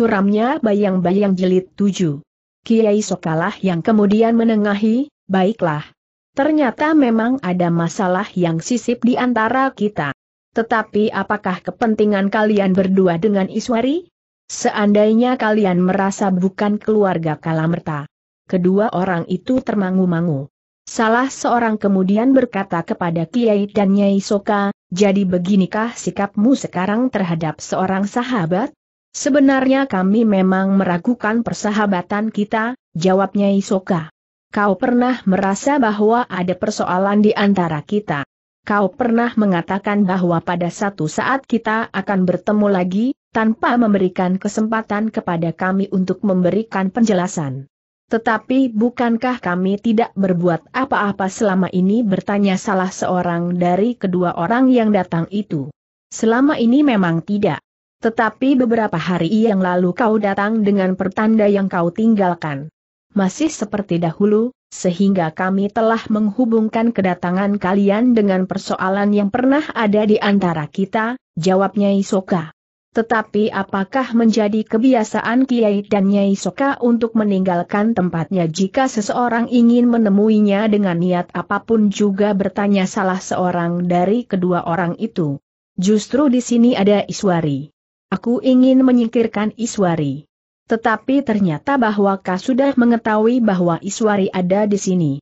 suramnya bayang-bayang jelit tujuh. Kiai Sokalah yang kemudian menengahi, baiklah. Ternyata memang ada masalah yang sisip di antara kita. Tetapi apakah kepentingan kalian berdua dengan Iswari? Seandainya kalian merasa bukan keluarga Kalamerta. Kedua orang itu termangu-mangu. Salah seorang kemudian berkata kepada Kiai dan Nyai Soka, jadi beginikah sikapmu sekarang terhadap seorang sahabat? Sebenarnya kami memang meragukan persahabatan kita, jawabnya Isoka. Kau pernah merasa bahwa ada persoalan di antara kita. Kau pernah mengatakan bahwa pada satu saat kita akan bertemu lagi, tanpa memberikan kesempatan kepada kami untuk memberikan penjelasan. Tetapi bukankah kami tidak berbuat apa-apa selama ini bertanya salah seorang dari kedua orang yang datang itu? Selama ini memang tidak. Tetapi beberapa hari yang lalu kau datang dengan pertanda yang kau tinggalkan. Masih seperti dahulu, sehingga kami telah menghubungkan kedatangan kalian dengan persoalan yang pernah ada di antara kita, jawabnya Isoka. Tetapi apakah menjadi kebiasaan Kiai dan Nyai Soka untuk meninggalkan tempatnya jika seseorang ingin menemuinya dengan niat apapun juga bertanya salah seorang dari kedua orang itu? Justru di sini ada Iswari. Aku ingin menyingkirkan Iswari. Tetapi ternyata bahwa kau sudah mengetahui bahwa Iswari ada di sini.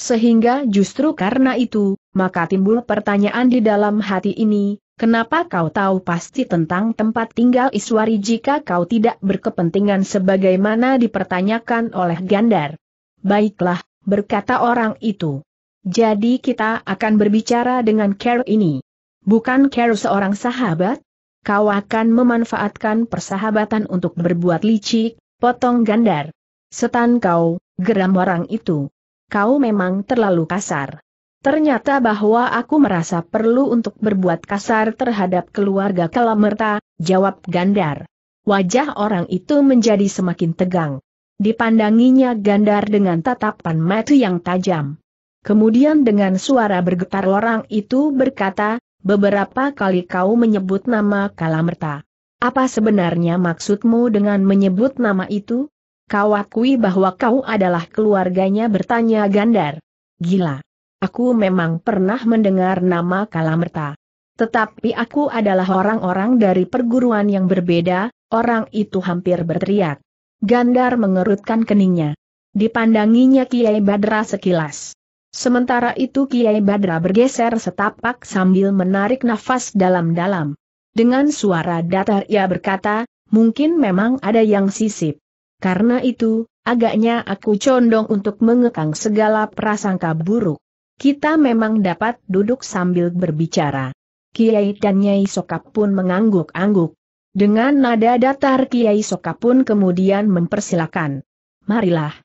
Sehingga justru karena itu, maka timbul pertanyaan di dalam hati ini, kenapa kau tahu pasti tentang tempat tinggal Iswari jika kau tidak berkepentingan sebagaimana dipertanyakan oleh Gandar? Baiklah, berkata orang itu. Jadi kita akan berbicara dengan Carol ini. Bukan Carol seorang sahabat, kau akan memanfaatkan persahabatan untuk berbuat licik, potong gandar. Setan kau, geram orang itu. Kau memang terlalu kasar. Ternyata bahwa aku merasa perlu untuk berbuat kasar terhadap keluarga Kalamerta, jawab Gandar. Wajah orang itu menjadi semakin tegang. Dipandanginya Gandar dengan tatapan mata yang tajam. Kemudian dengan suara bergetar orang itu berkata, Beberapa kali kau menyebut nama Kalamerta. Apa sebenarnya maksudmu dengan menyebut nama itu? Kau akui bahwa kau adalah keluarganya bertanya Gandar. Gila. Aku memang pernah mendengar nama Kalamerta. Tetapi aku adalah orang-orang dari perguruan yang berbeda, orang itu hampir berteriak. Gandar mengerutkan keningnya. Dipandanginya Kiai Badra sekilas. Sementara itu Kiai Badra bergeser setapak sambil menarik nafas dalam-dalam. Dengan suara datar ia berkata, mungkin memang ada yang sisip. Karena itu, agaknya aku condong untuk mengekang segala prasangka buruk. Kita memang dapat duduk sambil berbicara. Kiai dan Nyai Sokap pun mengangguk-angguk. Dengan nada datar Kiai Sokap pun kemudian mempersilahkan. Marilah.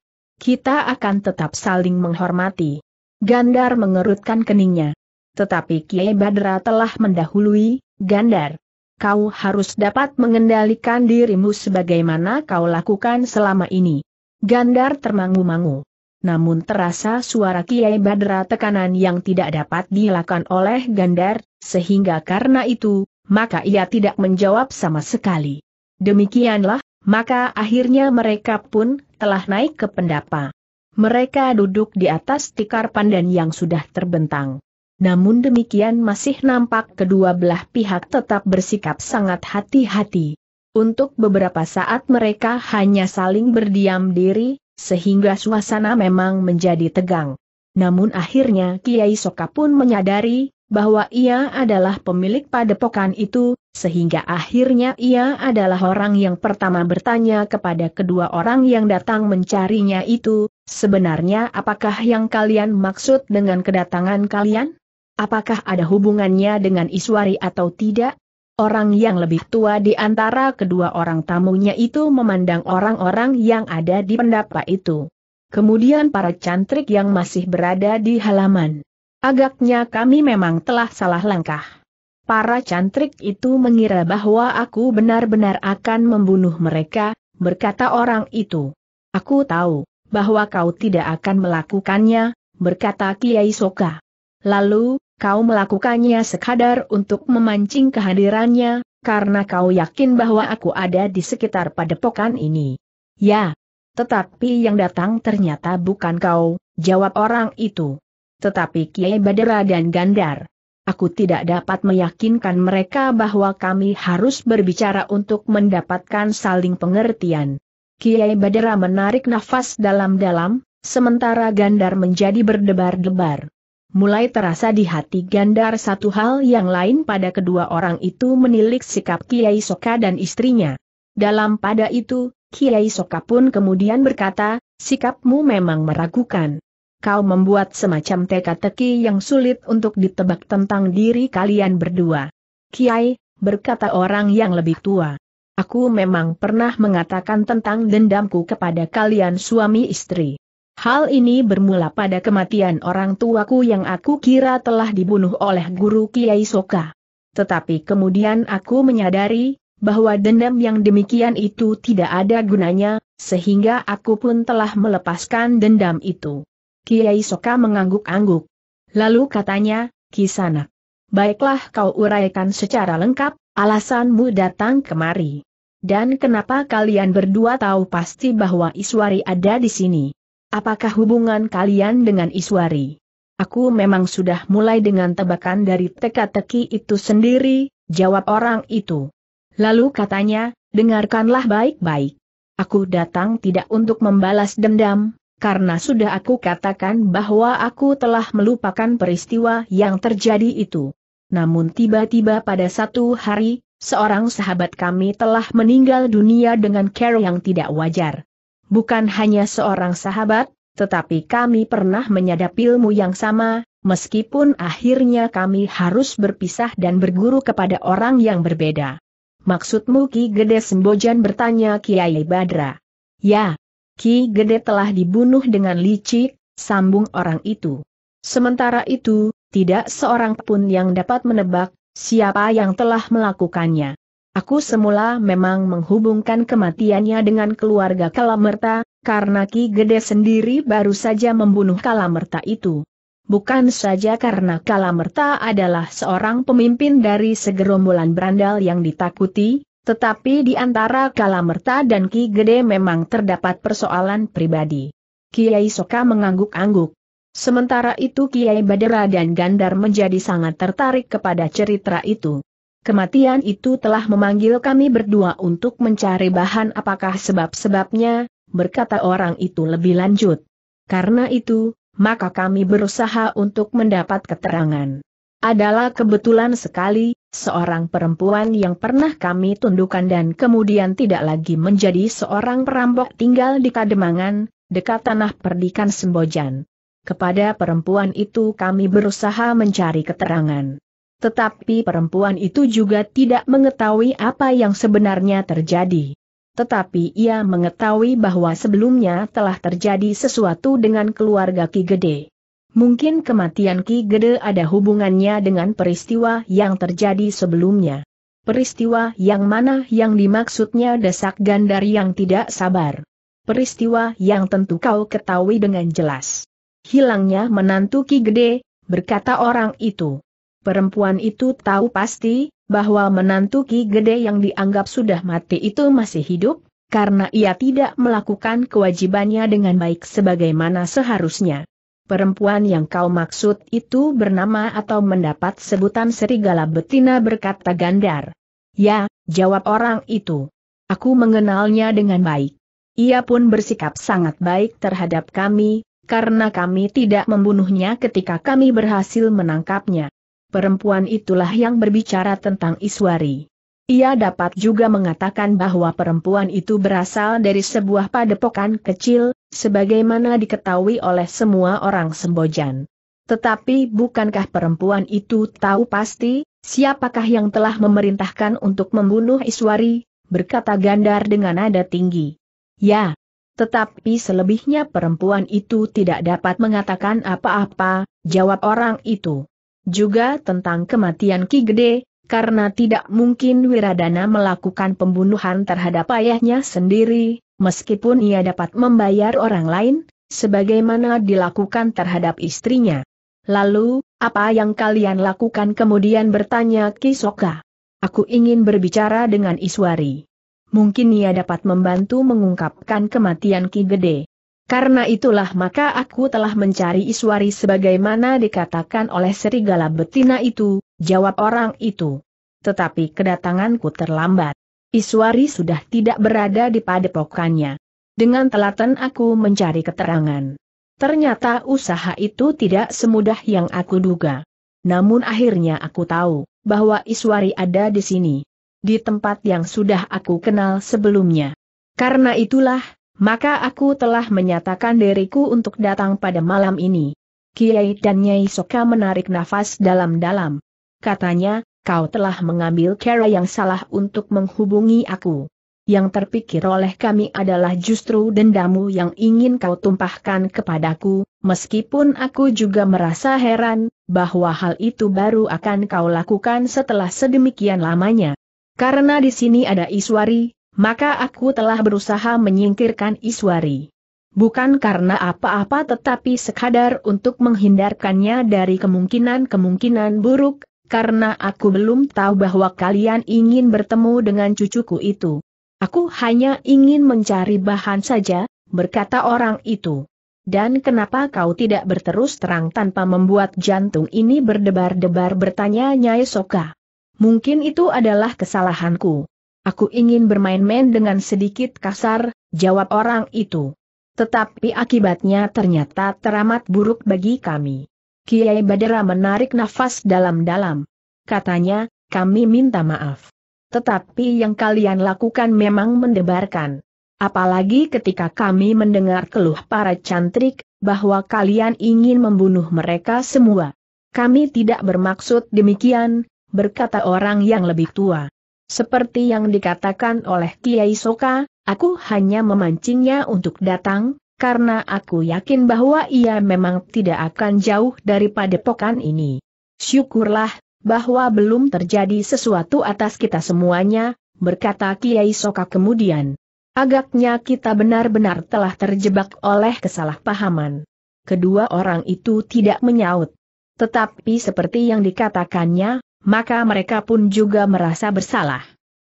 Kita akan tetap saling menghormati. Gandar mengerutkan keningnya. Tetapi Kiai Badra telah mendahului, Gandar. Kau harus dapat mengendalikan dirimu sebagaimana kau lakukan selama ini. Gandar termangu-mangu. Namun terasa suara Kiai Badra tekanan yang tidak dapat dilakukan oleh Gandar, sehingga karena itu, maka ia tidak menjawab sama sekali. Demikianlah, maka akhirnya mereka pun telah naik ke pendapa. Mereka duduk di atas tikar pandan yang sudah terbentang. Namun demikian masih nampak kedua belah pihak tetap bersikap sangat hati-hati. Untuk beberapa saat mereka hanya saling berdiam diri, sehingga suasana memang menjadi tegang. Namun akhirnya Kiai Soka pun menyadari bahwa ia adalah pemilik padepokan itu, sehingga akhirnya ia adalah orang yang pertama bertanya kepada kedua orang yang datang mencarinya itu, Sebenarnya apakah yang kalian maksud dengan kedatangan kalian? Apakah ada hubungannya dengan Iswari atau tidak? Orang yang lebih tua di antara kedua orang tamunya itu memandang orang-orang yang ada di pendapa itu. Kemudian para cantrik yang masih berada di halaman. Agaknya kami memang telah salah langkah. Para cantrik itu mengira bahwa aku benar-benar akan membunuh mereka, berkata orang itu. Aku tahu bahwa kau tidak akan melakukannya, berkata Kiai Soka. Lalu, kau melakukannya sekadar untuk memancing kehadirannya, karena kau yakin bahwa aku ada di sekitar padepokan ini. Ya, tetapi yang datang ternyata bukan kau, jawab orang itu. Tetapi Kiai Badera dan Gandar. Aku tidak dapat meyakinkan mereka bahwa kami harus berbicara untuk mendapatkan saling pengertian. Kiai Badara menarik nafas dalam-dalam, sementara Gandar menjadi berdebar-debar. Mulai terasa di hati Gandar satu hal yang lain pada kedua orang itu menilik sikap Kiai Soka dan istrinya. Dalam pada itu, Kiai Soka pun kemudian berkata, sikapmu memang meragukan. Kau membuat semacam teka-teki yang sulit untuk ditebak tentang diri kalian berdua. Kiai, berkata orang yang lebih tua. Aku memang pernah mengatakan tentang dendamku kepada kalian suami istri. Hal ini bermula pada kematian orang tuaku yang aku kira telah dibunuh oleh guru Kiai Soka. Tetapi kemudian aku menyadari, bahwa dendam yang demikian itu tidak ada gunanya, sehingga aku pun telah melepaskan dendam itu. Kiai Soka mengangguk-angguk. Lalu katanya, Kisana, Baiklah kau uraikan secara lengkap, Alasanmu datang kemari. Dan kenapa kalian berdua tahu pasti bahwa Iswari ada di sini? Apakah hubungan kalian dengan Iswari? Aku memang sudah mulai dengan tebakan dari teka-teki itu sendiri, jawab orang itu. Lalu katanya, dengarkanlah baik-baik. Aku datang tidak untuk membalas dendam, karena sudah aku katakan bahwa aku telah melupakan peristiwa yang terjadi itu namun tiba-tiba pada satu hari, seorang sahabat kami telah meninggal dunia dengan care yang tidak wajar. Bukan hanya seorang sahabat, tetapi kami pernah menyadap ilmu yang sama, meskipun akhirnya kami harus berpisah dan berguru kepada orang yang berbeda. Maksudmu Ki Gede Sembojan bertanya Kiai Badra. Ya, Ki Gede telah dibunuh dengan licik, sambung orang itu. Sementara itu, tidak seorang pun yang dapat menebak siapa yang telah melakukannya. Aku semula memang menghubungkan kematiannya dengan keluarga Kalamerta, karena Ki Gede sendiri baru saja membunuh Kalamerta itu. Bukan saja karena Kalamerta adalah seorang pemimpin dari segerombolan berandal yang ditakuti, tetapi di antara Kalamerta dan Ki Gede memang terdapat persoalan pribadi. Kiai Soka mengangguk-angguk. Sementara itu Kiai Badera dan Gandar menjadi sangat tertarik kepada cerita itu. Kematian itu telah memanggil kami berdua untuk mencari bahan apakah sebab-sebabnya, berkata orang itu lebih lanjut. Karena itu, maka kami berusaha untuk mendapat keterangan. Adalah kebetulan sekali, seorang perempuan yang pernah kami tundukkan dan kemudian tidak lagi menjadi seorang perampok tinggal di Kademangan, dekat tanah perdikan Sembojan. Kepada perempuan itu kami berusaha mencari keterangan. Tetapi perempuan itu juga tidak mengetahui apa yang sebenarnya terjadi. Tetapi ia mengetahui bahwa sebelumnya telah terjadi sesuatu dengan keluarga Ki Gede. Mungkin kematian Ki Gede ada hubungannya dengan peristiwa yang terjadi sebelumnya. Peristiwa yang mana yang dimaksudnya desak gandar yang tidak sabar. Peristiwa yang tentu kau ketahui dengan jelas. Hilangnya menantu Ki Gede, berkata orang itu. Perempuan itu tahu pasti, bahwa menantu Ki Gede yang dianggap sudah mati itu masih hidup, karena ia tidak melakukan kewajibannya dengan baik sebagaimana seharusnya. Perempuan yang kau maksud itu bernama atau mendapat sebutan serigala betina berkata Gandar. Ya, jawab orang itu. Aku mengenalnya dengan baik. Ia pun bersikap sangat baik terhadap kami, karena kami tidak membunuhnya ketika kami berhasil menangkapnya. Perempuan itulah yang berbicara tentang Iswari. Ia dapat juga mengatakan bahwa perempuan itu berasal dari sebuah padepokan kecil, sebagaimana diketahui oleh semua orang Sembojan. Tetapi bukankah perempuan itu tahu pasti, siapakah yang telah memerintahkan untuk membunuh Iswari, berkata Gandar dengan nada tinggi. Ya, tetapi selebihnya perempuan itu tidak dapat mengatakan apa-apa, jawab orang itu. Juga tentang kematian Ki Gede, karena tidak mungkin Wiradana melakukan pembunuhan terhadap ayahnya sendiri, meskipun ia dapat membayar orang lain, sebagaimana dilakukan terhadap istrinya. Lalu, apa yang kalian lakukan kemudian bertanya Ki Soka. Aku ingin berbicara dengan Iswari mungkin ia dapat membantu mengungkapkan kematian Ki Gede. Karena itulah maka aku telah mencari Iswari sebagaimana dikatakan oleh serigala betina itu, jawab orang itu. Tetapi kedatanganku terlambat. Iswari sudah tidak berada di padepokannya. Dengan telaten aku mencari keterangan. Ternyata usaha itu tidak semudah yang aku duga. Namun akhirnya aku tahu bahwa Iswari ada di sini di tempat yang sudah aku kenal sebelumnya. Karena itulah, maka aku telah menyatakan diriku untuk datang pada malam ini. Kiai dan Nyai Soka menarik nafas dalam-dalam. Katanya, kau telah mengambil cara yang salah untuk menghubungi aku. Yang terpikir oleh kami adalah justru dendamu yang ingin kau tumpahkan kepadaku, meskipun aku juga merasa heran, bahwa hal itu baru akan kau lakukan setelah sedemikian lamanya. Karena di sini ada Iswari, maka aku telah berusaha menyingkirkan Iswari. Bukan karena apa-apa tetapi sekadar untuk menghindarkannya dari kemungkinan-kemungkinan buruk, karena aku belum tahu bahwa kalian ingin bertemu dengan cucuku itu. Aku hanya ingin mencari bahan saja, berkata orang itu. Dan kenapa kau tidak berterus terang tanpa membuat jantung ini berdebar-debar bertanya Nyai Soka mungkin itu adalah kesalahanku. Aku ingin bermain-main dengan sedikit kasar, jawab orang itu. Tetapi akibatnya ternyata teramat buruk bagi kami. Kiai Badara menarik nafas dalam-dalam. Katanya, kami minta maaf. Tetapi yang kalian lakukan memang mendebarkan. Apalagi ketika kami mendengar keluh para cantrik, bahwa kalian ingin membunuh mereka semua. Kami tidak bermaksud demikian, berkata orang yang lebih tua. Seperti yang dikatakan oleh Kiai Soka, aku hanya memancingnya untuk datang, karena aku yakin bahwa ia memang tidak akan jauh daripada pokan ini. Syukurlah, bahwa belum terjadi sesuatu atas kita semuanya, berkata Kiai Soka kemudian. Agaknya kita benar-benar telah terjebak oleh kesalahpahaman. Kedua orang itu tidak menyaut. Tetapi seperti yang dikatakannya, maka mereka pun juga merasa bersalah.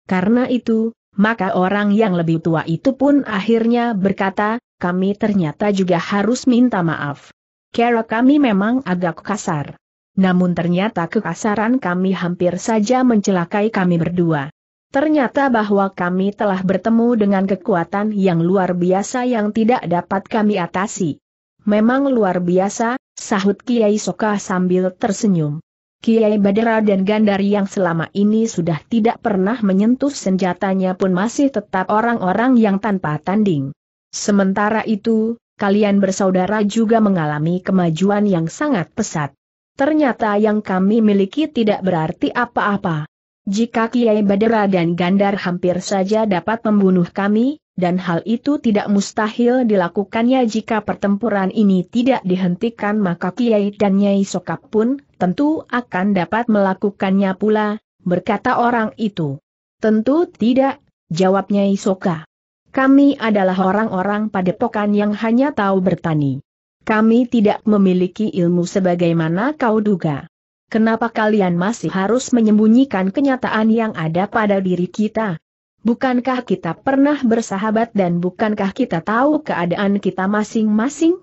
Karena itu, maka orang yang lebih tua itu pun akhirnya berkata, kami ternyata juga harus minta maaf. Kera kami memang agak kasar. Namun ternyata kekasaran kami hampir saja mencelakai kami berdua. Ternyata bahwa kami telah bertemu dengan kekuatan yang luar biasa yang tidak dapat kami atasi. Memang luar biasa, sahut Kiai Soka sambil tersenyum. Kiai Badera dan Gandari yang selama ini sudah tidak pernah menyentuh senjatanya pun masih tetap orang-orang yang tanpa tanding. Sementara itu, kalian bersaudara juga mengalami kemajuan yang sangat pesat. Ternyata yang kami miliki tidak berarti apa-apa. Jika Kiai Badera dan Gandar hampir saja dapat membunuh kami, dan hal itu tidak mustahil dilakukannya jika pertempuran ini tidak dihentikan maka Kiai dan Nyai Sokap pun tentu akan dapat melakukannya pula, berkata orang itu. Tentu tidak, jawabnya Isoka. Kami adalah orang-orang pada padepokan yang hanya tahu bertani. Kami tidak memiliki ilmu sebagaimana kau duga. Kenapa kalian masih harus menyembunyikan kenyataan yang ada pada diri kita? Bukankah kita pernah bersahabat dan bukankah kita tahu keadaan kita masing-masing?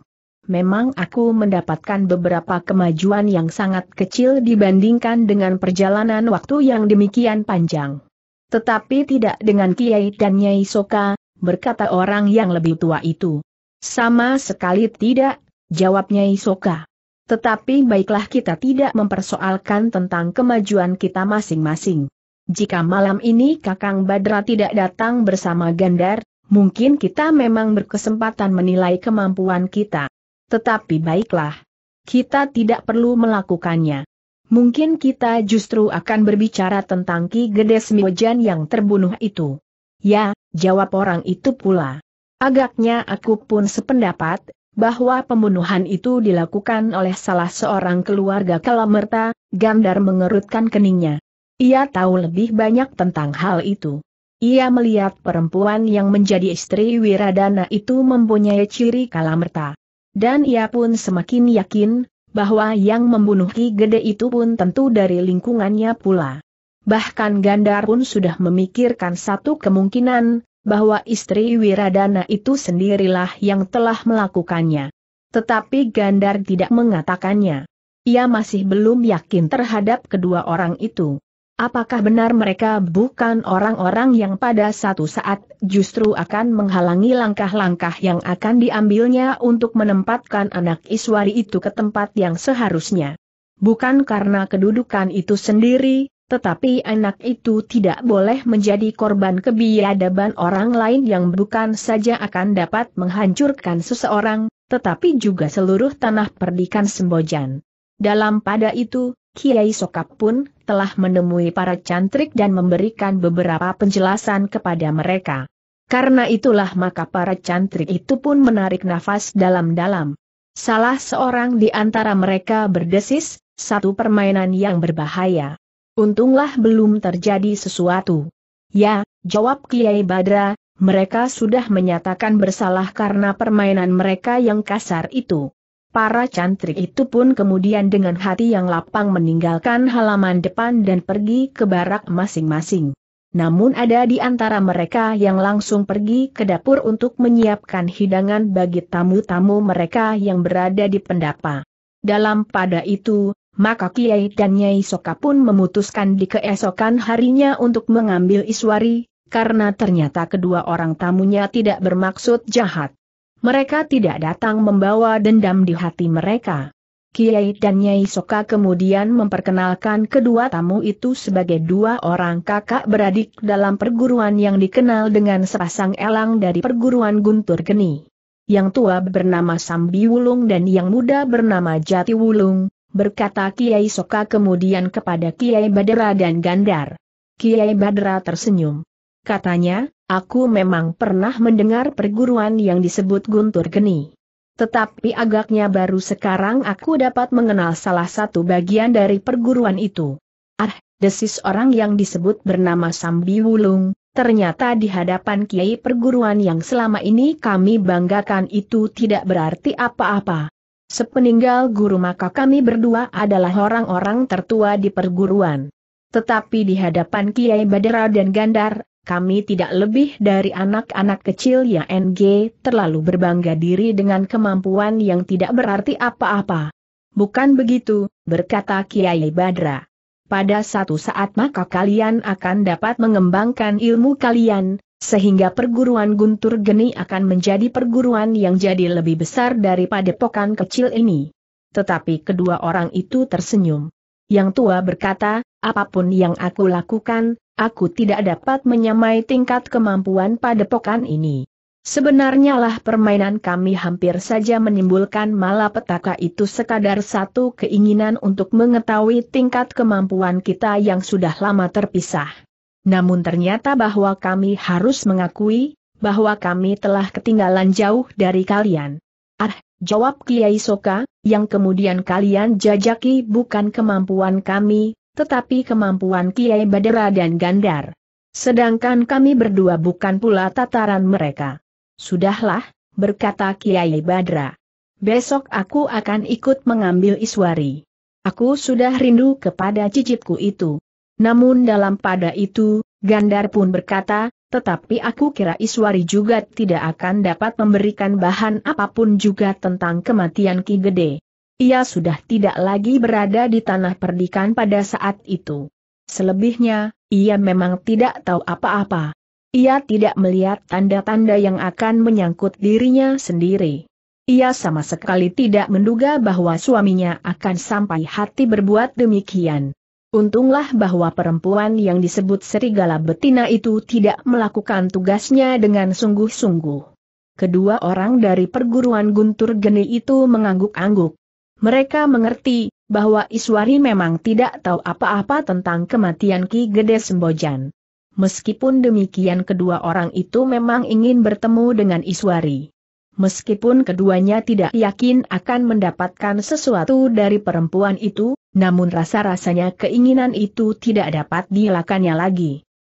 memang aku mendapatkan beberapa kemajuan yang sangat kecil dibandingkan dengan perjalanan waktu yang demikian panjang. Tetapi tidak dengan Kiai dan Nyai Soka, berkata orang yang lebih tua itu. Sama sekali tidak, jawab Nyai Soka. Tetapi baiklah kita tidak mempersoalkan tentang kemajuan kita masing-masing. Jika malam ini Kakang Badra tidak datang bersama Gandar, mungkin kita memang berkesempatan menilai kemampuan kita. Tetapi baiklah. Kita tidak perlu melakukannya. Mungkin kita justru akan berbicara tentang Ki Gede Smiwejan yang terbunuh itu. Ya, jawab orang itu pula. Agaknya aku pun sependapat, bahwa pembunuhan itu dilakukan oleh salah seorang keluarga Kalamerta, Gandar mengerutkan keningnya. Ia tahu lebih banyak tentang hal itu. Ia melihat perempuan yang menjadi istri Wiradana itu mempunyai ciri Kalamerta. Dan ia pun semakin yakin, bahwa yang membunuh Ki Gede itu pun tentu dari lingkungannya pula. Bahkan Gandar pun sudah memikirkan satu kemungkinan, bahwa istri Wiradana itu sendirilah yang telah melakukannya. Tetapi Gandar tidak mengatakannya. Ia masih belum yakin terhadap kedua orang itu. Apakah benar mereka bukan orang-orang yang pada satu saat justru akan menghalangi langkah-langkah yang akan diambilnya untuk menempatkan anak Iswari itu ke tempat yang seharusnya? Bukan karena kedudukan itu sendiri, tetapi anak itu tidak boleh menjadi korban kebiadaban orang lain yang bukan saja akan dapat menghancurkan seseorang, tetapi juga seluruh tanah perdikan Sembojan. Dalam pada itu, Kiai Sokap pun telah menemui para cantrik dan memberikan beberapa penjelasan kepada mereka. Karena itulah maka para cantrik itu pun menarik nafas dalam-dalam. Salah seorang di antara mereka berdesis, satu permainan yang berbahaya. Untunglah belum terjadi sesuatu. Ya, jawab Kiai Badra, mereka sudah menyatakan bersalah karena permainan mereka yang kasar itu. Para cantrik itu pun kemudian dengan hati yang lapang meninggalkan halaman depan dan pergi ke barak masing-masing. Namun ada di antara mereka yang langsung pergi ke dapur untuk menyiapkan hidangan bagi tamu-tamu mereka yang berada di pendapa. Dalam pada itu, maka Kiai dan Nyai Soka pun memutuskan di keesokan harinya untuk mengambil Iswari, karena ternyata kedua orang tamunya tidak bermaksud jahat. Mereka tidak datang membawa dendam di hati mereka. Kiai dan Nyai Soka kemudian memperkenalkan kedua tamu itu sebagai dua orang kakak beradik dalam perguruan yang dikenal dengan sepasang elang dari perguruan Guntur Geni. Yang tua bernama Sambi Wulung dan yang muda bernama Jati Wulung, berkata Kiai Soka kemudian kepada Kiai Badra dan Gandar. Kiai Badra tersenyum katanya, aku memang pernah mendengar perguruan yang disebut Guntur Geni. Tetapi agaknya baru sekarang aku dapat mengenal salah satu bagian dari perguruan itu. Ah, desis orang yang disebut bernama Sambi Wulung, ternyata di hadapan kiai perguruan yang selama ini kami banggakan itu tidak berarti apa-apa. Sepeninggal guru maka kami berdua adalah orang-orang tertua di perguruan. Tetapi di hadapan Kiai Badera dan Gandar, kami tidak lebih dari anak-anak kecil yang NG terlalu berbangga diri dengan kemampuan yang tidak berarti apa-apa. Bukan begitu, berkata Kiai Badra. Pada satu saat maka kalian akan dapat mengembangkan ilmu kalian, sehingga perguruan Guntur Geni akan menjadi perguruan yang jadi lebih besar daripada pokan kecil ini. Tetapi kedua orang itu tersenyum. Yang tua berkata, apapun yang aku lakukan, aku tidak dapat menyamai tingkat kemampuan padepokan ini. Sebenarnya lah permainan kami hampir saja menimbulkan malapetaka itu sekadar satu keinginan untuk mengetahui tingkat kemampuan kita yang sudah lama terpisah. Namun ternyata bahwa kami harus mengakui, bahwa kami telah ketinggalan jauh dari kalian. Ah, jawab Kiai Soka, yang kemudian kalian jajaki bukan kemampuan kami, tetapi kemampuan Kiai Badera dan Gandar. Sedangkan kami berdua bukan pula tataran mereka. Sudahlah, berkata Kiai Badra. Besok aku akan ikut mengambil Iswari. Aku sudah rindu kepada cicitku itu. Namun dalam pada itu, Gandar pun berkata, tetapi aku kira Iswari juga tidak akan dapat memberikan bahan apapun juga tentang kematian Ki Gede. Ia sudah tidak lagi berada di tanah perdikan pada saat itu. Selebihnya, ia memang tidak tahu apa-apa. Ia tidak melihat tanda-tanda yang akan menyangkut dirinya sendiri. Ia sama sekali tidak menduga bahwa suaminya akan sampai hati berbuat demikian. Untunglah bahwa perempuan yang disebut serigala betina itu tidak melakukan tugasnya dengan sungguh-sungguh. Kedua orang dari perguruan Guntur Geni itu mengangguk-angguk. Mereka mengerti bahwa Iswari memang tidak tahu apa-apa tentang kematian Ki Gede Sembojan. Meskipun demikian kedua orang itu memang ingin bertemu dengan Iswari. Meskipun keduanya tidak yakin akan mendapatkan sesuatu dari perempuan itu, namun rasa-rasanya keinginan itu tidak dapat dilakannya lagi.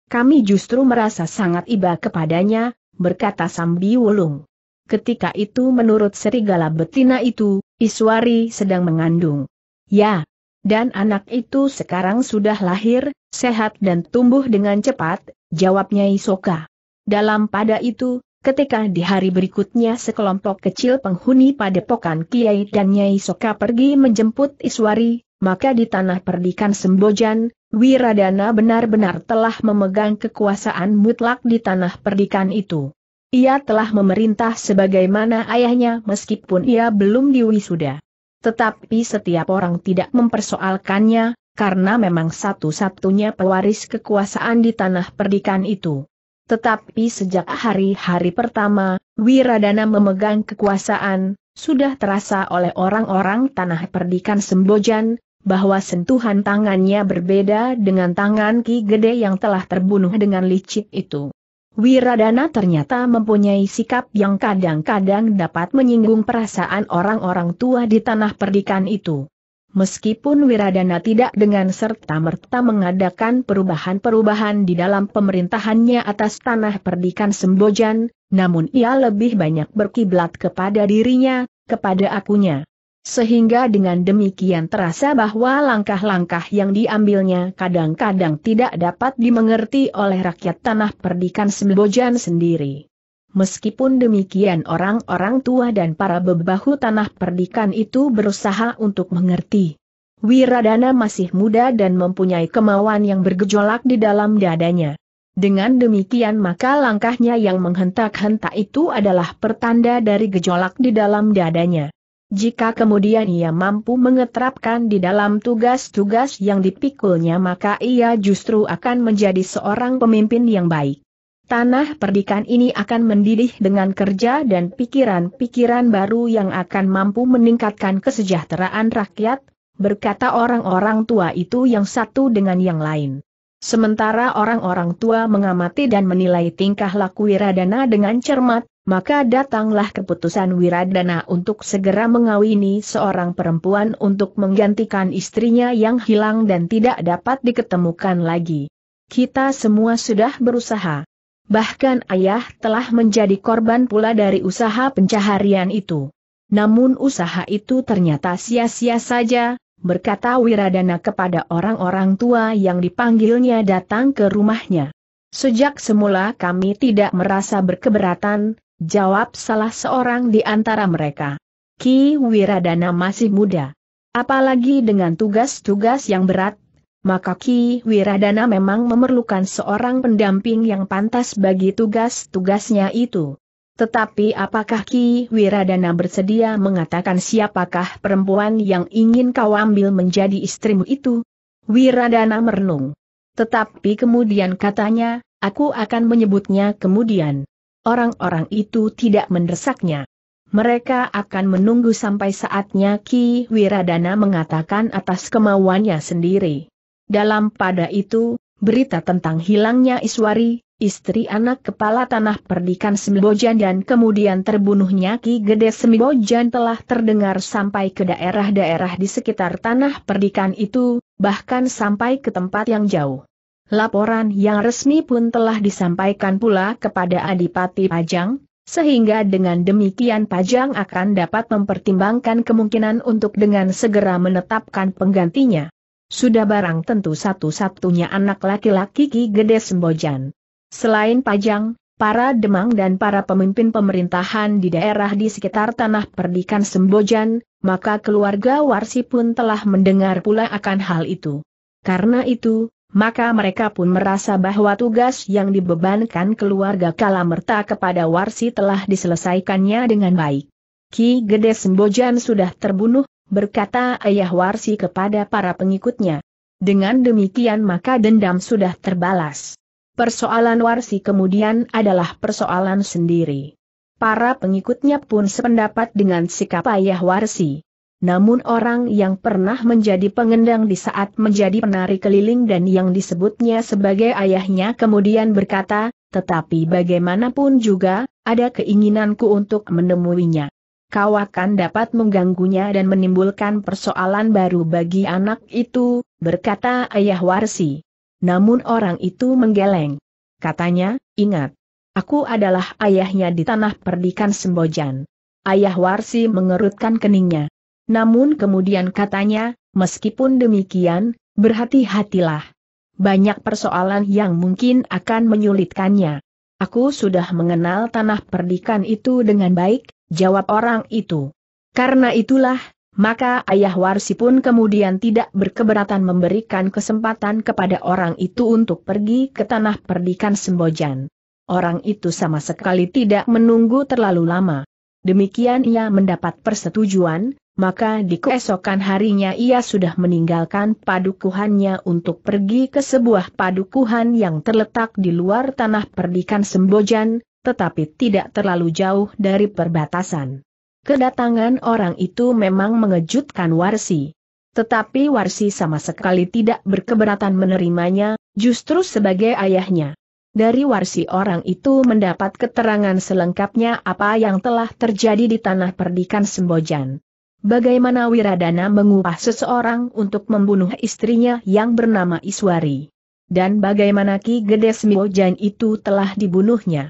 Kami justru merasa sangat iba kepadanya, berkata Sambi Wulung ketika itu menurut serigala betina itu, Iswari sedang mengandung. Ya, dan anak itu sekarang sudah lahir, sehat dan tumbuh dengan cepat, jawabnya Isoka. Dalam pada itu, ketika di hari berikutnya sekelompok kecil penghuni padepokan Kiai dan Nyai Soka pergi menjemput Iswari, maka di tanah perdikan Sembojan, Wiradana benar-benar telah memegang kekuasaan mutlak di tanah perdikan itu. Ia telah memerintah sebagaimana ayahnya meskipun ia belum diwisuda. Tetapi setiap orang tidak mempersoalkannya, karena memang satu-satunya pewaris kekuasaan di tanah perdikan itu. Tetapi sejak hari-hari pertama, Wiradana memegang kekuasaan, sudah terasa oleh orang-orang tanah perdikan Sembojan, bahwa sentuhan tangannya berbeda dengan tangan Ki Gede yang telah terbunuh dengan licik itu. Wiradana ternyata mempunyai sikap yang kadang-kadang dapat menyinggung perasaan orang-orang tua di tanah perdikan itu. Meskipun Wiradana tidak dengan serta-merta mengadakan perubahan-perubahan di dalam pemerintahannya atas tanah perdikan Sembojan, namun ia lebih banyak berkiblat kepada dirinya, kepada akunya. Sehingga dengan demikian terasa bahwa langkah-langkah yang diambilnya kadang-kadang tidak dapat dimengerti oleh rakyat tanah perdikan Sembojan sendiri. Meskipun demikian orang-orang tua dan para bebahu tanah perdikan itu berusaha untuk mengerti. Wiradana masih muda dan mempunyai kemauan yang bergejolak di dalam dadanya. Dengan demikian maka langkahnya yang menghentak-hentak itu adalah pertanda dari gejolak di dalam dadanya. Jika kemudian ia mampu mengeterapkan di dalam tugas-tugas yang dipikulnya maka ia justru akan menjadi seorang pemimpin yang baik. Tanah perdikan ini akan mendidih dengan kerja dan pikiran-pikiran baru yang akan mampu meningkatkan kesejahteraan rakyat, berkata orang-orang tua itu yang satu dengan yang lain. Sementara orang-orang tua mengamati dan menilai tingkah laku Wiradana dengan cermat, maka datanglah keputusan Wiradana untuk segera mengawini seorang perempuan untuk menggantikan istrinya yang hilang dan tidak dapat diketemukan lagi. Kita semua sudah berusaha. Bahkan ayah telah menjadi korban pula dari usaha pencaharian itu. Namun usaha itu ternyata sia-sia saja, berkata Wiradana kepada orang-orang tua yang dipanggilnya datang ke rumahnya. Sejak semula kami tidak merasa berkeberatan, Jawab salah seorang di antara mereka. Ki Wiradana masih muda. Apalagi dengan tugas-tugas yang berat, maka Ki Wiradana memang memerlukan seorang pendamping yang pantas bagi tugas-tugasnya itu. Tetapi apakah Ki Wiradana bersedia mengatakan siapakah perempuan yang ingin kau ambil menjadi istrimu itu? Wiradana merenung. Tetapi kemudian katanya, aku akan menyebutnya kemudian orang-orang itu tidak mendesaknya. Mereka akan menunggu sampai saatnya Ki Wiradana mengatakan atas kemauannya sendiri. Dalam pada itu, berita tentang hilangnya Iswari, istri anak kepala tanah perdikan Sembojan dan kemudian terbunuhnya Ki Gede Sembojan telah terdengar sampai ke daerah-daerah di sekitar tanah perdikan itu, bahkan sampai ke tempat yang jauh. Laporan yang resmi pun telah disampaikan pula kepada Adipati Pajang, sehingga dengan demikian Pajang akan dapat mempertimbangkan kemungkinan untuk dengan segera menetapkan penggantinya. Sudah barang tentu satu-satunya anak laki-laki Ki Gede Sembojan. Selain Pajang, para Demang dan para pemimpin pemerintahan di daerah di sekitar tanah perdikan Sembojan, maka keluarga Warsi pun telah mendengar pula akan hal itu. Karena itu, maka mereka pun merasa bahwa tugas yang dibebankan keluarga Kalamerta kepada Warsi telah diselesaikannya dengan baik. Ki Gede Sembojan sudah terbunuh, berkata ayah Warsi kepada para pengikutnya. Dengan demikian maka dendam sudah terbalas. Persoalan Warsi kemudian adalah persoalan sendiri. Para pengikutnya pun sependapat dengan sikap ayah Warsi namun orang yang pernah menjadi pengendang di saat menjadi penari keliling dan yang disebutnya sebagai ayahnya kemudian berkata, tetapi bagaimanapun juga, ada keinginanku untuk menemuinya. Kau akan dapat mengganggunya dan menimbulkan persoalan baru bagi anak itu, berkata ayah Warsi. Namun orang itu menggeleng. Katanya, ingat, aku adalah ayahnya di tanah perdikan Sembojan. Ayah Warsi mengerutkan keningnya. Namun kemudian katanya, meskipun demikian, berhati-hatilah. Banyak persoalan yang mungkin akan menyulitkannya. Aku sudah mengenal tanah perdikan itu dengan baik, jawab orang itu. Karena itulah, maka ayah Warsi pun kemudian tidak berkeberatan memberikan kesempatan kepada orang itu untuk pergi ke tanah perdikan Sembojan. Orang itu sama sekali tidak menunggu terlalu lama. Demikian ia mendapat persetujuan, maka di keesokan harinya ia sudah meninggalkan padukuhannya untuk pergi ke sebuah padukuhan yang terletak di luar tanah perdikan Sembojan, tetapi tidak terlalu jauh dari perbatasan. Kedatangan orang itu memang mengejutkan Warsi. Tetapi Warsi sama sekali tidak berkeberatan menerimanya, justru sebagai ayahnya. Dari warsi orang itu mendapat keterangan selengkapnya apa yang telah terjadi di tanah perdikan Sembojan. Bagaimana Wiradana mengupah seseorang untuk membunuh istrinya yang bernama Iswari? Dan bagaimana Ki Gede Smiwojan itu telah dibunuhnya?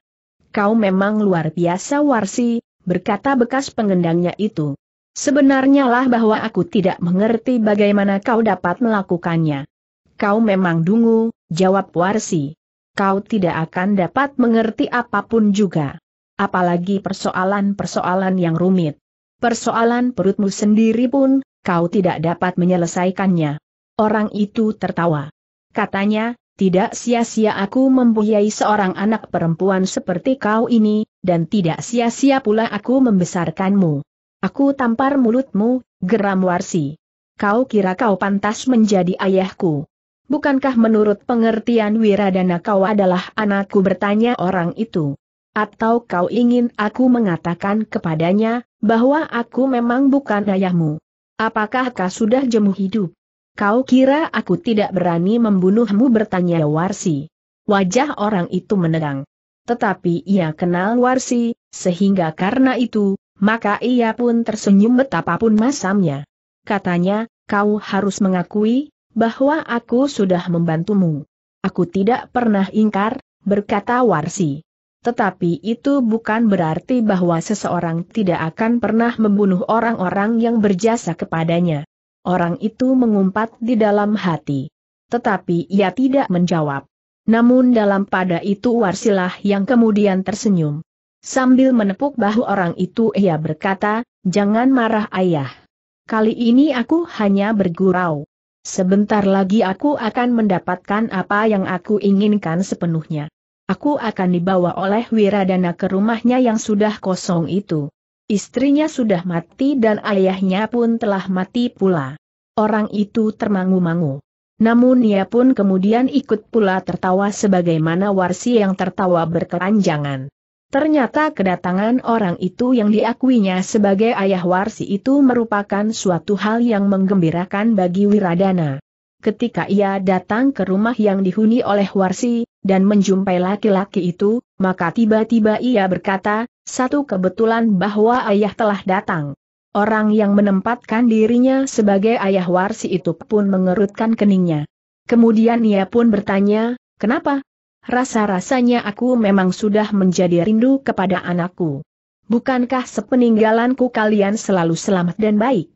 Kau memang luar biasa Warsi, berkata bekas pengendangnya itu. Sebenarnya lah bahwa aku tidak mengerti bagaimana kau dapat melakukannya. Kau memang dungu, jawab Warsi. Kau tidak akan dapat mengerti apapun juga. Apalagi persoalan-persoalan yang rumit. Persoalan perutmu sendiri pun, kau tidak dapat menyelesaikannya. Orang itu tertawa. Katanya, tidak sia-sia aku mempunyai seorang anak perempuan seperti kau ini, dan tidak sia-sia pula aku membesarkanmu. Aku tampar mulutmu, geram Warsi. Kau kira kau pantas menjadi ayahku. Bukankah menurut pengertian Wiradana kau adalah anakku bertanya orang itu. Atau kau ingin aku mengatakan kepadanya, bahwa aku memang bukan ayahmu? Apakah kau sudah jemu hidup? Kau kira aku tidak berani membunuhmu bertanya Warsi. Wajah orang itu menerang. Tetapi ia kenal Warsi, sehingga karena itu, maka ia pun tersenyum betapapun masamnya. Katanya, kau harus mengakui, bahwa aku sudah membantumu. Aku tidak pernah ingkar, berkata Warsi. Tetapi itu bukan berarti bahwa seseorang tidak akan pernah membunuh orang-orang yang berjasa kepadanya. Orang itu mengumpat di dalam hati. Tetapi ia tidak menjawab. Namun dalam pada itu Warsilah yang kemudian tersenyum. Sambil menepuk bahu orang itu ia berkata, jangan marah ayah. Kali ini aku hanya bergurau. Sebentar lagi aku akan mendapatkan apa yang aku inginkan sepenuhnya aku akan dibawa oleh Wiradana ke rumahnya yang sudah kosong itu. Istrinya sudah mati dan ayahnya pun telah mati pula. Orang itu termangu-mangu. Namun ia pun kemudian ikut pula tertawa sebagaimana warsi yang tertawa berkelanjangan. Ternyata kedatangan orang itu yang diakuinya sebagai ayah warsi itu merupakan suatu hal yang menggembirakan bagi Wiradana. Ketika ia datang ke rumah yang dihuni oleh warsi, dan menjumpai laki-laki itu, maka tiba-tiba ia berkata, satu kebetulan bahwa ayah telah datang. Orang yang menempatkan dirinya sebagai ayah Warsi itu pun mengerutkan keningnya. Kemudian ia pun bertanya, kenapa? Rasa-rasanya aku memang sudah menjadi rindu kepada anakku. Bukankah sepeninggalanku kalian selalu selamat dan baik?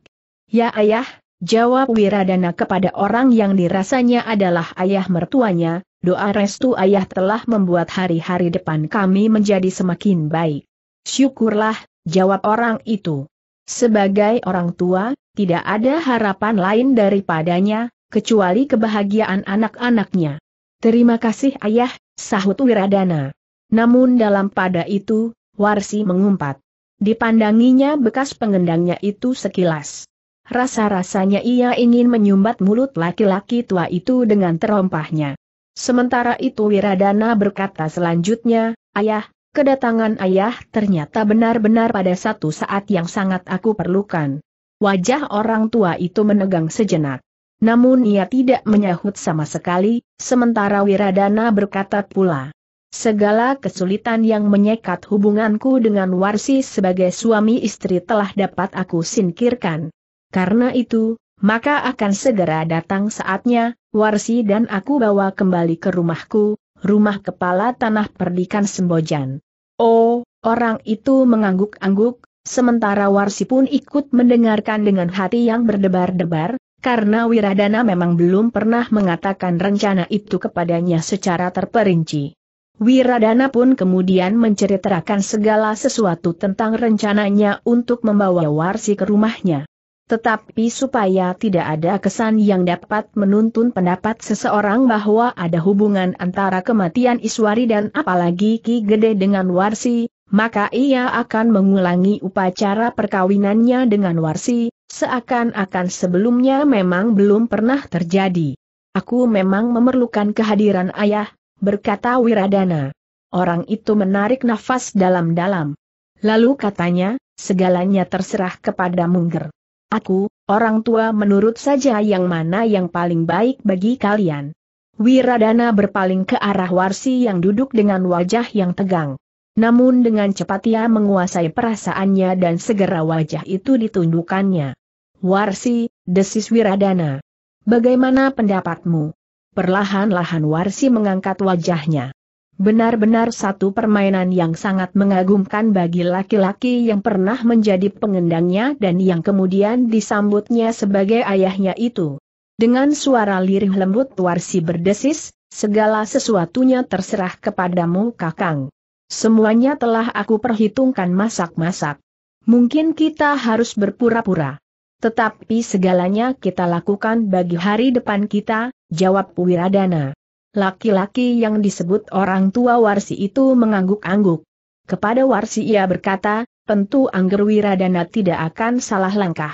Ya ayah, jawab Wiradana kepada orang yang dirasanya adalah ayah mertuanya, Doa restu ayah telah membuat hari-hari depan kami menjadi semakin baik. Syukurlah, jawab orang itu. Sebagai orang tua, tidak ada harapan lain daripadanya, kecuali kebahagiaan anak-anaknya. Terima kasih ayah, sahut Wiradana. Namun dalam pada itu, Warsi mengumpat. Dipandanginya bekas pengendangnya itu sekilas. Rasa-rasanya ia ingin menyumbat mulut laki-laki tua itu dengan terompahnya. Sementara itu Wiradana berkata selanjutnya, Ayah, kedatangan ayah ternyata benar-benar pada satu saat yang sangat aku perlukan. Wajah orang tua itu menegang sejenak. Namun ia tidak menyahut sama sekali, sementara Wiradana berkata pula. Segala kesulitan yang menyekat hubunganku dengan Warsi sebagai suami istri telah dapat aku singkirkan. Karena itu, maka akan segera datang saatnya, Warsi dan aku bawa kembali ke rumahku, rumah kepala tanah perdikan Sembojan. Oh, orang itu mengangguk-angguk, sementara Warsi pun ikut mendengarkan dengan hati yang berdebar-debar, karena Wiradana memang belum pernah mengatakan rencana itu kepadanya secara terperinci. Wiradana pun kemudian menceritakan segala sesuatu tentang rencananya untuk membawa Warsi ke rumahnya. Tetapi supaya tidak ada kesan yang dapat menuntun pendapat seseorang bahwa ada hubungan antara kematian Iswari dan apalagi Ki Gede dengan Warsi, maka ia akan mengulangi upacara perkawinannya dengan Warsi, seakan-akan sebelumnya memang belum pernah terjadi. Aku memang memerlukan kehadiran ayah, berkata Wiradana. Orang itu menarik nafas dalam-dalam. Lalu katanya, segalanya terserah kepada Mungger. Aku, orang tua menurut saja yang mana yang paling baik bagi kalian. Wiradana berpaling ke arah Warsi yang duduk dengan wajah yang tegang. Namun dengan cepat ia menguasai perasaannya dan segera wajah itu ditundukkannya. Warsi, desis Wiradana. Bagaimana pendapatmu? Perlahan-lahan Warsi mengangkat wajahnya. Benar-benar satu permainan yang sangat mengagumkan bagi laki-laki yang pernah menjadi pengendangnya dan yang kemudian disambutnya sebagai ayahnya itu. Dengan suara lirih lembut Warsi berdesis, segala sesuatunya terserah kepadamu kakang. Semuanya telah aku perhitungkan masak-masak. Mungkin kita harus berpura-pura. Tetapi segalanya kita lakukan bagi hari depan kita, jawab Wiradana. Laki-laki yang disebut orang tua Warsi itu mengangguk-angguk. Kepada Warsi ia berkata, tentu Angger Wiradana tidak akan salah langkah.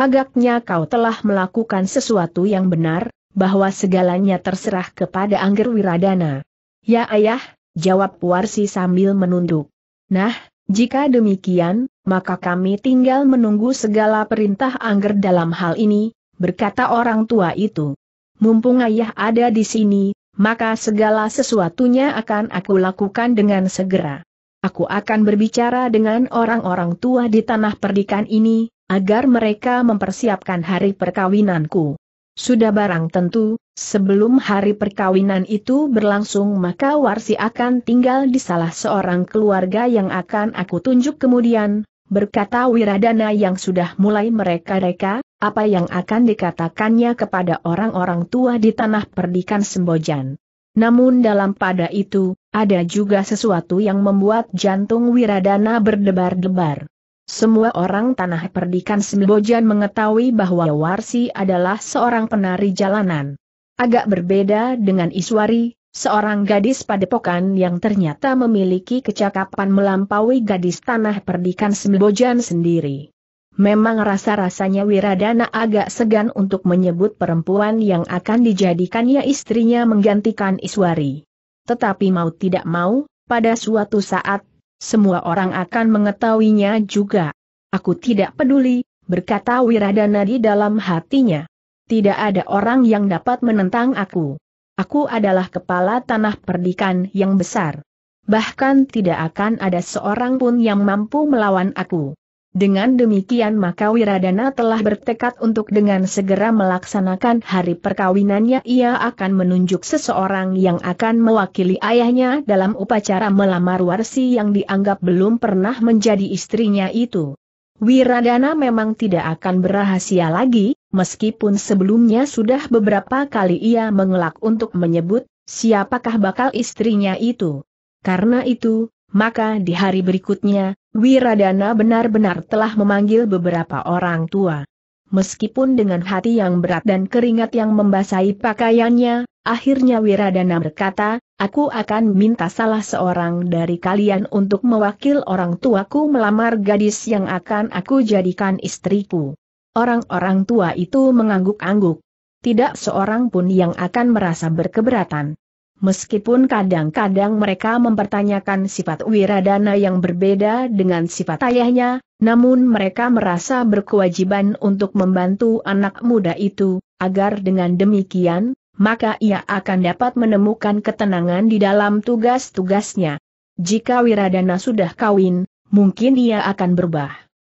Agaknya kau telah melakukan sesuatu yang benar, bahwa segalanya terserah kepada Angger Wiradana. Ya ayah, jawab Warsi sambil menunduk. Nah, jika demikian, maka kami tinggal menunggu segala perintah Angger dalam hal ini, berkata orang tua itu. Mumpung ayah ada di sini, maka segala sesuatunya akan aku lakukan dengan segera. Aku akan berbicara dengan orang-orang tua di tanah perdikan ini, agar mereka mempersiapkan hari perkawinanku. Sudah barang tentu, sebelum hari perkawinan itu berlangsung maka Warsi akan tinggal di salah seorang keluarga yang akan aku tunjuk kemudian, berkata Wiradana yang sudah mulai mereka-reka, apa yang akan dikatakannya kepada orang-orang tua di tanah perdikan Sembojan. Namun dalam pada itu, ada juga sesuatu yang membuat jantung Wiradana berdebar-debar. Semua orang tanah perdikan Sembojan mengetahui bahwa Warsi adalah seorang penari jalanan. Agak berbeda dengan Iswari, seorang gadis padepokan yang ternyata memiliki kecakapan melampaui gadis tanah perdikan Sembojan sendiri. Memang rasa-rasanya Wiradana agak segan untuk menyebut perempuan yang akan dijadikannya istrinya menggantikan Iswari. Tetapi mau tidak mau, pada suatu saat, semua orang akan mengetahuinya juga. Aku tidak peduli, berkata Wiradana di dalam hatinya. Tidak ada orang yang dapat menentang aku. Aku adalah kepala tanah perdikan yang besar. Bahkan tidak akan ada seorang pun yang mampu melawan aku. Dengan demikian maka Wiradana telah bertekad untuk dengan segera melaksanakan hari perkawinannya ia akan menunjuk seseorang yang akan mewakili ayahnya dalam upacara melamar warsi yang dianggap belum pernah menjadi istrinya itu. Wiradana memang tidak akan berahasia lagi, meskipun sebelumnya sudah beberapa kali ia mengelak untuk menyebut siapakah bakal istrinya itu. Karena itu, maka di hari berikutnya, Wiradana benar-benar telah memanggil beberapa orang tua. Meskipun dengan hati yang berat dan keringat yang membasahi pakaiannya, akhirnya Wiradana berkata, aku akan minta salah seorang dari kalian untuk mewakil orang tuaku melamar gadis yang akan aku jadikan istriku. Orang-orang tua itu mengangguk-angguk. Tidak seorang pun yang akan merasa berkeberatan. Meskipun kadang-kadang mereka mempertanyakan sifat Wiradana yang berbeda dengan sifat ayahnya, namun mereka merasa berkewajiban untuk membantu anak muda itu, agar dengan demikian, maka ia akan dapat menemukan ketenangan di dalam tugas-tugasnya. Jika Wiradana sudah kawin, mungkin ia akan berubah.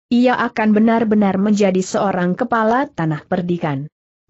Ia akan benar-benar menjadi seorang kepala tanah perdikan.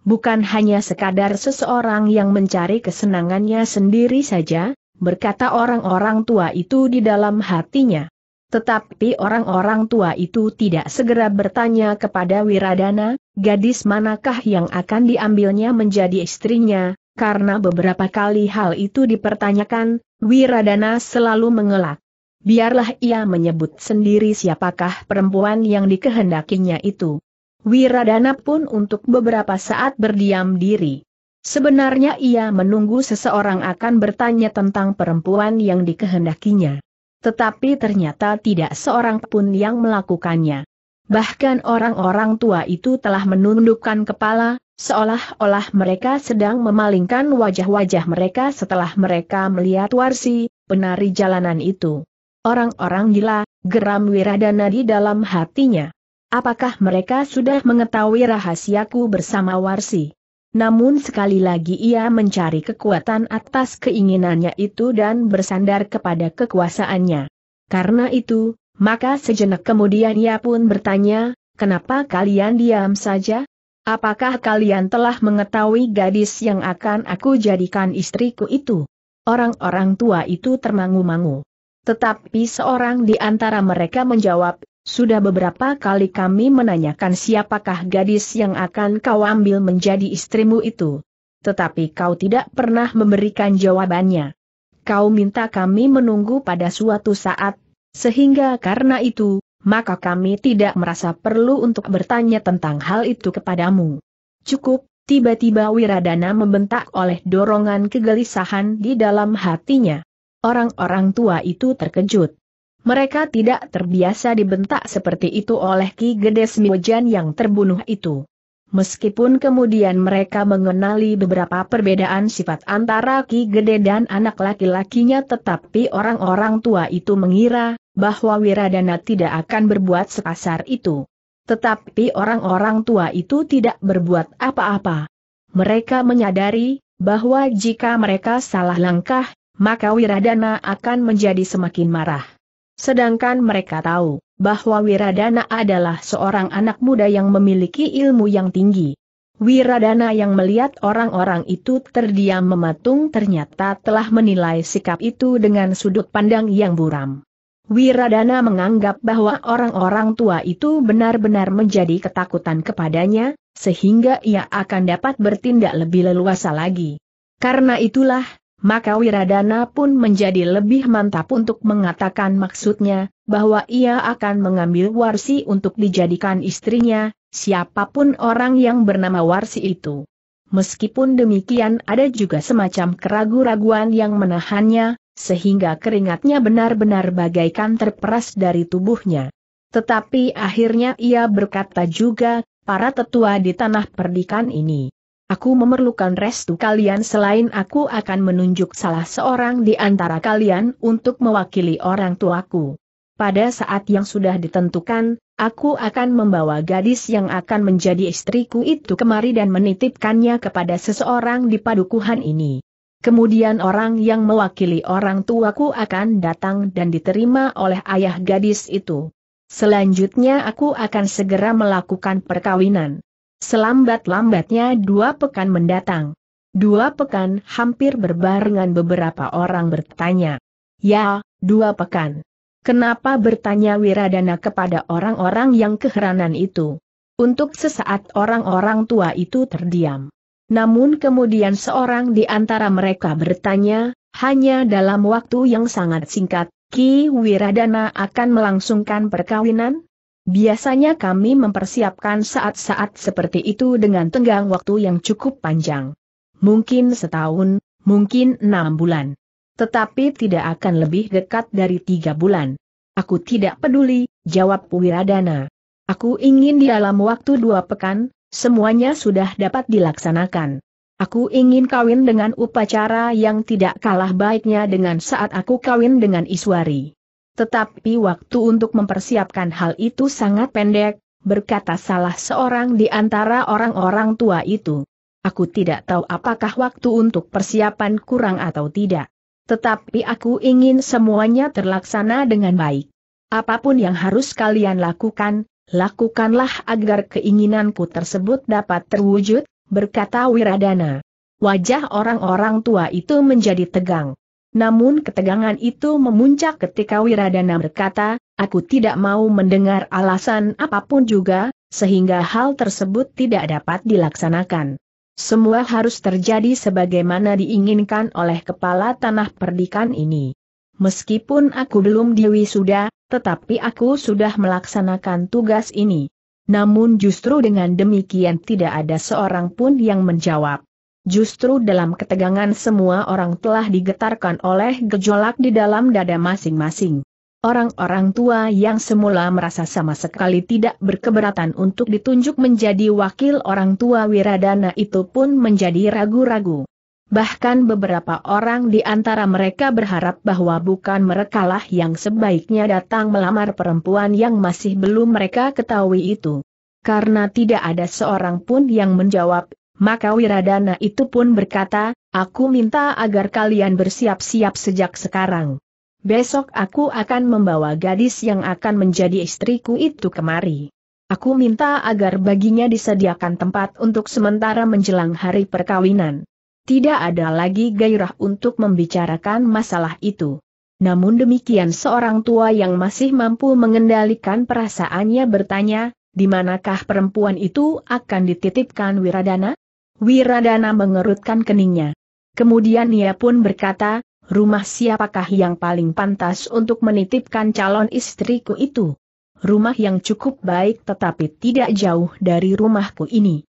Bukan hanya sekadar seseorang yang mencari kesenangannya sendiri saja, berkata orang-orang tua itu di dalam hatinya. Tetapi orang-orang tua itu tidak segera bertanya kepada Wiradana, gadis manakah yang akan diambilnya menjadi istrinya, karena beberapa kali hal itu dipertanyakan, Wiradana selalu mengelak. Biarlah ia menyebut sendiri siapakah perempuan yang dikehendakinya itu. Wiradana pun untuk beberapa saat berdiam diri. Sebenarnya ia menunggu seseorang akan bertanya tentang perempuan yang dikehendakinya. Tetapi ternyata tidak seorang pun yang melakukannya. Bahkan orang-orang tua itu telah menundukkan kepala, seolah-olah mereka sedang memalingkan wajah-wajah mereka setelah mereka melihat warsi, penari jalanan itu. Orang-orang gila, geram Wiradana di dalam hatinya. Apakah mereka sudah mengetahui rahasiaku bersama Warsi? Namun sekali lagi ia mencari kekuatan atas keinginannya itu dan bersandar kepada kekuasaannya. Karena itu, maka sejenak kemudian ia pun bertanya, kenapa kalian diam saja? Apakah kalian telah mengetahui gadis yang akan aku jadikan istriku itu? Orang-orang tua itu termangu-mangu. Tetapi seorang di antara mereka menjawab, sudah beberapa kali kami menanyakan siapakah gadis yang akan kau ambil menjadi istrimu itu. Tetapi kau tidak pernah memberikan jawabannya. Kau minta kami menunggu pada suatu saat, sehingga karena itu, maka kami tidak merasa perlu untuk bertanya tentang hal itu kepadamu. Cukup, tiba-tiba Wiradana membentak oleh dorongan kegelisahan di dalam hatinya. Orang-orang tua itu terkejut. Mereka tidak terbiasa dibentak seperti itu oleh Ki Gedes Miojan yang terbunuh itu. Meskipun kemudian mereka mengenali beberapa perbedaan sifat antara Ki Gede dan anak laki-lakinya tetapi orang-orang tua itu mengira, bahwa Wiradana tidak akan berbuat sekasar itu. Tetapi orang-orang tua itu tidak berbuat apa-apa. Mereka menyadari, bahwa jika mereka salah langkah, maka Wiradana akan menjadi semakin marah. Sedangkan mereka tahu bahwa Wiradana adalah seorang anak muda yang memiliki ilmu yang tinggi. Wiradana yang melihat orang-orang itu terdiam mematung ternyata telah menilai sikap itu dengan sudut pandang yang buram. Wiradana menganggap bahwa orang-orang tua itu benar-benar menjadi ketakutan kepadanya, sehingga ia akan dapat bertindak lebih leluasa lagi. Karena itulah, maka Wiradana pun menjadi lebih mantap untuk mengatakan maksudnya, bahwa ia akan mengambil Warsi untuk dijadikan istrinya, siapapun orang yang bernama Warsi itu. Meskipun demikian ada juga semacam keraguan-raguan yang menahannya, sehingga keringatnya benar-benar bagaikan terperas dari tubuhnya. Tetapi akhirnya ia berkata juga, para tetua di tanah perdikan ini Aku memerlukan restu kalian selain aku akan menunjuk salah seorang di antara kalian untuk mewakili orang tuaku. Pada saat yang sudah ditentukan, aku akan membawa gadis yang akan menjadi istriku itu kemari dan menitipkannya kepada seseorang di padukuhan ini. Kemudian orang yang mewakili orang tuaku akan datang dan diterima oleh ayah gadis itu. Selanjutnya aku akan segera melakukan perkawinan. Selambat-lambatnya dua pekan mendatang. Dua pekan hampir berbarengan beberapa orang bertanya. Ya, dua pekan. Kenapa bertanya Wiradana kepada orang-orang yang keheranan itu? Untuk sesaat orang-orang tua itu terdiam. Namun kemudian seorang di antara mereka bertanya, hanya dalam waktu yang sangat singkat, Ki Wiradana akan melangsungkan perkawinan? Biasanya kami mempersiapkan saat-saat seperti itu dengan tenggang waktu yang cukup panjang. Mungkin setahun, mungkin enam bulan. Tetapi tidak akan lebih dekat dari tiga bulan. Aku tidak peduli, jawab Wiradana. Aku ingin di dalam waktu dua pekan, semuanya sudah dapat dilaksanakan. Aku ingin kawin dengan upacara yang tidak kalah baiknya dengan saat aku kawin dengan Iswari. Tetapi waktu untuk mempersiapkan hal itu sangat pendek, berkata salah seorang di antara orang-orang tua itu. Aku tidak tahu apakah waktu untuk persiapan kurang atau tidak. Tetapi aku ingin semuanya terlaksana dengan baik. Apapun yang harus kalian lakukan, lakukanlah agar keinginanku tersebut dapat terwujud, berkata Wiradana. Wajah orang-orang tua itu menjadi tegang. Namun ketegangan itu memuncak ketika Wiradana berkata, aku tidak mau mendengar alasan apapun juga, sehingga hal tersebut tidak dapat dilaksanakan. Semua harus terjadi sebagaimana diinginkan oleh kepala tanah perdikan ini. Meskipun aku belum diwisuda, tetapi aku sudah melaksanakan tugas ini. Namun justru dengan demikian tidak ada seorang pun yang menjawab. Justru dalam ketegangan semua orang telah digetarkan oleh gejolak di dalam dada masing-masing. Orang-orang tua yang semula merasa sama sekali tidak berkeberatan untuk ditunjuk menjadi wakil orang tua Wiradana itu pun menjadi ragu-ragu. Bahkan beberapa orang di antara mereka berharap bahwa bukan merekalah yang sebaiknya datang melamar perempuan yang masih belum mereka ketahui itu. Karena tidak ada seorang pun yang menjawab, maka Wiradana itu pun berkata, aku minta agar kalian bersiap-siap sejak sekarang. Besok aku akan membawa gadis yang akan menjadi istriku itu kemari. Aku minta agar baginya disediakan tempat untuk sementara menjelang hari perkawinan. Tidak ada lagi gairah untuk membicarakan masalah itu. Namun demikian seorang tua yang masih mampu mengendalikan perasaannya bertanya, di manakah perempuan itu akan dititipkan Wiradana? Wiradana mengerutkan keningnya. Kemudian ia pun berkata, rumah siapakah yang paling pantas untuk menitipkan calon istriku itu? Rumah yang cukup baik tetapi tidak jauh dari rumahku ini.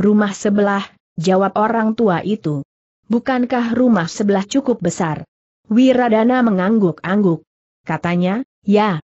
Rumah sebelah, jawab orang tua itu. Bukankah rumah sebelah cukup besar? Wiradana mengangguk-angguk. Katanya, ya.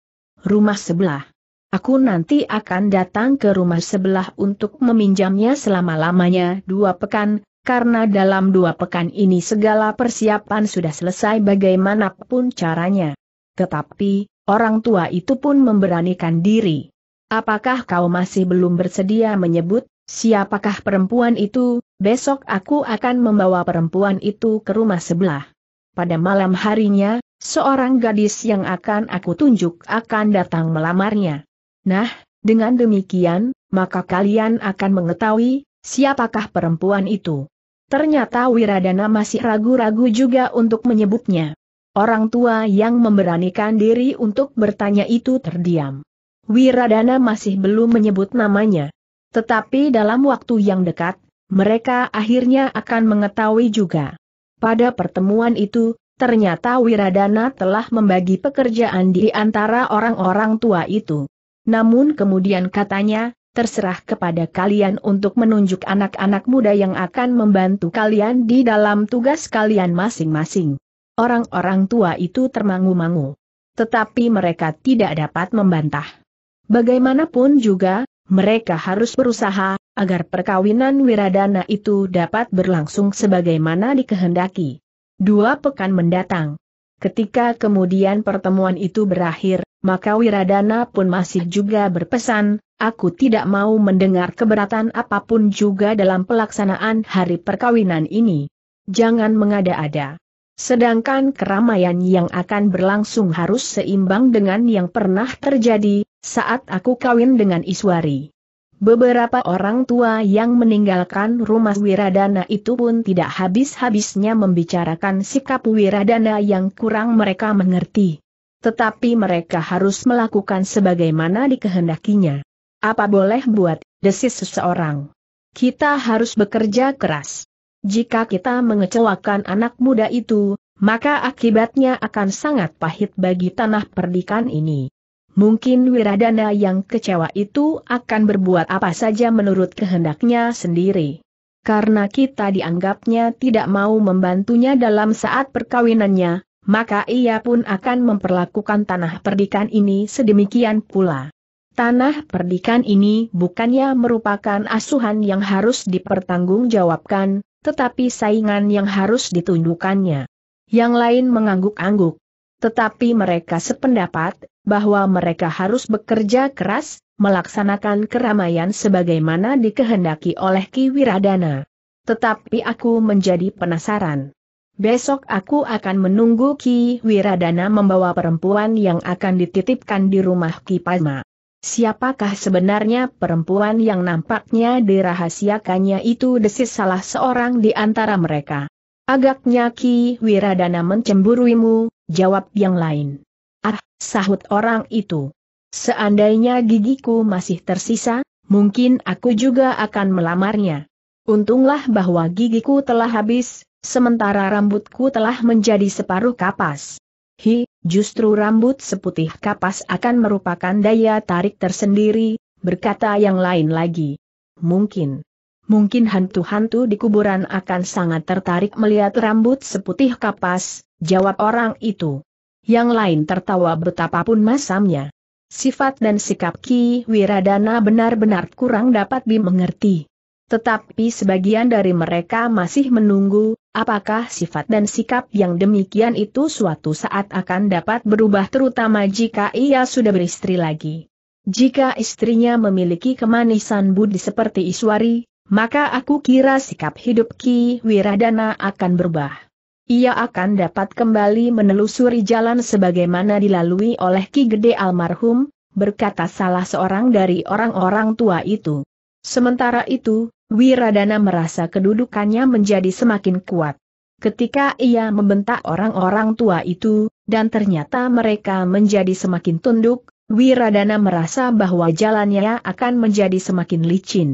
Rumah sebelah. Aku nanti akan datang ke rumah sebelah untuk meminjamnya selama-lamanya dua pekan, karena dalam dua pekan ini segala persiapan sudah selesai bagaimanapun caranya. Tetapi, orang tua itu pun memberanikan diri. Apakah kau masih belum bersedia menyebut, siapakah perempuan itu, besok aku akan membawa perempuan itu ke rumah sebelah. Pada malam harinya, seorang gadis yang akan aku tunjuk akan datang melamarnya. Nah, dengan demikian, maka kalian akan mengetahui, siapakah perempuan itu. Ternyata Wiradana masih ragu-ragu juga untuk menyebutnya. Orang tua yang memberanikan diri untuk bertanya itu terdiam. Wiradana masih belum menyebut namanya. Tetapi dalam waktu yang dekat, mereka akhirnya akan mengetahui juga. Pada pertemuan itu, ternyata Wiradana telah membagi pekerjaan di antara orang-orang tua itu. Namun kemudian katanya, terserah kepada kalian untuk menunjuk anak-anak muda yang akan membantu kalian di dalam tugas kalian masing-masing. Orang-orang tua itu termangu-mangu. Tetapi mereka tidak dapat membantah. Bagaimanapun juga, mereka harus berusaha, agar perkawinan Wiradana itu dapat berlangsung sebagaimana dikehendaki. Dua pekan mendatang. Ketika kemudian pertemuan itu berakhir, maka Wiradana pun masih juga berpesan, aku tidak mau mendengar keberatan apapun juga dalam pelaksanaan hari perkawinan ini. Jangan mengada-ada. Sedangkan keramaian yang akan berlangsung harus seimbang dengan yang pernah terjadi saat aku kawin dengan Iswari. Beberapa orang tua yang meninggalkan rumah Wiradana itu pun tidak habis-habisnya membicarakan sikap Wiradana yang kurang mereka mengerti tetapi mereka harus melakukan sebagaimana dikehendakinya. Apa boleh buat, desis seseorang. Kita harus bekerja keras. Jika kita mengecewakan anak muda itu, maka akibatnya akan sangat pahit bagi tanah perdikan ini. Mungkin Wiradana yang kecewa itu akan berbuat apa saja menurut kehendaknya sendiri. Karena kita dianggapnya tidak mau membantunya dalam saat perkawinannya, maka ia pun akan memperlakukan tanah perdikan ini sedemikian pula. Tanah perdikan ini bukannya merupakan asuhan yang harus dipertanggungjawabkan, tetapi saingan yang harus ditundukkannya. Yang lain mengangguk-angguk. Tetapi mereka sependapat, bahwa mereka harus bekerja keras, melaksanakan keramaian sebagaimana dikehendaki oleh Ki Wiradana. Tetapi aku menjadi penasaran. Besok aku akan menunggu Ki Wiradana membawa perempuan yang akan dititipkan di rumah Ki Padma. Siapakah sebenarnya perempuan yang nampaknya dirahasiakannya itu desis salah seorang di antara mereka. Agaknya Ki Wiradana mencemburuimu, jawab yang lain. Ah, sahut orang itu. Seandainya gigiku masih tersisa, mungkin aku juga akan melamarnya. Untunglah bahwa gigiku telah habis, sementara rambutku telah menjadi separuh kapas. Hi, justru rambut seputih kapas akan merupakan daya tarik tersendiri, berkata yang lain lagi. Mungkin. Mungkin hantu-hantu di kuburan akan sangat tertarik melihat rambut seputih kapas, jawab orang itu. Yang lain tertawa betapapun masamnya. Sifat dan sikap Ki Wiradana benar-benar kurang dapat dimengerti. Tetapi sebagian dari mereka masih menunggu, apakah sifat dan sikap yang demikian itu suatu saat akan dapat berubah terutama jika ia sudah beristri lagi. Jika istrinya memiliki kemanisan budi seperti Iswari, maka aku kira sikap hidup Ki Wiradana akan berubah. Ia akan dapat kembali menelusuri jalan sebagaimana dilalui oleh Ki Gede almarhum, berkata salah seorang dari orang-orang tua itu. Sementara itu, Wiradana merasa kedudukannya menjadi semakin kuat. Ketika ia membentak orang-orang tua itu, dan ternyata mereka menjadi semakin tunduk, Wiradana merasa bahwa jalannya akan menjadi semakin licin.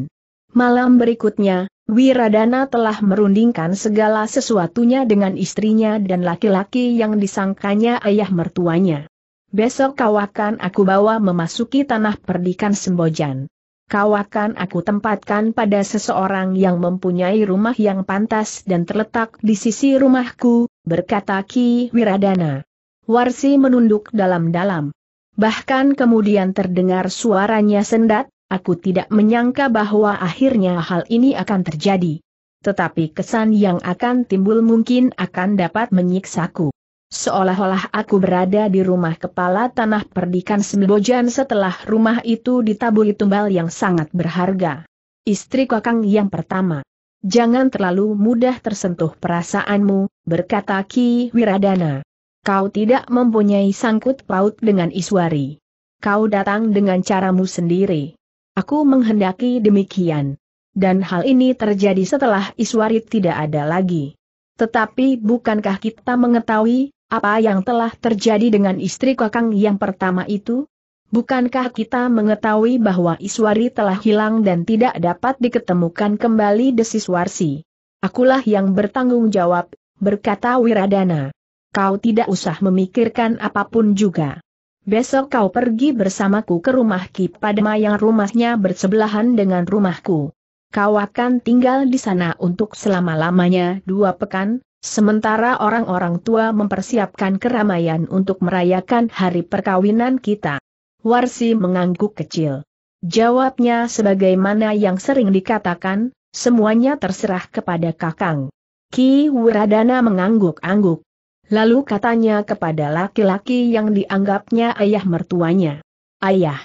Malam berikutnya, Wiradana telah merundingkan segala sesuatunya dengan istrinya dan laki-laki yang disangkanya ayah mertuanya. Besok kau akan aku bawa memasuki tanah perdikan Sembojan kau akan aku tempatkan pada seseorang yang mempunyai rumah yang pantas dan terletak di sisi rumahku, berkata Ki Wiradana. Warsi menunduk dalam-dalam. Bahkan kemudian terdengar suaranya sendat, aku tidak menyangka bahwa akhirnya hal ini akan terjadi. Tetapi kesan yang akan timbul mungkin akan dapat menyiksaku. Seolah-olah aku berada di rumah kepala tanah perdikan Sembojan setelah rumah itu ditaburi tumbal yang sangat berharga. Istri kakang yang pertama. Jangan terlalu mudah tersentuh perasaanmu, berkata Ki Wiradana. Kau tidak mempunyai sangkut paut dengan Iswari. Kau datang dengan caramu sendiri. Aku menghendaki demikian. Dan hal ini terjadi setelah Iswari tidak ada lagi. Tetapi bukankah kita mengetahui, apa yang telah terjadi dengan istri kakang yang pertama itu? Bukankah kita mengetahui bahwa Iswari telah hilang dan tidak dapat diketemukan kembali Warsi? Akulah yang bertanggung jawab, berkata Wiradana. Kau tidak usah memikirkan apapun juga. Besok kau pergi bersamaku ke rumah Ki Padma yang rumahnya bersebelahan dengan rumahku. Kau akan tinggal di sana untuk selama-lamanya dua pekan, Sementara orang-orang tua mempersiapkan keramaian untuk merayakan hari perkawinan kita. Warsi mengangguk kecil. Jawabnya sebagaimana yang sering dikatakan, semuanya terserah kepada Kakang. Ki Wiradana mengangguk-angguk. Lalu katanya kepada laki-laki yang dianggapnya ayah mertuanya. Ayah.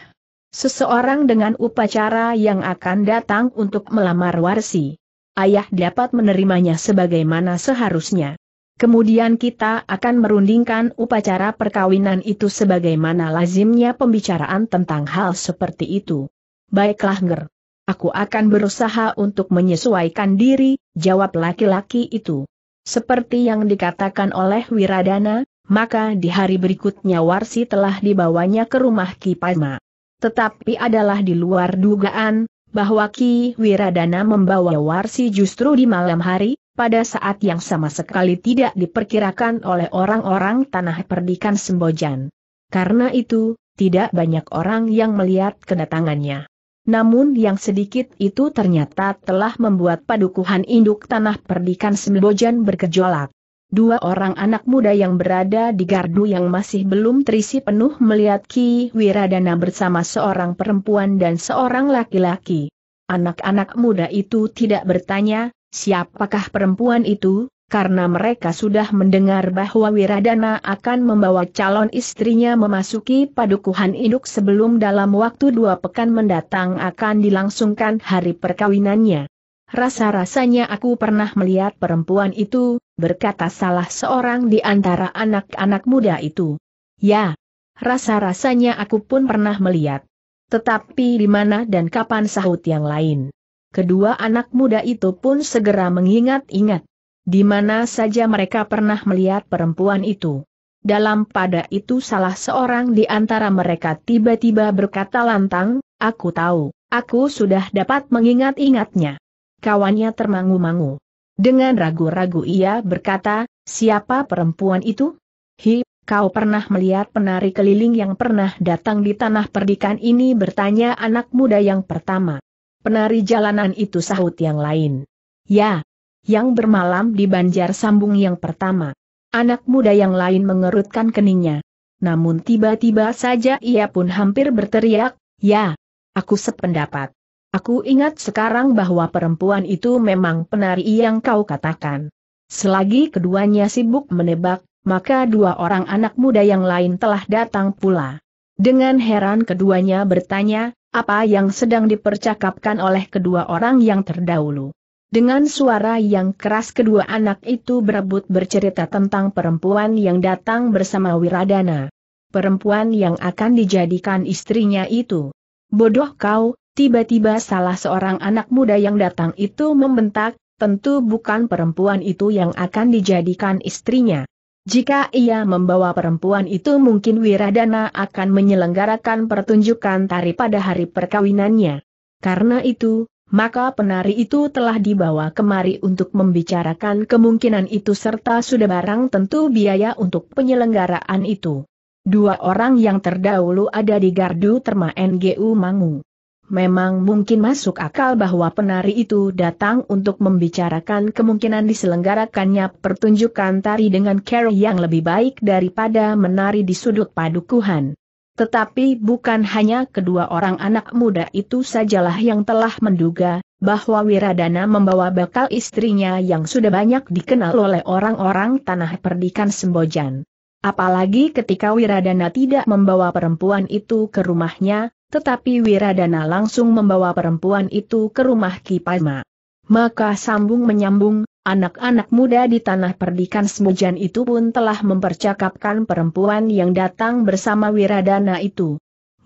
Seseorang dengan upacara yang akan datang untuk melamar Warsi ayah dapat menerimanya sebagaimana seharusnya. Kemudian kita akan merundingkan upacara perkawinan itu sebagaimana lazimnya pembicaraan tentang hal seperti itu. Baiklah ger. Aku akan berusaha untuk menyesuaikan diri, jawab laki-laki itu. Seperti yang dikatakan oleh Wiradana, maka di hari berikutnya Warsi telah dibawanya ke rumah Kipama. Tetapi adalah di luar dugaan, bahwa Ki Wiradana membawa Warsi justru di malam hari, pada saat yang sama sekali tidak diperkirakan oleh orang-orang tanah perdikan Sembojan. Karena itu, tidak banyak orang yang melihat kedatangannya. Namun yang sedikit itu ternyata telah membuat padukuhan induk tanah perdikan Sembojan bergejolak. Dua orang anak muda yang berada di gardu yang masih belum terisi penuh melihat Ki Wiradana bersama seorang perempuan dan seorang laki-laki. Anak-anak muda itu tidak bertanya, siapakah perempuan itu, karena mereka sudah mendengar bahwa Wiradana akan membawa calon istrinya memasuki padukuhan induk sebelum dalam waktu dua pekan mendatang akan dilangsungkan hari perkawinannya. Rasa-rasanya aku pernah melihat perempuan itu, berkata salah seorang di antara anak-anak muda itu. Ya, rasa-rasanya aku pun pernah melihat. Tetapi di mana dan kapan sahut yang lain. Kedua anak muda itu pun segera mengingat-ingat. Di mana saja mereka pernah melihat perempuan itu. Dalam pada itu salah seorang di antara mereka tiba-tiba berkata lantang, aku tahu, aku sudah dapat mengingat-ingatnya. Kawannya termangu-mangu. Dengan ragu-ragu ia berkata, siapa perempuan itu? Hi, kau pernah melihat penari keliling yang pernah datang di tanah perdikan ini bertanya anak muda yang pertama. Penari jalanan itu sahut yang lain. Ya, yang bermalam di banjar sambung yang pertama. Anak muda yang lain mengerutkan keningnya. Namun tiba-tiba saja ia pun hampir berteriak, ya, aku sependapat. Aku ingat sekarang bahwa perempuan itu memang penari yang kau katakan. Selagi keduanya sibuk menebak, maka dua orang anak muda yang lain telah datang pula. Dengan heran keduanya bertanya, apa yang sedang dipercakapkan oleh kedua orang yang terdahulu. Dengan suara yang keras kedua anak itu berebut bercerita tentang perempuan yang datang bersama Wiradana. Perempuan yang akan dijadikan istrinya itu. Bodoh kau, Tiba-tiba salah seorang anak muda yang datang itu membentak, tentu bukan perempuan itu yang akan dijadikan istrinya. Jika ia membawa perempuan itu mungkin Wiradana akan menyelenggarakan pertunjukan tari pada hari perkawinannya. Karena itu, maka penari itu telah dibawa kemari untuk membicarakan kemungkinan itu serta sudah barang tentu biaya untuk penyelenggaraan itu. Dua orang yang terdahulu ada di gardu terma NGU Mangu. Memang mungkin masuk akal bahwa penari itu datang untuk membicarakan kemungkinan diselenggarakannya pertunjukan tari dengan cara yang lebih baik daripada menari di sudut padukuhan. Tetapi bukan hanya kedua orang anak muda itu sajalah yang telah menduga bahwa Wiradana membawa bakal istrinya yang sudah banyak dikenal oleh orang-orang tanah perdikan Sembojan. Apalagi ketika Wiradana tidak membawa perempuan itu ke rumahnya, tetapi Wiradana langsung membawa perempuan itu ke rumah Kipama. Maka sambung menyambung, anak-anak muda di tanah perdikan Semujan itu pun telah mempercakapkan perempuan yang datang bersama Wiradana itu.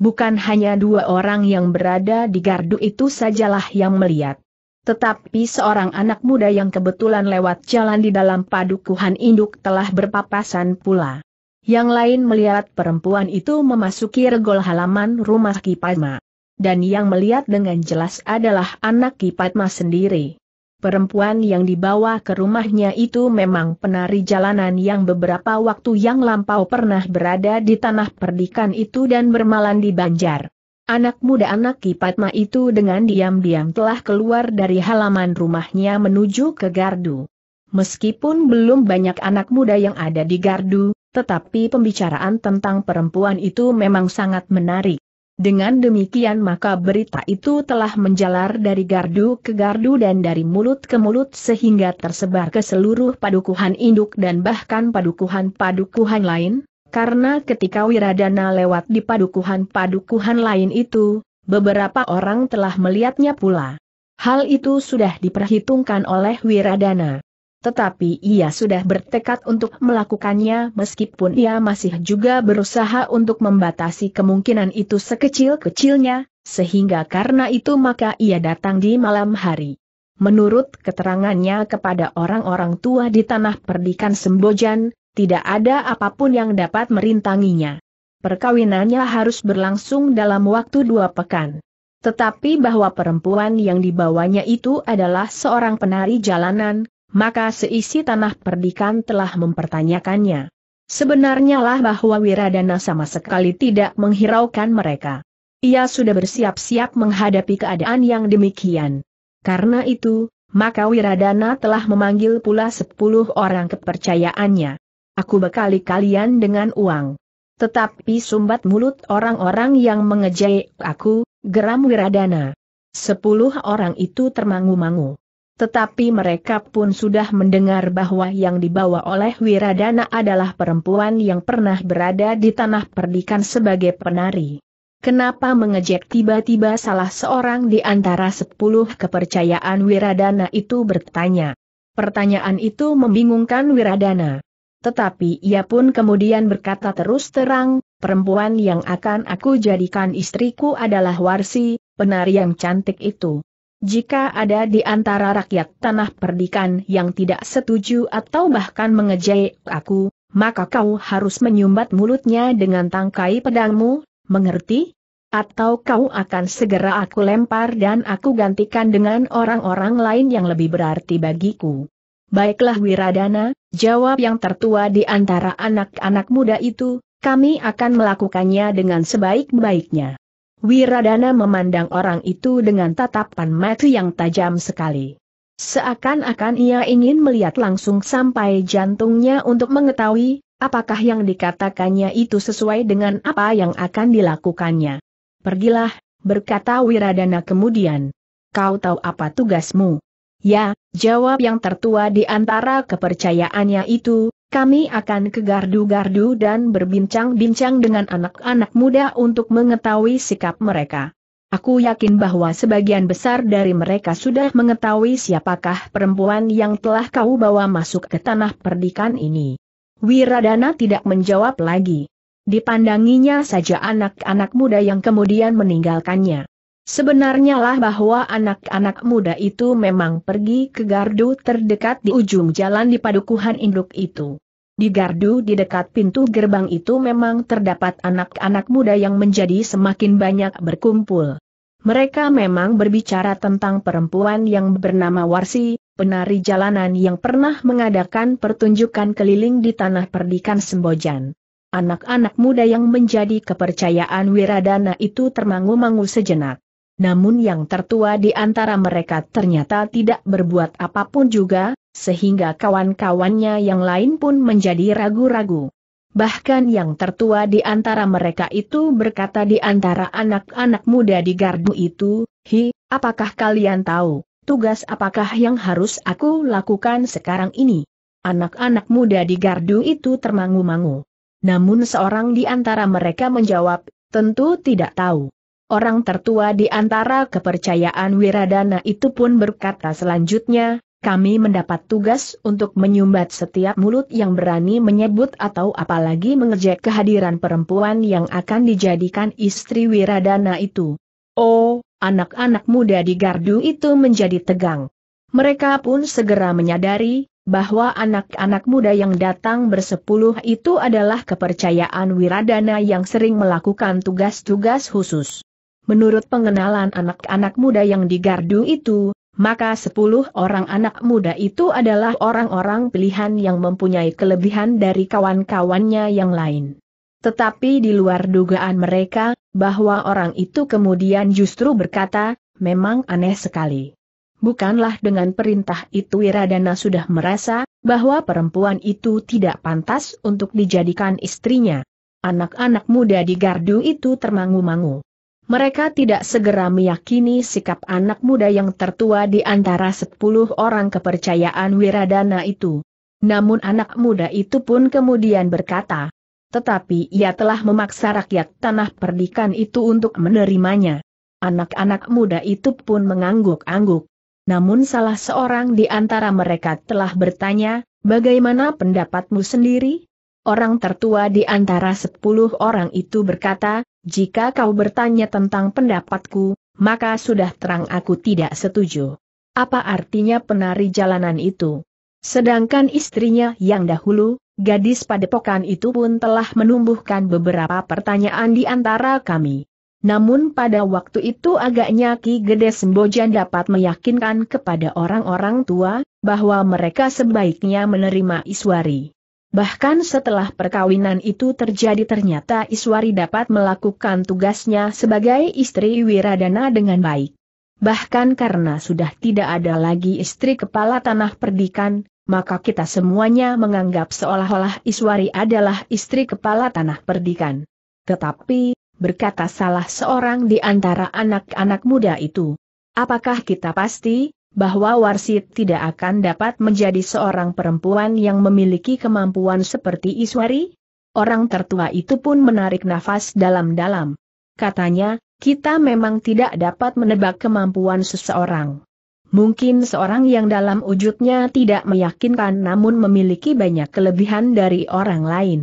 Bukan hanya dua orang yang berada di gardu itu sajalah yang melihat. Tetapi seorang anak muda yang kebetulan lewat jalan di dalam padukuhan induk telah berpapasan pula. Yang lain melihat perempuan itu memasuki regol halaman rumah Kipatma. Dan yang melihat dengan jelas adalah anak Kipatma sendiri. Perempuan yang dibawa ke rumahnya itu memang penari jalanan yang beberapa waktu yang lampau pernah berada di tanah perdikan itu dan bermalan di Banjar. Anak muda anak Kipatma itu dengan diam-diam telah keluar dari halaman rumahnya menuju ke gardu. Meskipun belum banyak anak muda yang ada di gardu, tetapi pembicaraan tentang perempuan itu memang sangat menarik. Dengan demikian maka berita itu telah menjalar dari gardu ke gardu dan dari mulut ke mulut sehingga tersebar ke seluruh padukuhan induk dan bahkan padukuhan-padukuhan lain, karena ketika Wiradana lewat di padukuhan-padukuhan lain itu, beberapa orang telah melihatnya pula. Hal itu sudah diperhitungkan oleh Wiradana tetapi ia sudah bertekad untuk melakukannya meskipun ia masih juga berusaha untuk membatasi kemungkinan itu sekecil-kecilnya, sehingga karena itu maka ia datang di malam hari. Menurut keterangannya kepada orang-orang tua di tanah perdikan Sembojan, tidak ada apapun yang dapat merintanginya. Perkawinannya harus berlangsung dalam waktu dua pekan. Tetapi bahwa perempuan yang dibawanya itu adalah seorang penari jalanan, maka seisi tanah perdikan telah mempertanyakannya. Sebenarnya lah bahwa Wiradana sama sekali tidak menghiraukan mereka. Ia sudah bersiap-siap menghadapi keadaan yang demikian. Karena itu, maka Wiradana telah memanggil pula sepuluh orang kepercayaannya. Aku bekali kalian dengan uang. Tetapi sumbat mulut orang-orang yang mengejek aku, geram Wiradana. Sepuluh orang itu termangu-mangu. Tetapi mereka pun sudah mendengar bahwa yang dibawa oleh Wiradana adalah perempuan yang pernah berada di tanah perdikan sebagai penari. Kenapa mengejek tiba-tiba salah seorang di antara sepuluh kepercayaan Wiradana itu bertanya. Pertanyaan itu membingungkan Wiradana. Tetapi ia pun kemudian berkata terus terang, perempuan yang akan aku jadikan istriku adalah Warsi, penari yang cantik itu. Jika ada di antara rakyat tanah perdikan yang tidak setuju atau bahkan mengejek aku, maka kau harus menyumbat mulutnya dengan tangkai pedangmu, mengerti? Atau kau akan segera aku lempar dan aku gantikan dengan orang-orang lain yang lebih berarti bagiku. Baiklah Wiradana, jawab yang tertua di antara anak-anak muda itu, kami akan melakukannya dengan sebaik-baiknya. Wiradana memandang orang itu dengan tatapan mata yang tajam sekali. Seakan-akan ia ingin melihat langsung sampai jantungnya untuk mengetahui, apakah yang dikatakannya itu sesuai dengan apa yang akan dilakukannya. Pergilah, berkata Wiradana kemudian. Kau tahu apa tugasmu? Ya, jawab yang tertua di antara kepercayaannya itu, kami akan ke gardu-gardu dan berbincang-bincang dengan anak-anak muda untuk mengetahui sikap mereka. Aku yakin bahwa sebagian besar dari mereka sudah mengetahui siapakah perempuan yang telah kau bawa masuk ke tanah perdikan ini. Wiradana tidak menjawab lagi. Dipandanginya saja anak-anak muda yang kemudian meninggalkannya. Sebenarnya lah bahwa anak-anak muda itu memang pergi ke gardu terdekat di ujung jalan di padukuhan induk itu. Di gardu di dekat pintu gerbang itu memang terdapat anak-anak muda yang menjadi semakin banyak berkumpul. Mereka memang berbicara tentang perempuan yang bernama Warsi, penari jalanan yang pernah mengadakan pertunjukan keliling di tanah perdikan Sembojan. Anak-anak muda yang menjadi kepercayaan Wiradana itu termangu-mangu sejenak namun yang tertua di antara mereka ternyata tidak berbuat apapun juga, sehingga kawan-kawannya yang lain pun menjadi ragu-ragu. Bahkan yang tertua di antara mereka itu berkata di antara anak-anak muda di gardu itu, Hi, apakah kalian tahu, tugas apakah yang harus aku lakukan sekarang ini? Anak-anak muda di gardu itu termangu-mangu. Namun seorang di antara mereka menjawab, tentu tidak tahu. Orang tertua di antara kepercayaan Wiradana itu pun berkata selanjutnya, kami mendapat tugas untuk menyumbat setiap mulut yang berani menyebut atau apalagi mengejek kehadiran perempuan yang akan dijadikan istri Wiradana itu. Oh, anak-anak muda di gardu itu menjadi tegang. Mereka pun segera menyadari, bahwa anak-anak muda yang datang bersepuluh itu adalah kepercayaan Wiradana yang sering melakukan tugas-tugas khusus. Menurut pengenalan anak-anak muda yang di gardu itu, maka sepuluh orang anak muda itu adalah orang-orang pilihan yang mempunyai kelebihan dari kawan-kawannya yang lain. Tetapi di luar dugaan mereka, bahwa orang itu kemudian justru berkata, memang aneh sekali. Bukanlah dengan perintah itu Wiradana sudah merasa, bahwa perempuan itu tidak pantas untuk dijadikan istrinya. Anak-anak muda di gardu itu termangu-mangu mereka tidak segera meyakini sikap anak muda yang tertua di antara sepuluh orang kepercayaan Wiradana itu. Namun anak muda itu pun kemudian berkata, tetapi ia telah memaksa rakyat tanah perdikan itu untuk menerimanya. Anak-anak muda itu pun mengangguk-angguk. Namun salah seorang di antara mereka telah bertanya, bagaimana pendapatmu sendiri? Orang tertua di antara sepuluh orang itu berkata, jika kau bertanya tentang pendapatku, maka sudah terang aku tidak setuju. Apa artinya penari jalanan itu? Sedangkan istrinya yang dahulu, gadis padepokan itu pun telah menumbuhkan beberapa pertanyaan di antara kami. Namun pada waktu itu agaknya Ki Gede Sembojan dapat meyakinkan kepada orang-orang tua, bahwa mereka sebaiknya menerima Iswari. Bahkan setelah perkawinan itu terjadi ternyata Iswari dapat melakukan tugasnya sebagai istri Wiradana dengan baik. Bahkan karena sudah tidak ada lagi istri kepala tanah perdikan, maka kita semuanya menganggap seolah-olah Iswari adalah istri kepala tanah perdikan. Tetapi, berkata salah seorang di antara anak-anak muda itu, apakah kita pasti, bahwa Warsit tidak akan dapat menjadi seorang perempuan yang memiliki kemampuan seperti Iswari? Orang tertua itu pun menarik nafas dalam-dalam. Katanya, kita memang tidak dapat menebak kemampuan seseorang. Mungkin seorang yang dalam wujudnya tidak meyakinkan namun memiliki banyak kelebihan dari orang lain.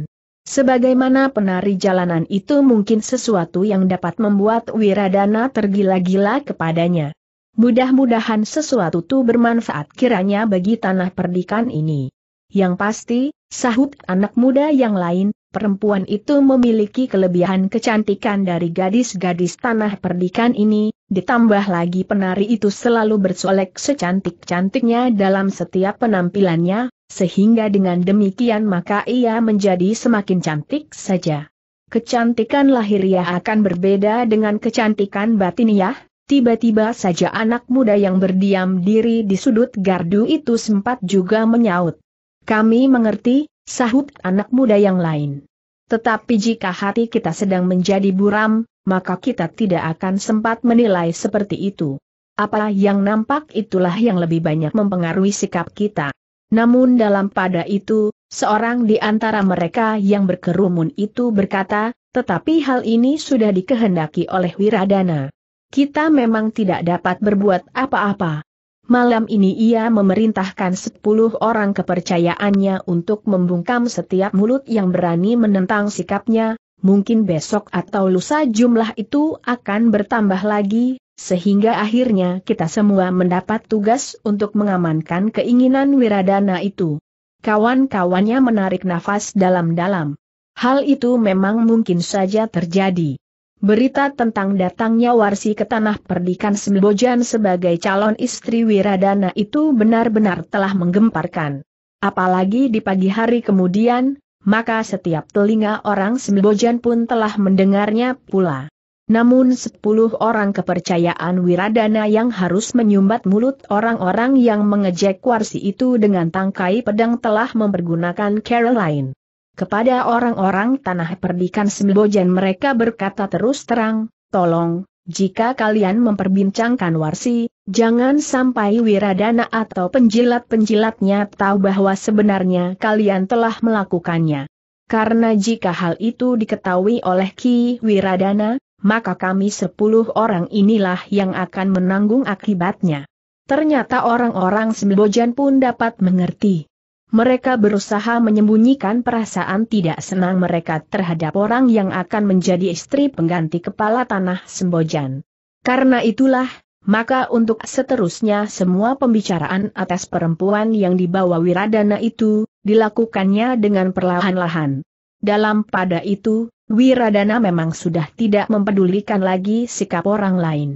Sebagaimana penari jalanan itu mungkin sesuatu yang dapat membuat Wiradana tergila-gila kepadanya. Mudah-mudahan sesuatu itu bermanfaat kiranya bagi tanah perdikan ini. Yang pasti, sahut anak muda yang lain, perempuan itu memiliki kelebihan kecantikan dari gadis-gadis tanah perdikan ini, ditambah lagi penari itu selalu bersolek secantik-cantiknya dalam setiap penampilannya, sehingga dengan demikian maka ia menjadi semakin cantik saja. Kecantikan lahiriah akan berbeda dengan kecantikan batiniah, Tiba-tiba saja anak muda yang berdiam diri di sudut gardu itu sempat juga menyaut. Kami mengerti, sahut anak muda yang lain. Tetapi jika hati kita sedang menjadi buram, maka kita tidak akan sempat menilai seperti itu. Apa yang nampak itulah yang lebih banyak mempengaruhi sikap kita. Namun dalam pada itu, seorang di antara mereka yang berkerumun itu berkata, tetapi hal ini sudah dikehendaki oleh Wiradana kita memang tidak dapat berbuat apa-apa. Malam ini ia memerintahkan sepuluh orang kepercayaannya untuk membungkam setiap mulut yang berani menentang sikapnya, mungkin besok atau lusa jumlah itu akan bertambah lagi, sehingga akhirnya kita semua mendapat tugas untuk mengamankan keinginan Wiradana itu. Kawan-kawannya menarik nafas dalam-dalam. Hal itu memang mungkin saja terjadi. Berita tentang datangnya Warsi ke tanah perdikan Sembojan sebagai calon istri Wiradana itu benar-benar telah menggemparkan. Apalagi di pagi hari kemudian, maka setiap telinga orang Sembojan pun telah mendengarnya pula. Namun sepuluh orang kepercayaan Wiradana yang harus menyumbat mulut orang-orang yang mengejek Warsi itu dengan tangkai pedang telah mempergunakan Caroline. Kepada orang-orang tanah perdikan Sembojan mereka berkata terus terang, tolong, jika kalian memperbincangkan warsi, jangan sampai wiradana atau penjilat-penjilatnya tahu bahwa sebenarnya kalian telah melakukannya. Karena jika hal itu diketahui oleh Ki Wiradana, maka kami sepuluh orang inilah yang akan menanggung akibatnya. Ternyata orang-orang Sembojan pun dapat mengerti mereka berusaha menyembunyikan perasaan tidak senang mereka terhadap orang yang akan menjadi istri pengganti kepala tanah Sembojan. Karena itulah, maka untuk seterusnya semua pembicaraan atas perempuan yang dibawa Wiradana itu, dilakukannya dengan perlahan-lahan. Dalam pada itu, Wiradana memang sudah tidak mempedulikan lagi sikap orang lain.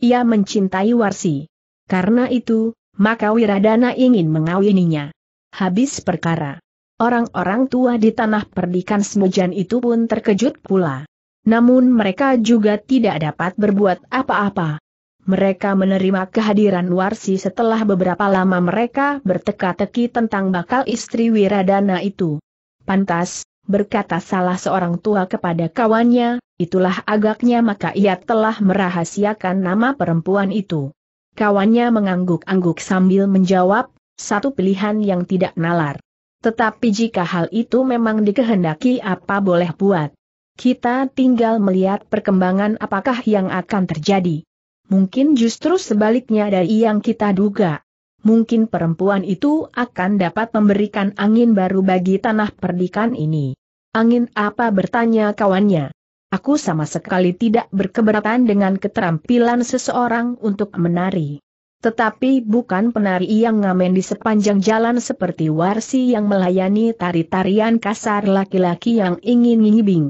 Ia mencintai Warsi. Karena itu, maka Wiradana ingin mengawininya habis perkara. Orang-orang tua di tanah perdikan Semujan itu pun terkejut pula. Namun mereka juga tidak dapat berbuat apa-apa. Mereka menerima kehadiran Warsi setelah beberapa lama mereka berteka-teki tentang bakal istri Wiradana itu. Pantas, berkata salah seorang tua kepada kawannya, itulah agaknya maka ia telah merahasiakan nama perempuan itu. Kawannya mengangguk-angguk sambil menjawab, satu pilihan yang tidak nalar. Tetapi jika hal itu memang dikehendaki apa boleh buat. Kita tinggal melihat perkembangan apakah yang akan terjadi. Mungkin justru sebaliknya dari yang kita duga. Mungkin perempuan itu akan dapat memberikan angin baru bagi tanah perdikan ini. Angin apa bertanya kawannya. Aku sama sekali tidak berkeberatan dengan keterampilan seseorang untuk menari. Tetapi bukan penari yang ngamen di sepanjang jalan seperti warsi yang melayani tari-tarian kasar laki-laki yang ingin ngibing.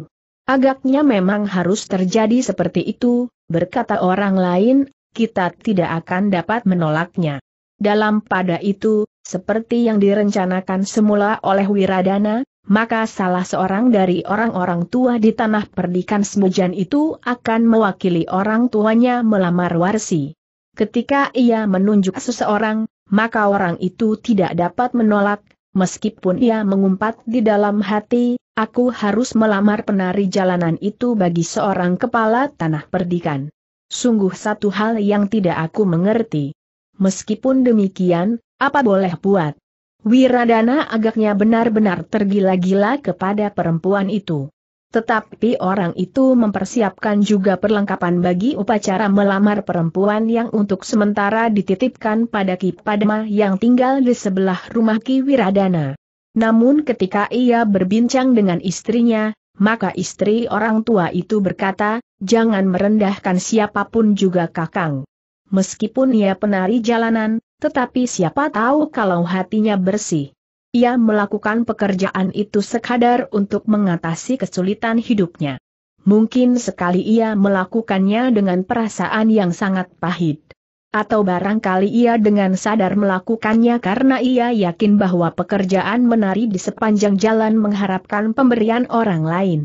Agaknya memang harus terjadi seperti itu, berkata orang lain, kita tidak akan dapat menolaknya. Dalam pada itu, seperti yang direncanakan semula oleh Wiradana, maka salah seorang dari orang-orang tua di tanah perdikan Semujan itu akan mewakili orang tuanya melamar Warsi. Ketika ia menunjuk seseorang, maka orang itu tidak dapat menolak, meskipun ia mengumpat di dalam hati, aku harus melamar penari jalanan itu bagi seorang kepala tanah perdikan. Sungguh satu hal yang tidak aku mengerti. Meskipun demikian, apa boleh buat? Wiradana agaknya benar-benar tergila-gila kepada perempuan itu. Tetapi orang itu mempersiapkan juga perlengkapan bagi upacara melamar perempuan yang untuk sementara dititipkan pada Ki Padma yang tinggal di sebelah rumah Ki Wiradana. Namun ketika ia berbincang dengan istrinya, maka istri orang tua itu berkata, jangan merendahkan siapapun juga kakang. Meskipun ia penari jalanan, tetapi siapa tahu kalau hatinya bersih. Ia melakukan pekerjaan itu sekadar untuk mengatasi kesulitan hidupnya. Mungkin sekali ia melakukannya dengan perasaan yang sangat pahit. Atau barangkali ia dengan sadar melakukannya karena ia yakin bahwa pekerjaan menari di sepanjang jalan mengharapkan pemberian orang lain.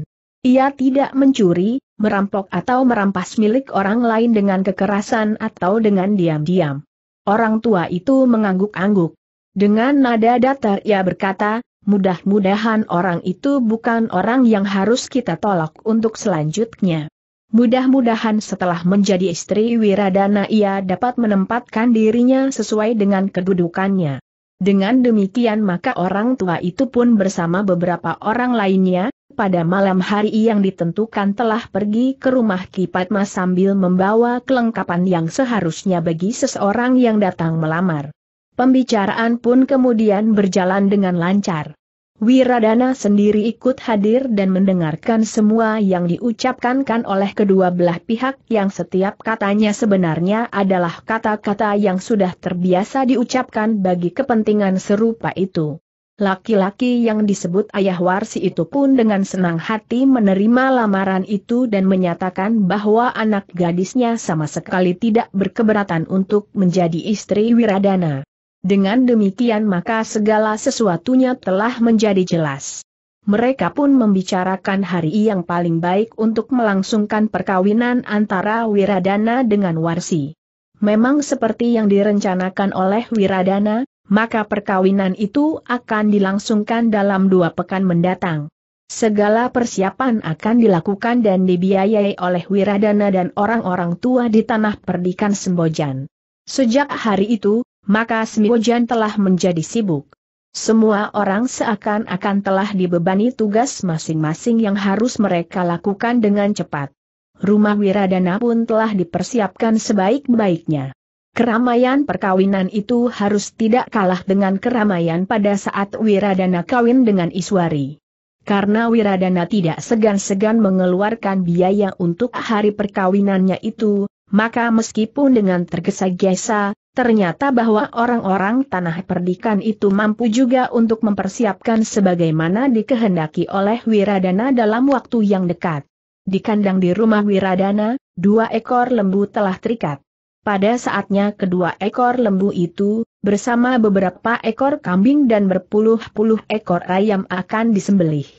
Ia tidak mencuri, merampok atau merampas milik orang lain dengan kekerasan atau dengan diam-diam. Orang tua itu mengangguk-angguk. Dengan nada datar ia berkata, mudah-mudahan orang itu bukan orang yang harus kita tolak untuk selanjutnya. Mudah-mudahan setelah menjadi istri Wiradana ia dapat menempatkan dirinya sesuai dengan kedudukannya. Dengan demikian maka orang tua itu pun bersama beberapa orang lainnya, pada malam hari yang ditentukan telah pergi ke rumah Kipatma sambil membawa kelengkapan yang seharusnya bagi seseorang yang datang melamar. Pembicaraan pun kemudian berjalan dengan lancar. Wiradana sendiri ikut hadir dan mendengarkan semua yang diucapkan kan oleh kedua belah pihak yang setiap katanya sebenarnya adalah kata-kata yang sudah terbiasa diucapkan bagi kepentingan serupa itu. Laki-laki yang disebut ayah Warsi itu pun dengan senang hati menerima lamaran itu dan menyatakan bahwa anak gadisnya sama sekali tidak berkeberatan untuk menjadi istri Wiradana. Dengan demikian maka segala sesuatunya telah menjadi jelas. Mereka pun membicarakan hari yang paling baik untuk melangsungkan perkawinan antara Wiradana dengan Warsi. Memang seperti yang direncanakan oleh Wiradana, maka perkawinan itu akan dilangsungkan dalam dua pekan mendatang. Segala persiapan akan dilakukan dan dibiayai oleh Wiradana dan orang-orang tua di tanah perdikan Sembojan. Sejak hari itu, maka Smiwojan telah menjadi sibuk. Semua orang seakan-akan telah dibebani tugas masing-masing yang harus mereka lakukan dengan cepat. Rumah Wiradana pun telah dipersiapkan sebaik-baiknya. Keramaian perkawinan itu harus tidak kalah dengan keramaian pada saat Wiradana kawin dengan Iswari. Karena Wiradana tidak segan-segan mengeluarkan biaya untuk hari perkawinannya itu, maka meskipun dengan tergesa-gesa, ternyata bahwa orang-orang tanah perdikan itu mampu juga untuk mempersiapkan sebagaimana dikehendaki oleh Wiradana dalam waktu yang dekat. Di kandang di rumah Wiradana, dua ekor lembu telah terikat. Pada saatnya kedua ekor lembu itu, bersama beberapa ekor kambing dan berpuluh-puluh ekor ayam akan disembelih.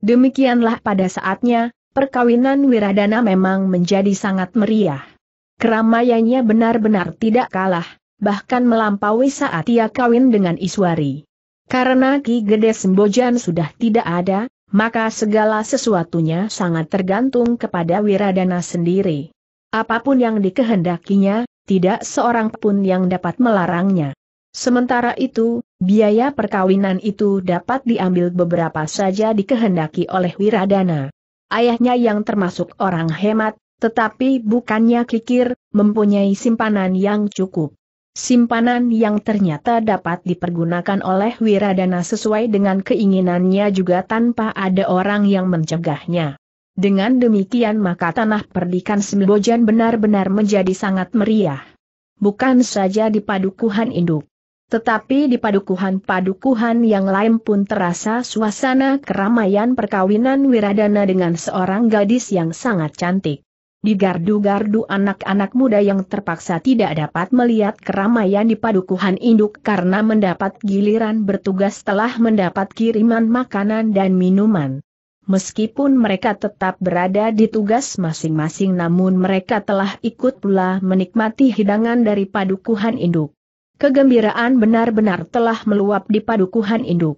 Demikianlah pada saatnya, perkawinan Wiradana memang menjadi sangat meriah. Keramaiannya benar-benar tidak kalah, bahkan melampaui saat ia kawin dengan Iswari. Karena Ki Gede Sembojan sudah tidak ada, maka segala sesuatunya sangat tergantung kepada Wiradana sendiri. Apapun yang dikehendakinya, tidak seorang pun yang dapat melarangnya. Sementara itu, biaya perkawinan itu dapat diambil beberapa saja dikehendaki oleh Wiradana. Ayahnya yang termasuk orang hemat, tetapi bukannya kikir, mempunyai simpanan yang cukup. Simpanan yang ternyata dapat dipergunakan oleh Wiradana sesuai dengan keinginannya juga tanpa ada orang yang mencegahnya. Dengan demikian maka tanah perdikan Sembojan benar-benar menjadi sangat meriah. Bukan saja di padukuhan induk. Tetapi di padukuhan-padukuhan yang lain pun terasa suasana keramaian perkawinan Wiradana dengan seorang gadis yang sangat cantik. Di gardu-gardu anak-anak muda yang terpaksa tidak dapat melihat keramaian di padukuhan induk karena mendapat giliran bertugas telah mendapat kiriman makanan dan minuman. Meskipun mereka tetap berada di tugas masing-masing namun mereka telah ikut pula menikmati hidangan dari padukuhan induk. Kegembiraan benar-benar telah meluap di padukuhan induk.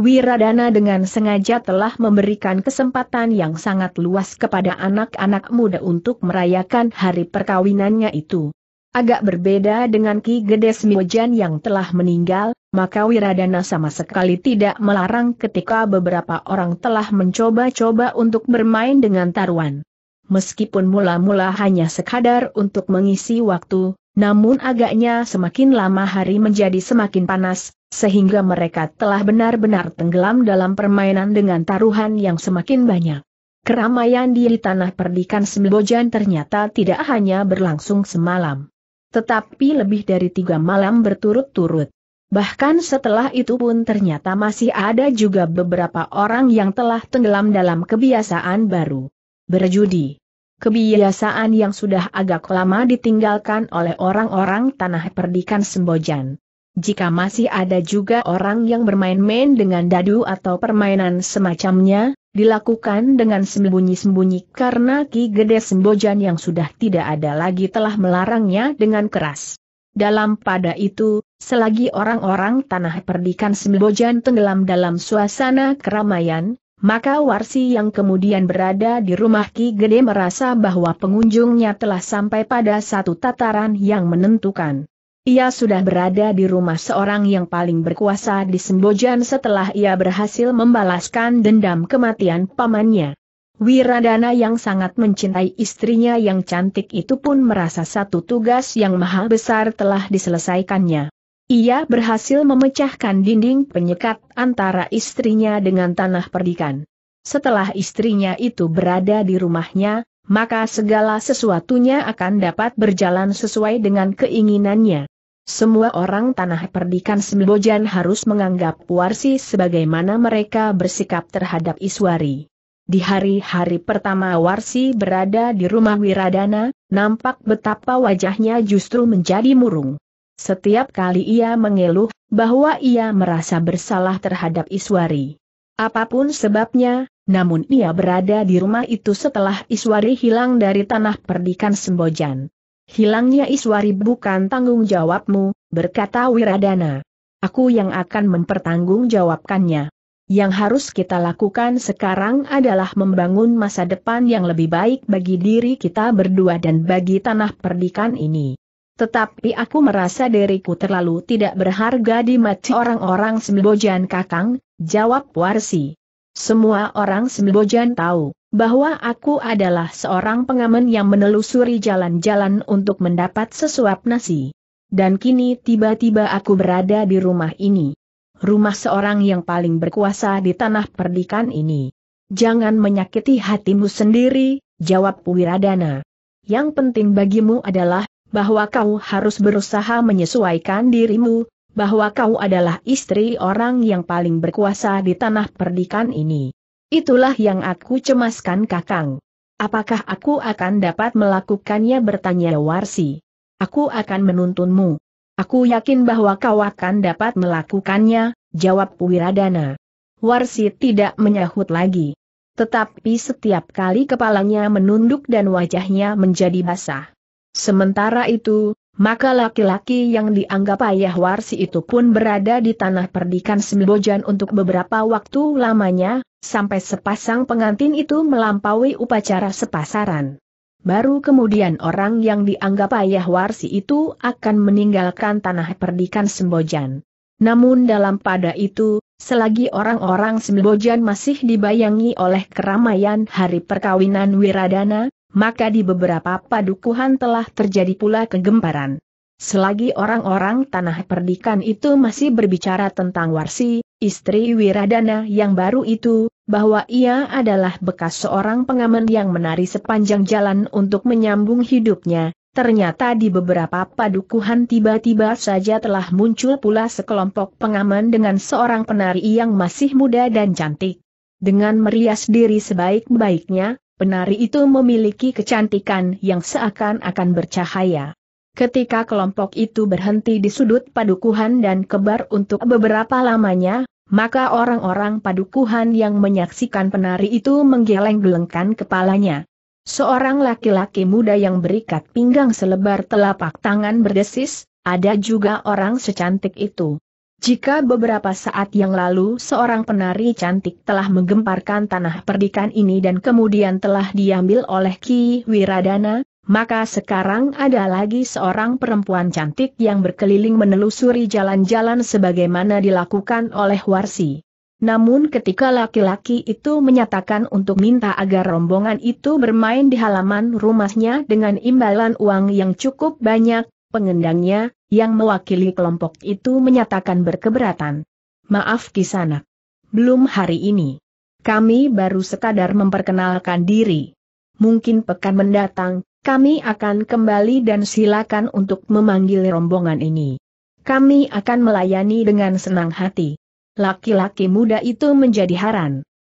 Wiradana dengan sengaja telah memberikan kesempatan yang sangat luas kepada anak-anak muda untuk merayakan hari perkawinannya itu. Agak berbeda dengan Ki Gedes Miojan yang telah meninggal, maka Wiradana sama sekali tidak melarang ketika beberapa orang telah mencoba-coba untuk bermain dengan taruhan. Meskipun mula-mula hanya sekadar untuk mengisi waktu, namun agaknya semakin lama hari menjadi semakin panas, sehingga mereka telah benar-benar tenggelam dalam permainan dengan taruhan yang semakin banyak. Keramaian di tanah perdikan Sembojan ternyata tidak hanya berlangsung semalam. Tetapi lebih dari tiga malam berturut-turut. Bahkan setelah itu pun ternyata masih ada juga beberapa orang yang telah tenggelam dalam kebiasaan baru. Berjudi. Kebiasaan yang sudah agak lama ditinggalkan oleh orang-orang tanah perdikan Sembojan. Jika masih ada juga orang yang bermain-main dengan dadu atau permainan semacamnya, dilakukan dengan sembunyi-sembunyi karena Ki Gede Sembojan yang sudah tidak ada lagi telah melarangnya dengan keras. Dalam pada itu, selagi orang-orang tanah perdikan Sembojan tenggelam dalam suasana keramaian, maka Warsi yang kemudian berada di rumah Ki Gede merasa bahwa pengunjungnya telah sampai pada satu tataran yang menentukan. Ia sudah berada di rumah seorang yang paling berkuasa di Sembojan setelah ia berhasil membalaskan dendam kematian pamannya. Wiradana yang sangat mencintai istrinya yang cantik itu pun merasa satu tugas yang maha besar telah diselesaikannya. Ia berhasil memecahkan dinding penyekat antara istrinya dengan tanah perdikan. Setelah istrinya itu berada di rumahnya, maka segala sesuatunya akan dapat berjalan sesuai dengan keinginannya. Semua orang tanah perdikan Sembojan harus menganggap Warsi sebagaimana mereka bersikap terhadap Iswari. Di hari-hari pertama Warsi berada di rumah Wiradana, nampak betapa wajahnya justru menjadi murung. Setiap kali ia mengeluh, bahwa ia merasa bersalah terhadap Iswari. Apapun sebabnya, namun ia berada di rumah itu setelah Iswari hilang dari tanah perdikan Sembojan. Hilangnya Iswari bukan tanggung jawabmu, berkata Wiradana. Aku yang akan mempertanggungjawabkannya. Yang harus kita lakukan sekarang adalah membangun masa depan yang lebih baik bagi diri kita berdua dan bagi tanah perdikan ini. Tetapi aku merasa diriku terlalu tidak berharga di mata orang-orang Sembojan Kakang, jawab Warsi. Semua orang Sembojan tahu bahwa aku adalah seorang pengamen yang menelusuri jalan-jalan untuk mendapat sesuap nasi. Dan kini tiba-tiba aku berada di rumah ini. Rumah seorang yang paling berkuasa di tanah perdikan ini. Jangan menyakiti hatimu sendiri, jawab Wiradana. Yang penting bagimu adalah, bahwa kau harus berusaha menyesuaikan dirimu, bahwa kau adalah istri orang yang paling berkuasa di tanah perdikan ini. Itulah yang aku cemaskan kakang. Apakah aku akan dapat melakukannya bertanya Warsi. Aku akan menuntunmu. Aku yakin bahwa kau akan dapat melakukannya, jawab Wiradana. Warsi tidak menyahut lagi. Tetapi setiap kali kepalanya menunduk dan wajahnya menjadi basah. Sementara itu, maka laki-laki yang dianggap ayah Warsi itu pun berada di tanah perdikan Sembojan untuk beberapa waktu lamanya, sampai sepasang pengantin itu melampaui upacara sepasaran. Baru kemudian orang yang dianggap ayah Warsi itu akan meninggalkan tanah perdikan Sembojan. Namun dalam pada itu, selagi orang-orang Sembojan masih dibayangi oleh keramaian hari perkawinan Wiradana, maka di beberapa padukuhan telah terjadi pula kegemparan. Selagi orang-orang tanah perdikan itu masih berbicara tentang Warsi, istri Wiradana yang baru itu, bahwa ia adalah bekas seorang pengamen yang menari sepanjang jalan untuk menyambung hidupnya, Ternyata di beberapa padukuhan tiba-tiba saja telah muncul pula sekelompok pengaman dengan seorang penari yang masih muda dan cantik. Dengan merias diri sebaik-baiknya, Penari itu memiliki kecantikan yang seakan-akan bercahaya. Ketika kelompok itu berhenti di sudut padukuhan dan kebar untuk beberapa lamanya, maka orang-orang padukuhan yang menyaksikan penari itu menggeleng-gelengkan kepalanya. Seorang laki-laki muda yang berikat pinggang selebar telapak tangan berdesis, ada juga orang secantik itu. Jika beberapa saat yang lalu seorang penari cantik telah menggemparkan tanah perdikan ini dan kemudian telah diambil oleh Ki Wiradana, maka sekarang ada lagi seorang perempuan cantik yang berkeliling menelusuri jalan-jalan sebagaimana dilakukan oleh Warsi. Namun ketika laki-laki itu menyatakan untuk minta agar rombongan itu bermain di halaman rumahnya dengan imbalan uang yang cukup banyak, pengendangnya, yang mewakili kelompok itu menyatakan berkeberatan. Maaf kisana, Belum hari ini. Kami baru sekadar memperkenalkan diri. Mungkin pekan mendatang, kami akan kembali dan silakan untuk memanggil rombongan ini. Kami akan melayani dengan senang hati. Laki-laki muda itu menjadi haran.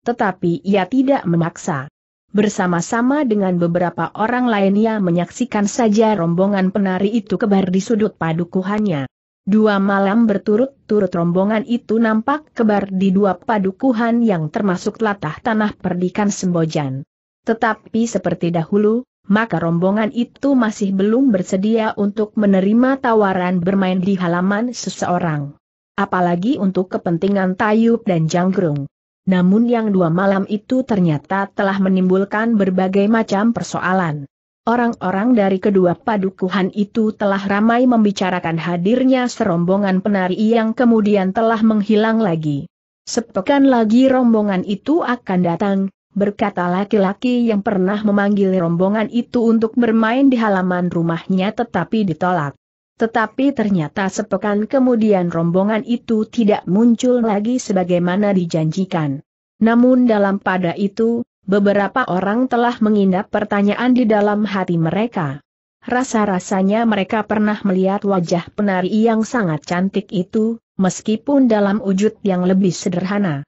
Tetapi ia tidak memaksa. Bersama-sama dengan beberapa orang lainnya menyaksikan saja rombongan penari itu kebar di sudut padukuhannya. Dua malam berturut-turut rombongan itu nampak kebar di dua padukuhan yang termasuk latah tanah perdikan Sembojan. Tetapi seperti dahulu, maka rombongan itu masih belum bersedia untuk menerima tawaran bermain di halaman seseorang. Apalagi untuk kepentingan Tayub dan Janggrung namun yang dua malam itu ternyata telah menimbulkan berbagai macam persoalan. Orang-orang dari kedua padukuhan itu telah ramai membicarakan hadirnya serombongan penari yang kemudian telah menghilang lagi. Sepekan lagi rombongan itu akan datang, berkata laki-laki yang pernah memanggil rombongan itu untuk bermain di halaman rumahnya tetapi ditolak. Tetapi ternyata sepekan kemudian rombongan itu tidak muncul lagi sebagaimana dijanjikan. Namun dalam pada itu, beberapa orang telah mengindap pertanyaan di dalam hati mereka. Rasa-rasanya mereka pernah melihat wajah penari yang sangat cantik itu, meskipun dalam wujud yang lebih sederhana.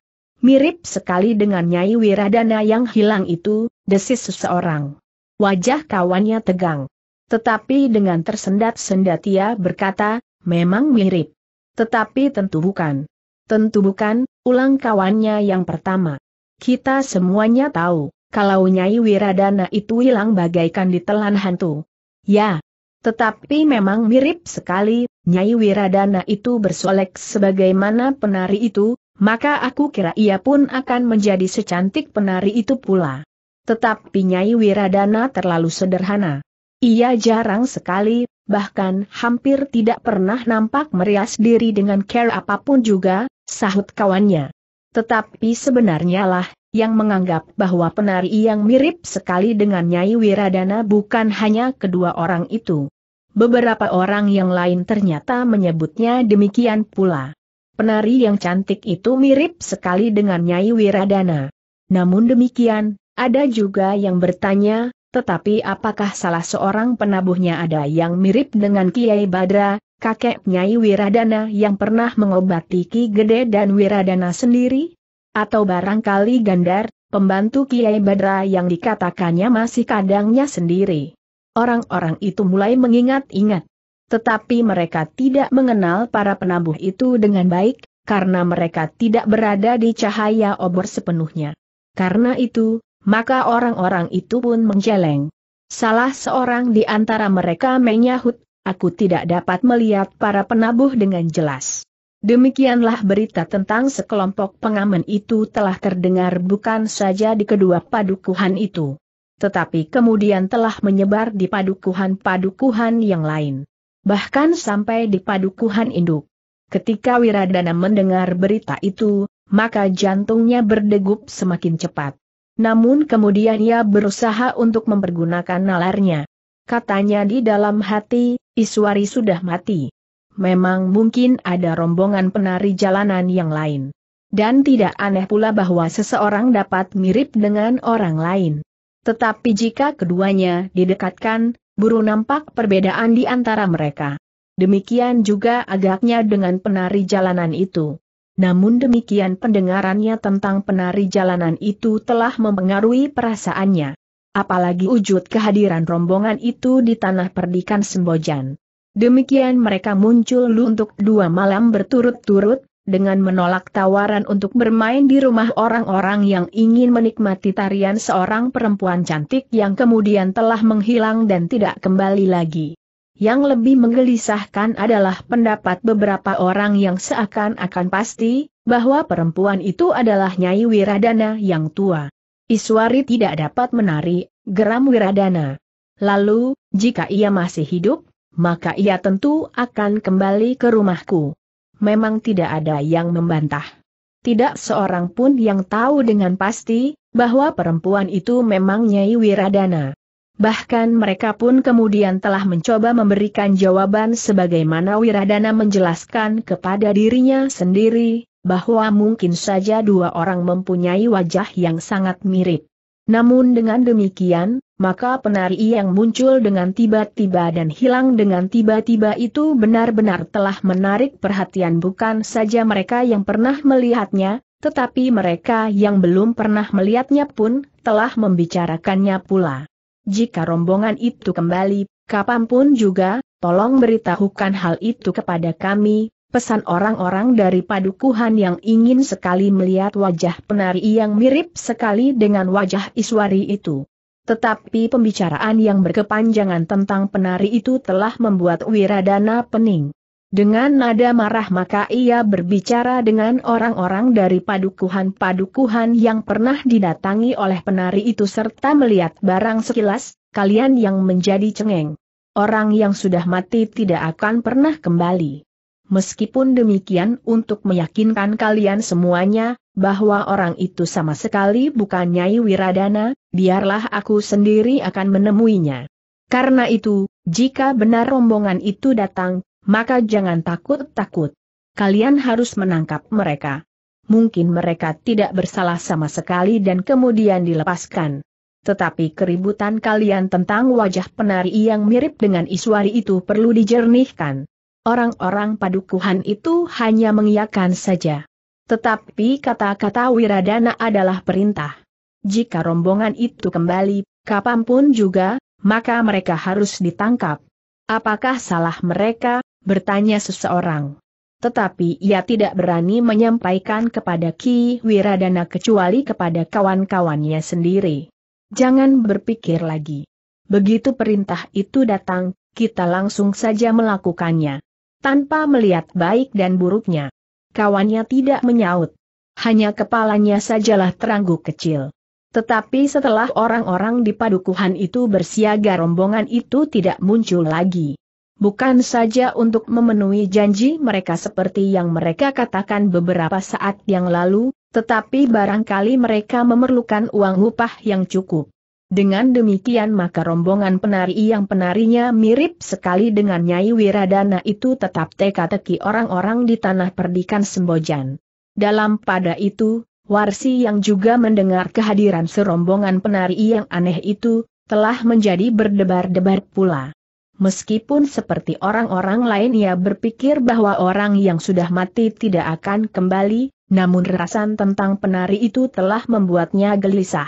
Mirip sekali dengan Nyai Wiradana yang hilang itu, desis seseorang. Wajah kawannya tegang. Tetapi dengan tersendat-sendat ia berkata, memang mirip. Tetapi tentu bukan. Tentu bukan, ulang kawannya yang pertama. Kita semuanya tahu, kalau Nyai Wiradana itu hilang bagaikan ditelan hantu. Ya. Tetapi memang mirip sekali, Nyai Wiradana itu bersolek sebagaimana penari itu, maka aku kira ia pun akan menjadi secantik penari itu pula. Tetapi Nyai Wiradana terlalu sederhana. Ia jarang sekali, bahkan hampir tidak pernah nampak merias diri dengan care apapun juga, sahut kawannya. Tetapi sebenarnya lah, yang menganggap bahwa penari yang mirip sekali dengan Nyai Wiradana bukan hanya kedua orang itu. Beberapa orang yang lain ternyata menyebutnya demikian pula. Penari yang cantik itu mirip sekali dengan Nyai Wiradana. Namun demikian, ada juga yang bertanya, tetapi apakah salah seorang penabuhnya ada yang mirip dengan Kiai Badra, kakek Nyai Wiradana yang pernah mengobati Ki Gede dan Wiradana sendiri? Atau barangkali Gandar, pembantu Kiai Badra yang dikatakannya masih kadangnya sendiri. Orang-orang itu mulai mengingat-ingat. Tetapi mereka tidak mengenal para penabuh itu dengan baik, karena mereka tidak berada di cahaya obor sepenuhnya. Karena itu, maka orang-orang itu pun menjeleng. Salah seorang di antara mereka menyahut, aku tidak dapat melihat para penabuh dengan jelas. Demikianlah berita tentang sekelompok pengamen itu telah terdengar bukan saja di kedua padukuhan itu. Tetapi kemudian telah menyebar di padukuhan-padukuhan yang lain. Bahkan sampai di padukuhan induk. Ketika Wiradana mendengar berita itu, maka jantungnya berdegup semakin cepat. Namun kemudian ia berusaha untuk mempergunakan nalarnya. Katanya di dalam hati, Iswari sudah mati. Memang mungkin ada rombongan penari jalanan yang lain. Dan tidak aneh pula bahwa seseorang dapat mirip dengan orang lain. Tetapi jika keduanya didekatkan, buru nampak perbedaan di antara mereka. Demikian juga agaknya dengan penari jalanan itu namun demikian pendengarannya tentang penari jalanan itu telah mempengaruhi perasaannya. Apalagi wujud kehadiran rombongan itu di tanah perdikan Sembojan. Demikian mereka muncul lu untuk dua malam berturut-turut, dengan menolak tawaran untuk bermain di rumah orang-orang yang ingin menikmati tarian seorang perempuan cantik yang kemudian telah menghilang dan tidak kembali lagi. Yang lebih menggelisahkan adalah pendapat beberapa orang yang seakan-akan pasti, bahwa perempuan itu adalah Nyai Wiradana yang tua. Iswari tidak dapat menari, geram Wiradana. Lalu, jika ia masih hidup, maka ia tentu akan kembali ke rumahku. Memang tidak ada yang membantah. Tidak seorang pun yang tahu dengan pasti, bahwa perempuan itu memang Nyai Wiradana. Bahkan mereka pun kemudian telah mencoba memberikan jawaban sebagaimana Wiradana menjelaskan kepada dirinya sendiri, bahwa mungkin saja dua orang mempunyai wajah yang sangat mirip. Namun dengan demikian, maka penari yang muncul dengan tiba-tiba dan hilang dengan tiba-tiba itu benar-benar telah menarik perhatian bukan saja mereka yang pernah melihatnya, tetapi mereka yang belum pernah melihatnya pun telah membicarakannya pula. Jika rombongan itu kembali, kapanpun juga, tolong beritahukan hal itu kepada kami, pesan orang-orang dari padukuhan yang ingin sekali melihat wajah penari yang mirip sekali dengan wajah Iswari itu. Tetapi pembicaraan yang berkepanjangan tentang penari itu telah membuat Wiradana pening. Dengan nada marah maka ia berbicara dengan orang-orang dari padukuhan-padukuhan yang pernah didatangi oleh penari itu serta melihat barang sekilas, kalian yang menjadi cengeng. Orang yang sudah mati tidak akan pernah kembali. Meskipun demikian untuk meyakinkan kalian semuanya, bahwa orang itu sama sekali bukan Nyai Wiradana, biarlah aku sendiri akan menemuinya. Karena itu, jika benar rombongan itu datang, maka jangan takut-takut. Kalian harus menangkap mereka. Mungkin mereka tidak bersalah sama sekali dan kemudian dilepaskan. Tetapi keributan kalian tentang wajah penari yang mirip dengan Iswari itu perlu dijernihkan. Orang-orang padukuhan itu hanya mengiyakan saja. Tetapi kata-kata Wiradana adalah perintah. Jika rombongan itu kembali, kapanpun juga, maka mereka harus ditangkap. Apakah salah mereka, bertanya seseorang. Tetapi ia tidak berani menyampaikan kepada Ki Wiradana kecuali kepada kawan-kawannya sendiri. Jangan berpikir lagi. Begitu perintah itu datang, kita langsung saja melakukannya. Tanpa melihat baik dan buruknya. Kawannya tidak menyaut. Hanya kepalanya sajalah terangguk kecil. Tetapi setelah orang-orang di padukuhan itu bersiaga rombongan itu tidak muncul lagi bukan saja untuk memenuhi janji mereka seperti yang mereka katakan beberapa saat yang lalu, tetapi barangkali mereka memerlukan uang upah yang cukup. Dengan demikian maka rombongan penari yang penarinya mirip sekali dengan Nyai Wiradana itu tetap teka-teki orang-orang di tanah perdikan Sembojan. Dalam pada itu, Warsi yang juga mendengar kehadiran serombongan penari yang aneh itu, telah menjadi berdebar-debar pula. Meskipun seperti orang-orang lain ia berpikir bahwa orang yang sudah mati tidak akan kembali, namun rasan tentang penari itu telah membuatnya gelisah.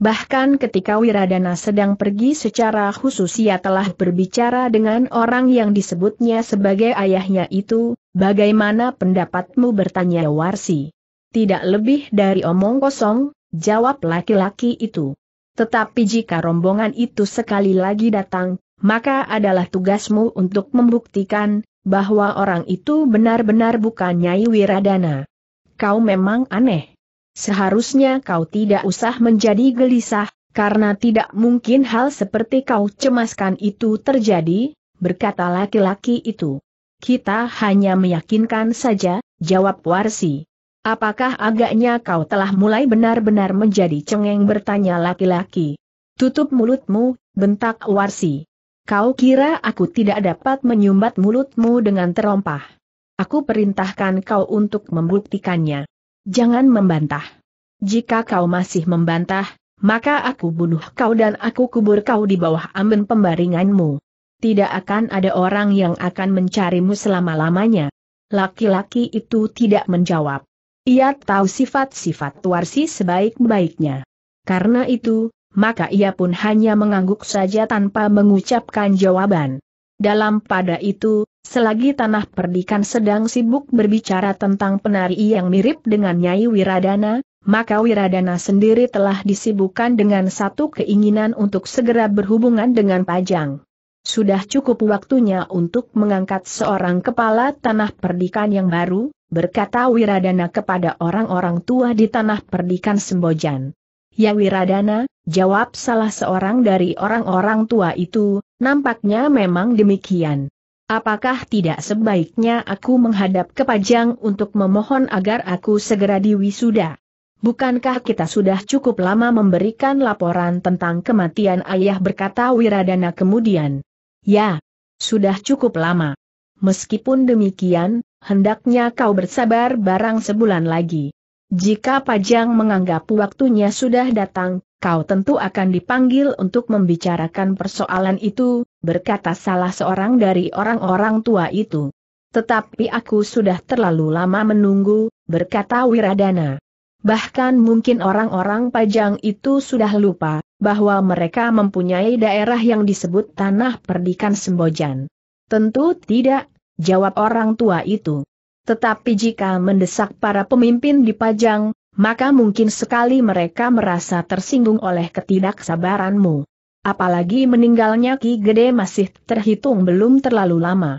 Bahkan ketika Wiradana sedang pergi secara khusus ia telah berbicara dengan orang yang disebutnya sebagai ayahnya itu, bagaimana pendapatmu bertanya Warsi. Tidak lebih dari omong kosong, jawab laki-laki itu. Tetapi jika rombongan itu sekali lagi datang, maka adalah tugasmu untuk membuktikan bahwa orang itu benar-benar bukan Nyai Wiradana. Kau memang aneh. Seharusnya kau tidak usah menjadi gelisah, karena tidak mungkin hal seperti kau cemaskan itu terjadi, berkata laki-laki itu. Kita hanya meyakinkan saja, jawab Warsi. Apakah agaknya kau telah mulai benar-benar menjadi cengeng bertanya laki-laki. Tutup mulutmu, bentak Warsi. Kau kira aku tidak dapat menyumbat mulutmu dengan terompah? Aku perintahkan kau untuk membuktikannya. Jangan membantah. Jika kau masih membantah, maka aku bunuh kau dan aku kubur kau di bawah amben pembaringanmu. Tidak akan ada orang yang akan mencarimu selama-lamanya. Laki-laki itu tidak menjawab. Ia tahu sifat-sifat Warsi sebaik-baiknya. Karena itu, maka ia pun hanya mengangguk saja tanpa mengucapkan jawaban. Dalam pada itu, selagi tanah perdikan sedang sibuk berbicara tentang penari yang mirip dengan Nyai Wiradana, maka Wiradana sendiri telah disibukkan dengan satu keinginan untuk segera berhubungan dengan Pajang. Sudah cukup waktunya untuk mengangkat seorang kepala tanah perdikan yang baru, berkata Wiradana kepada orang-orang tua di tanah perdikan Sembojan. Ya Wiradana, jawab salah seorang dari orang-orang tua itu, nampaknya memang demikian. Apakah tidak sebaiknya aku menghadap ke Pajang untuk memohon agar aku segera diwisuda? Bukankah kita sudah cukup lama memberikan laporan tentang kematian ayah berkata Wiradana kemudian? Ya, sudah cukup lama. Meskipun demikian, hendaknya kau bersabar barang sebulan lagi. Jika Pajang menganggap waktunya sudah datang, kau tentu akan dipanggil untuk membicarakan persoalan itu, berkata salah seorang dari orang-orang tua itu. Tetapi aku sudah terlalu lama menunggu, berkata Wiradana. Bahkan mungkin orang-orang Pajang itu sudah lupa, bahwa mereka mempunyai daerah yang disebut Tanah Perdikan Sembojan. Tentu tidak, jawab orang tua itu. Tetapi jika mendesak para pemimpin di Pajang, maka mungkin sekali mereka merasa tersinggung oleh ketidaksabaranmu. Apalagi meninggalnya Ki Gede masih terhitung belum terlalu lama.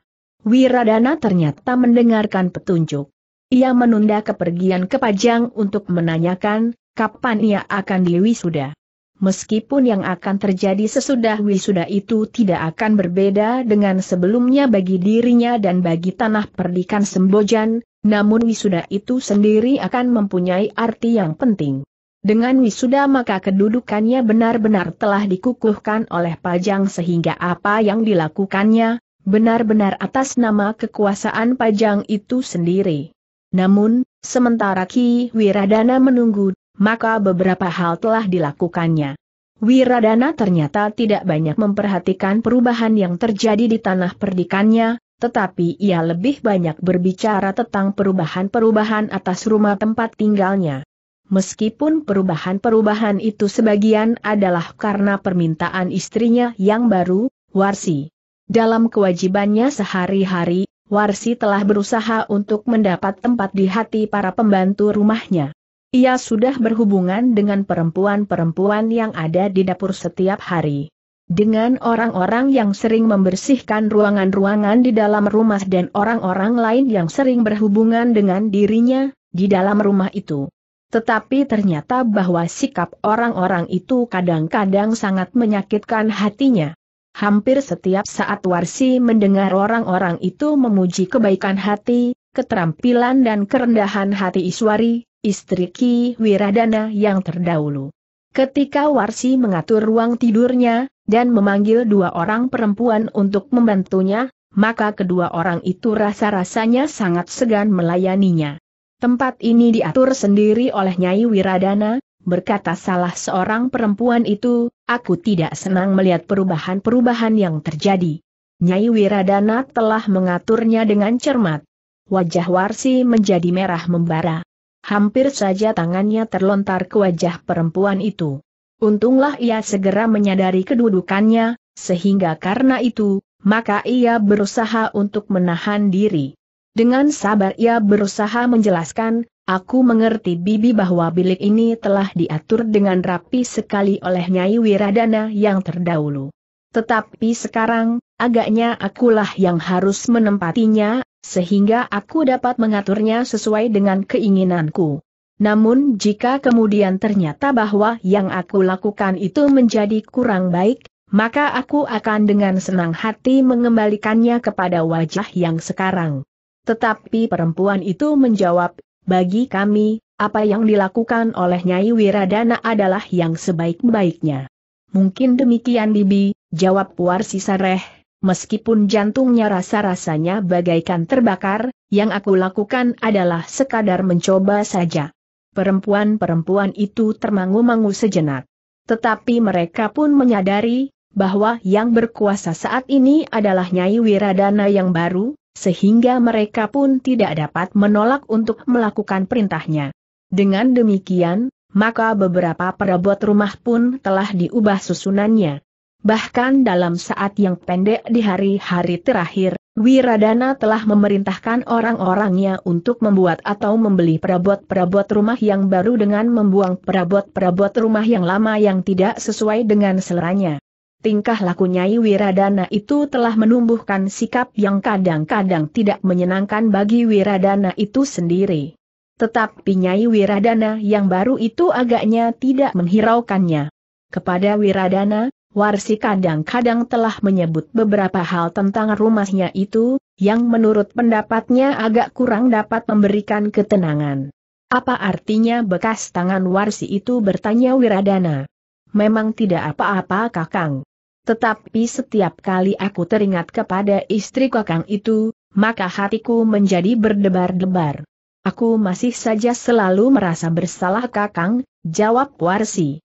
Wiradana ternyata mendengarkan petunjuk. Ia menunda kepergian ke Pajang untuk menanyakan, kapan ia akan diwisuda meskipun yang akan terjadi sesudah wisuda itu tidak akan berbeda dengan sebelumnya bagi dirinya dan bagi tanah perdikan Sembojan, namun wisuda itu sendiri akan mempunyai arti yang penting. Dengan wisuda maka kedudukannya benar-benar telah dikukuhkan oleh Pajang sehingga apa yang dilakukannya, benar-benar atas nama kekuasaan Pajang itu sendiri. Namun, sementara Ki Wiradana menunggu maka beberapa hal telah dilakukannya. Wiradana ternyata tidak banyak memperhatikan perubahan yang terjadi di tanah perdikannya, tetapi ia lebih banyak berbicara tentang perubahan-perubahan atas rumah tempat tinggalnya. Meskipun perubahan-perubahan itu sebagian adalah karena permintaan istrinya yang baru, Warsi. Dalam kewajibannya sehari-hari, Warsi telah berusaha untuk mendapat tempat di hati para pembantu rumahnya. Ia sudah berhubungan dengan perempuan-perempuan yang ada di dapur setiap hari. Dengan orang-orang yang sering membersihkan ruangan-ruangan di dalam rumah dan orang-orang lain yang sering berhubungan dengan dirinya, di dalam rumah itu. Tetapi ternyata bahwa sikap orang-orang itu kadang-kadang sangat menyakitkan hatinya. Hampir setiap saat Warsi mendengar orang-orang itu memuji kebaikan hati, keterampilan dan kerendahan hati Iswari, istri Ki Wiradana yang terdahulu. Ketika Warsi mengatur ruang tidurnya, dan memanggil dua orang perempuan untuk membantunya, maka kedua orang itu rasa-rasanya sangat segan melayaninya. Tempat ini diatur sendiri oleh Nyai Wiradana, berkata salah seorang perempuan itu, aku tidak senang melihat perubahan-perubahan yang terjadi. Nyai Wiradana telah mengaturnya dengan cermat. Wajah Warsi menjadi merah membara. Hampir saja tangannya terlontar ke wajah perempuan itu. Untunglah ia segera menyadari kedudukannya, sehingga karena itu, maka ia berusaha untuk menahan diri. Dengan sabar ia berusaha menjelaskan, aku mengerti Bibi bahwa bilik ini telah diatur dengan rapi sekali oleh Nyai Wiradana yang terdahulu. Tetapi sekarang, Agaknya akulah yang harus menempatinya, sehingga aku dapat mengaturnya sesuai dengan keinginanku. Namun jika kemudian ternyata bahwa yang aku lakukan itu menjadi kurang baik, maka aku akan dengan senang hati mengembalikannya kepada wajah yang sekarang. Tetapi perempuan itu menjawab, bagi kami, apa yang dilakukan oleh Nyai Wiradana adalah yang sebaik-baiknya. Mungkin demikian Bibi, jawab Warsi Sareh meskipun jantungnya rasa-rasanya bagaikan terbakar, yang aku lakukan adalah sekadar mencoba saja. Perempuan-perempuan itu termangu-mangu sejenak. Tetapi mereka pun menyadari, bahwa yang berkuasa saat ini adalah Nyai Wiradana yang baru, sehingga mereka pun tidak dapat menolak untuk melakukan perintahnya. Dengan demikian, maka beberapa perabot rumah pun telah diubah susunannya. Bahkan dalam saat yang pendek di hari-hari terakhir, Wiradana telah memerintahkan orang-orangnya untuk membuat atau membeli perabot-perabot rumah yang baru dengan membuang perabot-perabot rumah yang lama yang tidak sesuai dengan seleranya. Tingkah laku Nyai Wiradana itu telah menumbuhkan sikap yang kadang-kadang tidak menyenangkan bagi Wiradana itu sendiri. Tetapi Nyai Wiradana yang baru itu agaknya tidak menghiraukannya. Kepada Wiradana, Warsi kadang-kadang telah menyebut beberapa hal tentang rumahnya itu, yang menurut pendapatnya agak kurang dapat memberikan ketenangan. Apa artinya bekas tangan Warsi itu bertanya Wiradana? Memang tidak apa-apa Kakang. Tetapi setiap kali aku teringat kepada istri Kakang itu, maka hatiku menjadi berdebar-debar. Aku masih saja selalu merasa bersalah Kakang, jawab Warsi.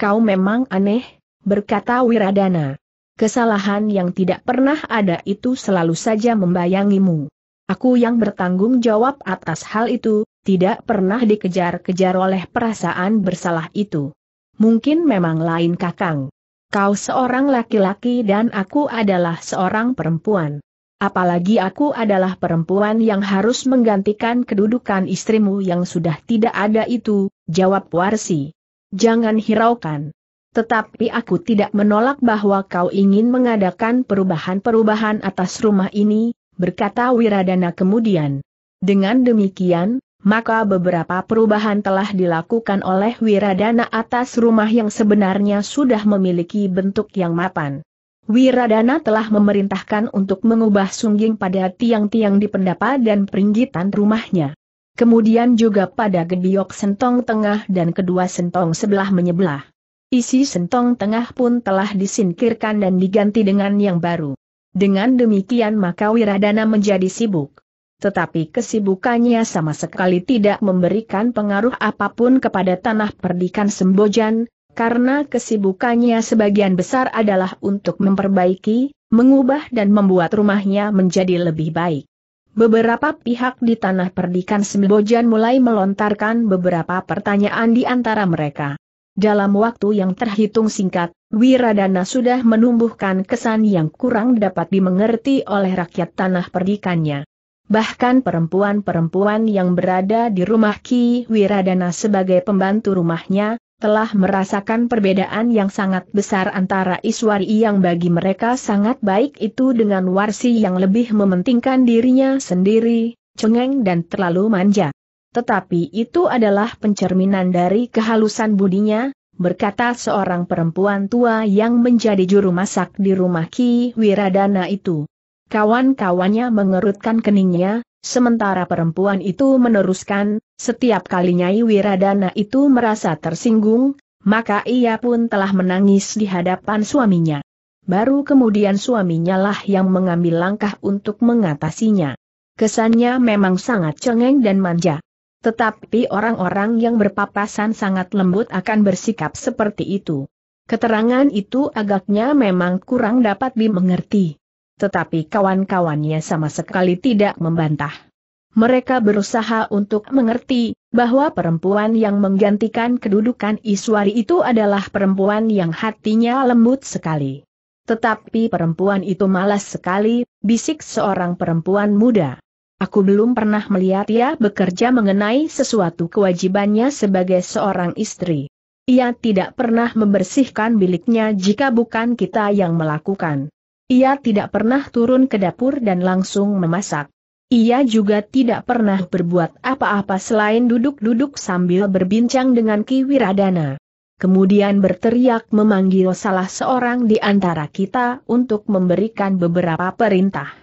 Kau memang aneh, berkata Wiradana. Kesalahan yang tidak pernah ada itu selalu saja membayangimu. Aku yang bertanggung jawab atas hal itu, tidak pernah dikejar-kejar oleh perasaan bersalah itu. Mungkin memang lain kakang. Kau seorang laki-laki dan aku adalah seorang perempuan. Apalagi aku adalah perempuan yang harus menggantikan kedudukan istrimu yang sudah tidak ada itu, jawab Warsi. Jangan hiraukan. Tetapi aku tidak menolak bahwa kau ingin mengadakan perubahan-perubahan atas rumah ini, berkata Wiradana kemudian. Dengan demikian, maka beberapa perubahan telah dilakukan oleh Wiradana atas rumah yang sebenarnya sudah memiliki bentuk yang mapan. Wiradana telah memerintahkan untuk mengubah sungging pada tiang-tiang di pendapa dan peringgitan rumahnya. Kemudian juga pada gediok sentong tengah dan kedua sentong sebelah menyebelah. Isi sentong tengah pun telah disingkirkan dan diganti dengan yang baru. Dengan demikian maka Wiradana menjadi sibuk. Tetapi kesibukannya sama sekali tidak memberikan pengaruh apapun kepada tanah perdikan Sembojan, karena kesibukannya sebagian besar adalah untuk memperbaiki, mengubah dan membuat rumahnya menjadi lebih baik. Beberapa pihak di tanah perdikan Sembojan mulai melontarkan beberapa pertanyaan di antara mereka. Dalam waktu yang terhitung singkat, Wiradana sudah menumbuhkan kesan yang kurang dapat dimengerti oleh rakyat tanah perdikannya. Bahkan perempuan-perempuan yang berada di rumah Ki Wiradana sebagai pembantu rumahnya, telah merasakan perbedaan yang sangat besar antara Iswari yang bagi mereka sangat baik itu dengan Warsi yang lebih mementingkan dirinya sendiri, cengeng dan terlalu manja. Tetapi itu adalah pencerminan dari kehalusan budinya, berkata seorang perempuan tua yang menjadi juru masak di rumah Ki Wiradana itu. Kawan-kawannya mengerutkan keningnya, sementara perempuan itu meneruskan, setiap kali Nyai Wiradana itu merasa tersinggung, maka ia pun telah menangis di hadapan suaminya. Baru kemudian suaminya lah yang mengambil langkah untuk mengatasinya. Kesannya memang sangat cengeng dan manja. Tetapi orang-orang yang berpapasan sangat lembut akan bersikap seperti itu. Keterangan itu agaknya memang kurang dapat dimengerti. Tetapi kawan-kawannya sama sekali tidak membantah. Mereka berusaha untuk mengerti bahwa perempuan yang menggantikan kedudukan Iswari itu adalah perempuan yang hatinya lembut sekali. Tetapi perempuan itu malas sekali, bisik seorang perempuan muda. Aku belum pernah melihat ia bekerja mengenai sesuatu kewajibannya sebagai seorang istri. Ia tidak pernah membersihkan biliknya jika bukan kita yang melakukan. Ia tidak pernah turun ke dapur dan langsung memasak. Ia juga tidak pernah berbuat apa-apa selain duduk-duduk sambil berbincang dengan Ki Wiradana. Kemudian berteriak memanggil salah seorang di antara kita untuk memberikan beberapa perintah.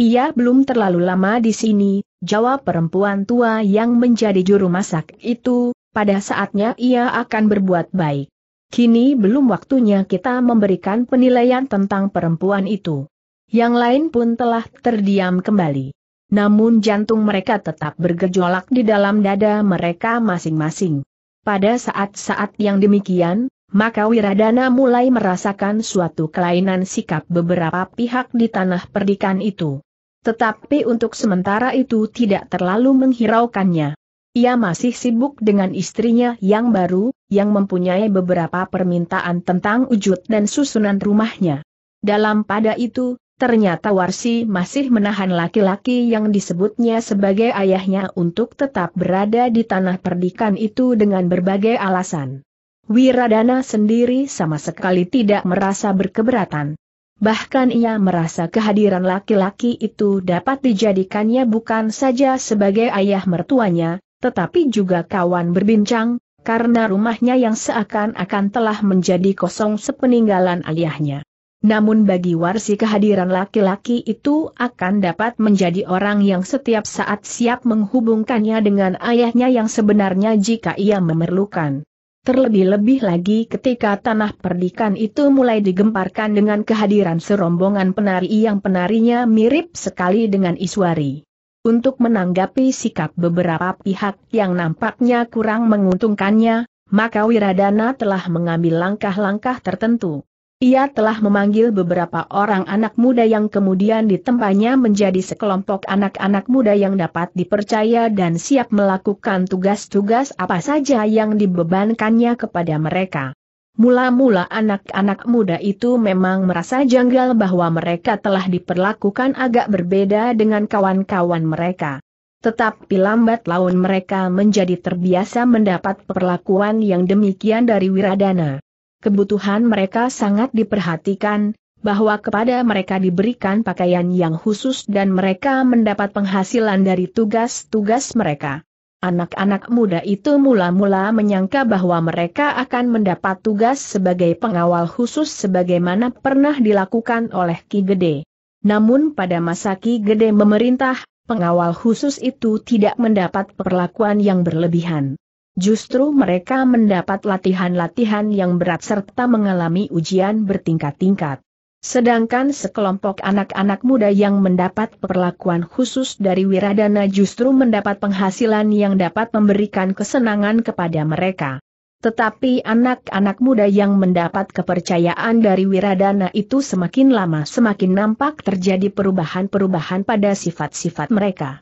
Ia belum terlalu lama di sini, jawab perempuan tua yang menjadi juru masak itu, pada saatnya ia akan berbuat baik. Kini belum waktunya kita memberikan penilaian tentang perempuan itu. Yang lain pun telah terdiam kembali. Namun jantung mereka tetap bergejolak di dalam dada mereka masing-masing. Pada saat-saat yang demikian, maka Wiradana mulai merasakan suatu kelainan sikap beberapa pihak di tanah perdikan itu. Tetapi untuk sementara itu tidak terlalu menghiraukannya. Ia masih sibuk dengan istrinya yang baru, yang mempunyai beberapa permintaan tentang wujud dan susunan rumahnya. Dalam pada itu, ternyata Warsi masih menahan laki-laki yang disebutnya sebagai ayahnya untuk tetap berada di tanah perdikan itu dengan berbagai alasan. Wiradana sendiri sama sekali tidak merasa berkeberatan. Bahkan ia merasa kehadiran laki-laki itu dapat dijadikannya bukan saja sebagai ayah mertuanya, tetapi juga kawan berbincang, karena rumahnya yang seakan-akan telah menjadi kosong sepeninggalan ayahnya. Namun bagi Warsi kehadiran laki-laki itu akan dapat menjadi orang yang setiap saat siap menghubungkannya dengan ayahnya yang sebenarnya jika ia memerlukan. Terlebih-lebih lagi ketika tanah perdikan itu mulai digemparkan dengan kehadiran serombongan penari yang penarinya mirip sekali dengan Iswari. Untuk menanggapi sikap beberapa pihak yang nampaknya kurang menguntungkannya, maka Wiradana telah mengambil langkah-langkah tertentu. Ia telah memanggil beberapa orang anak muda yang kemudian ditempanya menjadi sekelompok anak-anak muda yang dapat dipercaya dan siap melakukan tugas-tugas apa saja yang dibebankannya kepada mereka. Mula-mula anak-anak muda itu memang merasa janggal bahwa mereka telah diperlakukan agak berbeda dengan kawan-kawan mereka. Tetapi lambat laun mereka menjadi terbiasa mendapat perlakuan yang demikian dari Wiradana kebutuhan mereka sangat diperhatikan, bahwa kepada mereka diberikan pakaian yang khusus dan mereka mendapat penghasilan dari tugas-tugas mereka. Anak-anak muda itu mula-mula menyangka bahwa mereka akan mendapat tugas sebagai pengawal khusus sebagaimana pernah dilakukan oleh Ki Gede. Namun pada masa Ki Gede memerintah, pengawal khusus itu tidak mendapat perlakuan yang berlebihan. Justru mereka mendapat latihan-latihan yang berat serta mengalami ujian bertingkat-tingkat. Sedangkan sekelompok anak-anak muda yang mendapat perlakuan khusus dari Wiradana justru mendapat penghasilan yang dapat memberikan kesenangan kepada mereka. Tetapi anak-anak muda yang mendapat kepercayaan dari Wiradana itu semakin lama semakin nampak terjadi perubahan-perubahan pada sifat-sifat mereka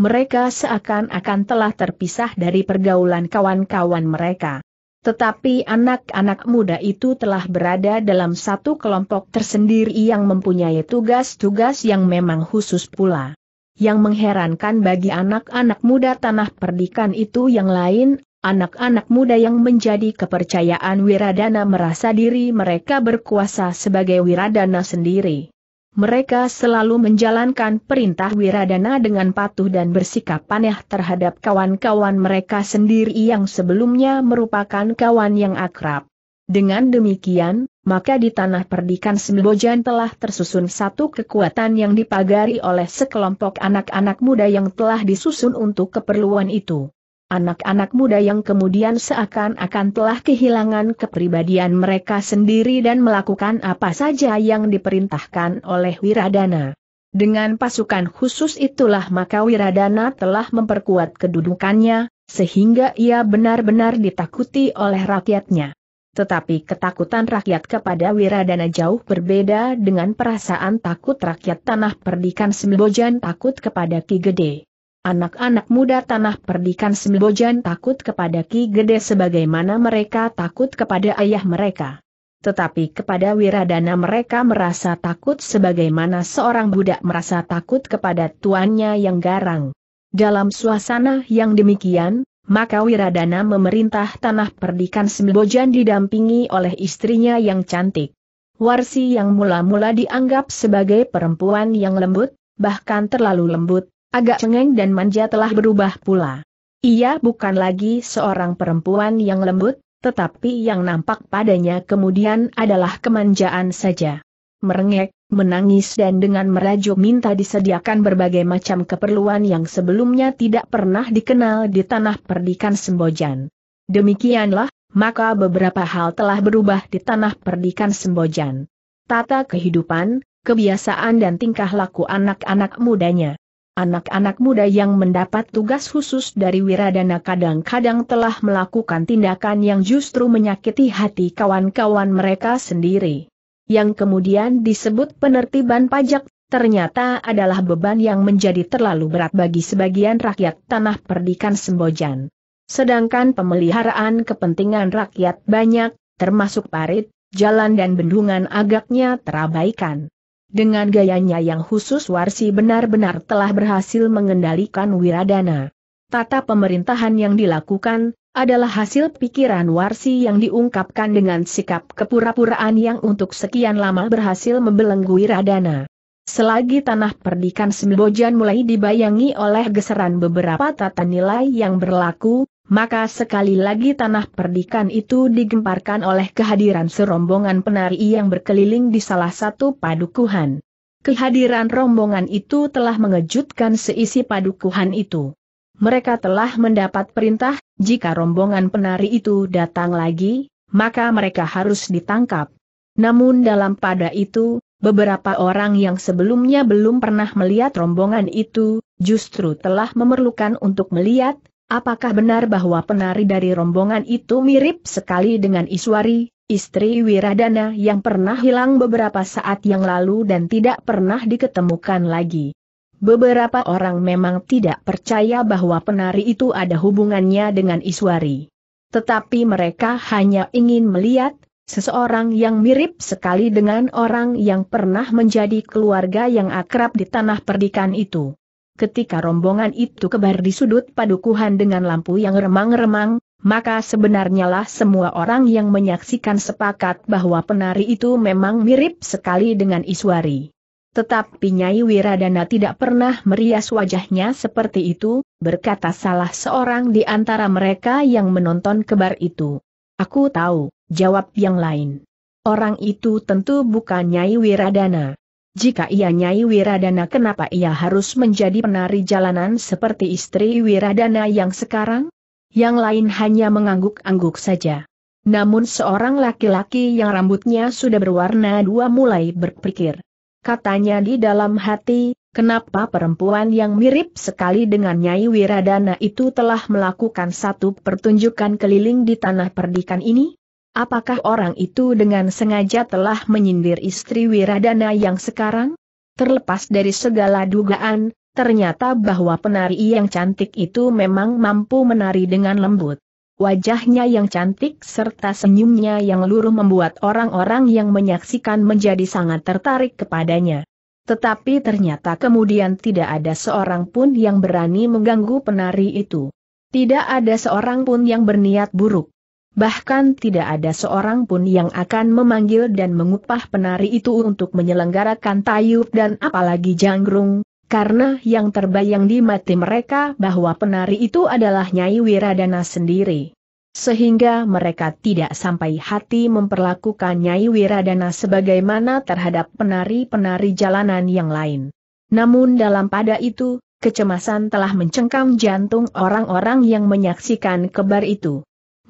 mereka seakan-akan telah terpisah dari pergaulan kawan-kawan mereka. Tetapi anak-anak muda itu telah berada dalam satu kelompok tersendiri yang mempunyai tugas-tugas yang memang khusus pula. Yang mengherankan bagi anak-anak muda tanah perdikan itu yang lain, anak-anak muda yang menjadi kepercayaan Wiradana merasa diri mereka berkuasa sebagai Wiradana sendiri mereka selalu menjalankan perintah Wiradana dengan patuh dan bersikap panah terhadap kawan-kawan mereka sendiri yang sebelumnya merupakan kawan yang akrab. Dengan demikian, maka di tanah perdikan Sembojan telah tersusun satu kekuatan yang dipagari oleh sekelompok anak-anak muda yang telah disusun untuk keperluan itu anak-anak muda yang kemudian seakan-akan telah kehilangan kepribadian mereka sendiri dan melakukan apa saja yang diperintahkan oleh Wiradana. Dengan pasukan khusus itulah maka Wiradana telah memperkuat kedudukannya, sehingga ia benar-benar ditakuti oleh rakyatnya. Tetapi ketakutan rakyat kepada Wiradana jauh berbeda dengan perasaan takut rakyat tanah perdikan Sembojan takut kepada Ki Gede. Anak-anak muda tanah perdikan Sembojan takut kepada Ki Gede sebagaimana mereka takut kepada ayah mereka. Tetapi kepada Wiradana mereka merasa takut sebagaimana seorang budak merasa takut kepada tuannya yang garang. Dalam suasana yang demikian, maka Wiradana memerintah tanah perdikan Sembojan didampingi oleh istrinya yang cantik. Warsi yang mula-mula dianggap sebagai perempuan yang lembut, bahkan terlalu lembut, agak cengeng dan manja telah berubah pula. Ia bukan lagi seorang perempuan yang lembut, tetapi yang nampak padanya kemudian adalah kemanjaan saja. Merengek, menangis dan dengan merajuk minta disediakan berbagai macam keperluan yang sebelumnya tidak pernah dikenal di tanah perdikan Sembojan. Demikianlah, maka beberapa hal telah berubah di tanah perdikan Sembojan. Tata kehidupan, kebiasaan dan tingkah laku anak-anak mudanya. Anak-anak muda yang mendapat tugas khusus dari Wiradana kadang-kadang telah melakukan tindakan yang justru menyakiti hati kawan-kawan mereka sendiri. Yang kemudian disebut penertiban pajak, ternyata adalah beban yang menjadi terlalu berat bagi sebagian rakyat tanah perdikan Sembojan. Sedangkan pemeliharaan kepentingan rakyat banyak, termasuk parit, jalan dan bendungan agaknya terabaikan. Dengan gayanya yang khusus Warsi benar-benar telah berhasil mengendalikan Wiradana. Tata pemerintahan yang dilakukan, adalah hasil pikiran Warsi yang diungkapkan dengan sikap kepura-puraan yang untuk sekian lama berhasil membelenggu Wiradana. Selagi tanah perdikan Sembojan mulai dibayangi oleh geseran beberapa tata nilai yang berlaku, maka sekali lagi tanah perdikan itu digemparkan oleh kehadiran serombongan penari yang berkeliling di salah satu padukuhan. Kehadiran rombongan itu telah mengejutkan seisi padukuhan itu. Mereka telah mendapat perintah, jika rombongan penari itu datang lagi, maka mereka harus ditangkap. Namun dalam pada itu, beberapa orang yang sebelumnya belum pernah melihat rombongan itu, justru telah memerlukan untuk melihat, Apakah benar bahwa penari dari rombongan itu mirip sekali dengan Iswari, istri Wiradana yang pernah hilang beberapa saat yang lalu dan tidak pernah diketemukan lagi? Beberapa orang memang tidak percaya bahwa penari itu ada hubungannya dengan Iswari. Tetapi mereka hanya ingin melihat seseorang yang mirip sekali dengan orang yang pernah menjadi keluarga yang akrab di tanah perdikan itu. Ketika rombongan itu kebar di sudut padukuhan dengan lampu yang remang-remang, maka sebenarnya lah semua orang yang menyaksikan sepakat bahwa penari itu memang mirip sekali dengan Iswari. Tetapi Nyai Wiradana tidak pernah merias wajahnya seperti itu, berkata salah seorang di antara mereka yang menonton kebar itu. Aku tahu, jawab yang lain. Orang itu tentu bukan Nyai Wiradana. Jika ia Nyai Wiradana kenapa ia harus menjadi penari jalanan seperti istri Wiradana yang sekarang? Yang lain hanya mengangguk-angguk saja. Namun seorang laki-laki yang rambutnya sudah berwarna dua mulai berpikir. Katanya di dalam hati, Kenapa perempuan yang mirip sekali dengan Nyai Wiradana itu telah melakukan satu pertunjukan keliling di tanah perdikan ini? Apakah orang itu dengan sengaja telah menyindir istri Wiradana yang sekarang? Terlepas dari segala dugaan, ternyata bahwa penari yang cantik itu memang mampu menari dengan lembut. Wajahnya yang cantik serta senyumnya yang luruh membuat orang-orang yang menyaksikan menjadi sangat tertarik kepadanya. Tetapi ternyata kemudian tidak ada seorang pun yang berani mengganggu penari itu. Tidak ada seorang pun yang berniat buruk. Bahkan tidak ada seorang pun yang akan memanggil dan mengupah penari itu untuk menyelenggarakan tayub dan apalagi jangrung, karena yang terbayang di mati mereka bahwa penari itu adalah Nyai Wiradana sendiri. Sehingga mereka tidak sampai hati memperlakukan Nyai Wiradana sebagaimana terhadap penari-penari jalanan yang lain. Namun dalam pada itu, kecemasan telah mencengkam jantung orang-orang yang menyaksikan kebar itu.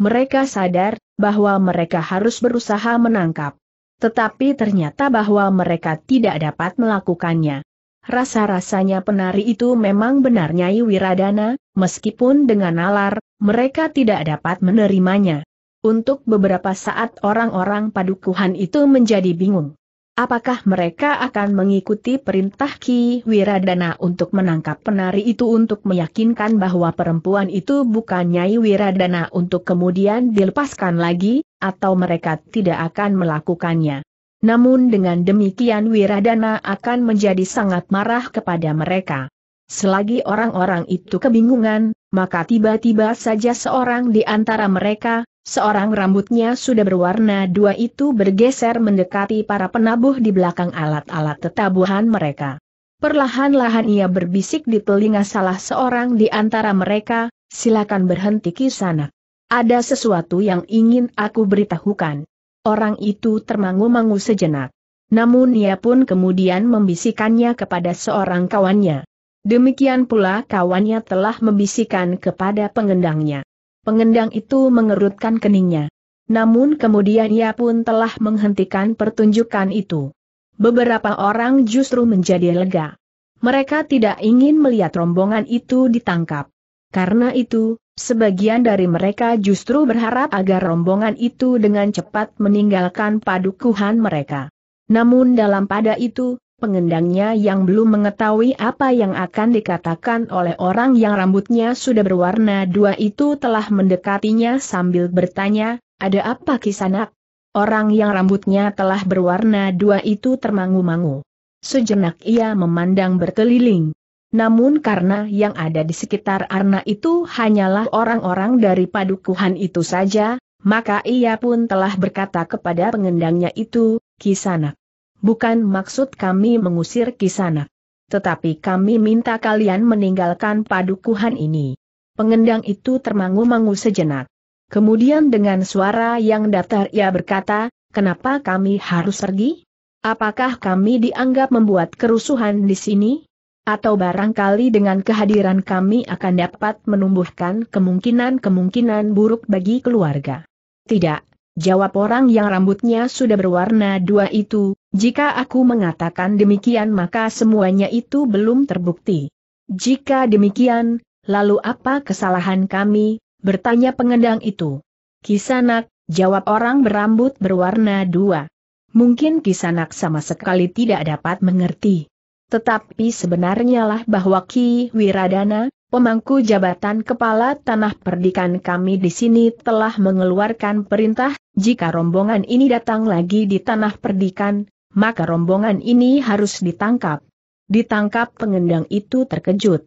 Mereka sadar bahwa mereka harus berusaha menangkap. Tetapi ternyata bahwa mereka tidak dapat melakukannya. Rasa-rasanya penari itu memang benar Nyai Wiradana, meskipun dengan nalar, mereka tidak dapat menerimanya. Untuk beberapa saat orang-orang padukuhan itu menjadi bingung. Apakah mereka akan mengikuti perintah Ki Wiradana untuk menangkap penari itu untuk meyakinkan bahwa perempuan itu bukan Nyai Wiradana untuk kemudian dilepaskan lagi, atau mereka tidak akan melakukannya? Namun dengan demikian Wiradana akan menjadi sangat marah kepada mereka. Selagi orang-orang itu kebingungan, maka tiba-tiba saja seorang di antara mereka, Seorang rambutnya sudah berwarna dua itu bergeser mendekati para penabuh di belakang alat-alat tetabuhan mereka. Perlahan-lahan ia berbisik di telinga salah seorang di antara mereka, silakan berhenti sana. Ada sesuatu yang ingin aku beritahukan. Orang itu termangu-mangu sejenak. Namun ia pun kemudian membisikannya kepada seorang kawannya. Demikian pula kawannya telah membisikkan kepada pengendangnya. Pengendang itu mengerutkan keningnya. Namun kemudian ia pun telah menghentikan pertunjukan itu. Beberapa orang justru menjadi lega. Mereka tidak ingin melihat rombongan itu ditangkap. Karena itu, sebagian dari mereka justru berharap agar rombongan itu dengan cepat meninggalkan padukuhan mereka. Namun dalam pada itu, Pengendangnya yang belum mengetahui apa yang akan dikatakan oleh orang yang rambutnya sudah berwarna dua itu telah mendekatinya sambil bertanya, ada apa kisanak? Orang yang rambutnya telah berwarna dua itu termangu-mangu. Sejenak ia memandang berkeliling. Namun karena yang ada di sekitar Arna itu hanyalah orang-orang dari padukuhan itu saja, maka ia pun telah berkata kepada pengendangnya itu, Kisanak. Bukan maksud kami mengusir Kisanak. Tetapi kami minta kalian meninggalkan padukuhan ini. Pengendang itu termangu-mangu sejenak. Kemudian dengan suara yang datar ia berkata, kenapa kami harus pergi? Apakah kami dianggap membuat kerusuhan di sini? Atau barangkali dengan kehadiran kami akan dapat menumbuhkan kemungkinan-kemungkinan buruk bagi keluarga? Tidak, Jawab orang yang rambutnya sudah berwarna dua itu, jika aku mengatakan demikian maka semuanya itu belum terbukti. Jika demikian, lalu apa kesalahan kami, bertanya pengendang itu. Kisanak, jawab orang berambut berwarna dua. Mungkin Kisanak sama sekali tidak dapat mengerti. Tetapi sebenarnya lah bahwa Ki Wiradana, Pemangku jabatan kepala tanah perdikan kami di sini telah mengeluarkan perintah, jika rombongan ini datang lagi di tanah perdikan, maka rombongan ini harus ditangkap. Ditangkap pengendang itu terkejut.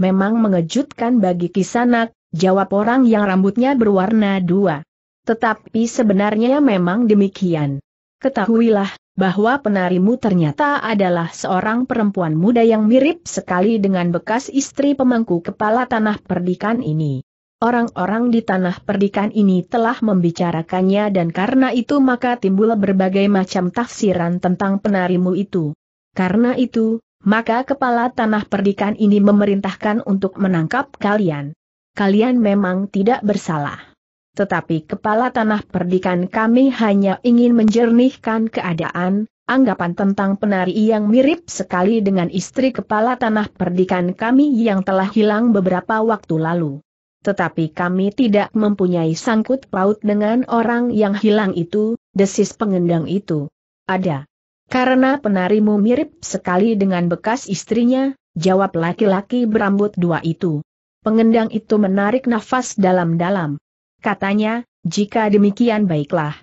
Memang mengejutkan bagi kisanak, jawab orang yang rambutnya berwarna dua. Tetapi sebenarnya memang demikian. Ketahuilah, bahwa penarimu ternyata adalah seorang perempuan muda yang mirip sekali dengan bekas istri pemangku kepala tanah perdikan ini. Orang-orang di tanah perdikan ini telah membicarakannya dan karena itu maka timbul berbagai macam tafsiran tentang penarimu itu. Karena itu, maka kepala tanah perdikan ini memerintahkan untuk menangkap kalian. Kalian memang tidak bersalah. Tetapi kepala tanah perdikan kami hanya ingin menjernihkan keadaan, anggapan tentang penari yang mirip sekali dengan istri kepala tanah perdikan kami yang telah hilang beberapa waktu lalu. Tetapi kami tidak mempunyai sangkut paut dengan orang yang hilang itu, desis pengendang itu. Ada. Karena penarimu mirip sekali dengan bekas istrinya, jawab laki-laki berambut dua itu. Pengendang itu menarik nafas dalam-dalam. Katanya, jika demikian baiklah.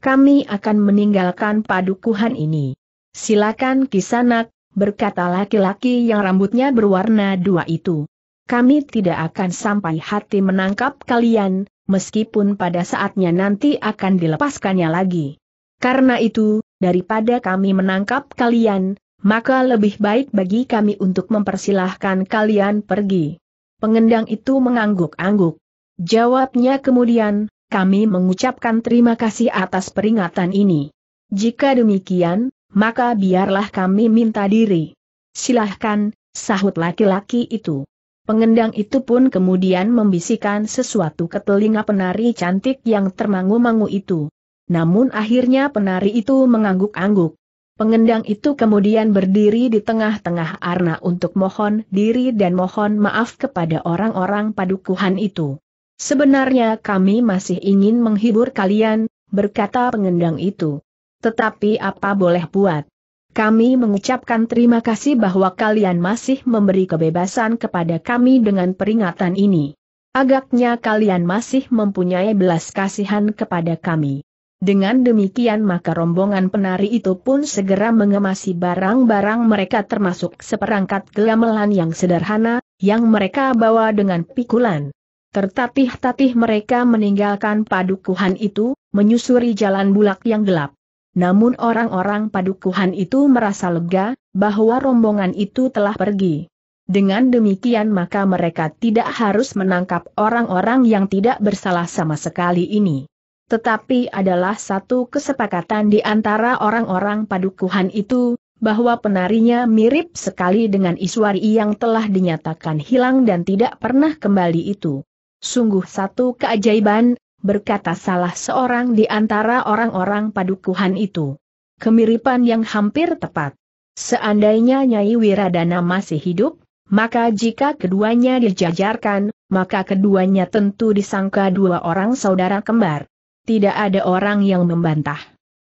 Kami akan meninggalkan padukuhan ini. Silakan kisanak, berkata laki-laki yang rambutnya berwarna dua itu. Kami tidak akan sampai hati menangkap kalian, meskipun pada saatnya nanti akan dilepaskannya lagi. Karena itu, daripada kami menangkap kalian, maka lebih baik bagi kami untuk mempersilahkan kalian pergi. Pengendang itu mengangguk-angguk. Jawabnya kemudian, kami mengucapkan terima kasih atas peringatan ini. Jika demikian, maka biarlah kami minta diri. Silahkan, sahut laki-laki itu. Pengendang itu pun kemudian membisikkan sesuatu ke telinga penari cantik yang termangu-mangu itu. Namun akhirnya penari itu mengangguk-angguk. Pengendang itu kemudian berdiri di tengah-tengah Arna untuk mohon diri dan mohon maaf kepada orang-orang padukuhan itu. Sebenarnya kami masih ingin menghibur kalian, berkata pengendang itu. Tetapi apa boleh buat? Kami mengucapkan terima kasih bahwa kalian masih memberi kebebasan kepada kami dengan peringatan ini. Agaknya kalian masih mempunyai belas kasihan kepada kami. Dengan demikian maka rombongan penari itu pun segera mengemasi barang-barang mereka termasuk seperangkat gelamelan yang sederhana, yang mereka bawa dengan pikulan. Tertatih-tatih mereka meninggalkan padukuhan itu, menyusuri jalan bulak yang gelap. Namun orang-orang padukuhan itu merasa lega, bahwa rombongan itu telah pergi. Dengan demikian maka mereka tidak harus menangkap orang-orang yang tidak bersalah sama sekali ini. Tetapi adalah satu kesepakatan di antara orang-orang padukuhan itu, bahwa penarinya mirip sekali dengan Iswari yang telah dinyatakan hilang dan tidak pernah kembali itu. Sungguh satu keajaiban, berkata salah seorang di antara orang-orang padukuhan itu. Kemiripan yang hampir tepat. Seandainya Nyai Wiradana masih hidup, maka jika keduanya dijajarkan, maka keduanya tentu disangka dua orang saudara kembar. Tidak ada orang yang membantah.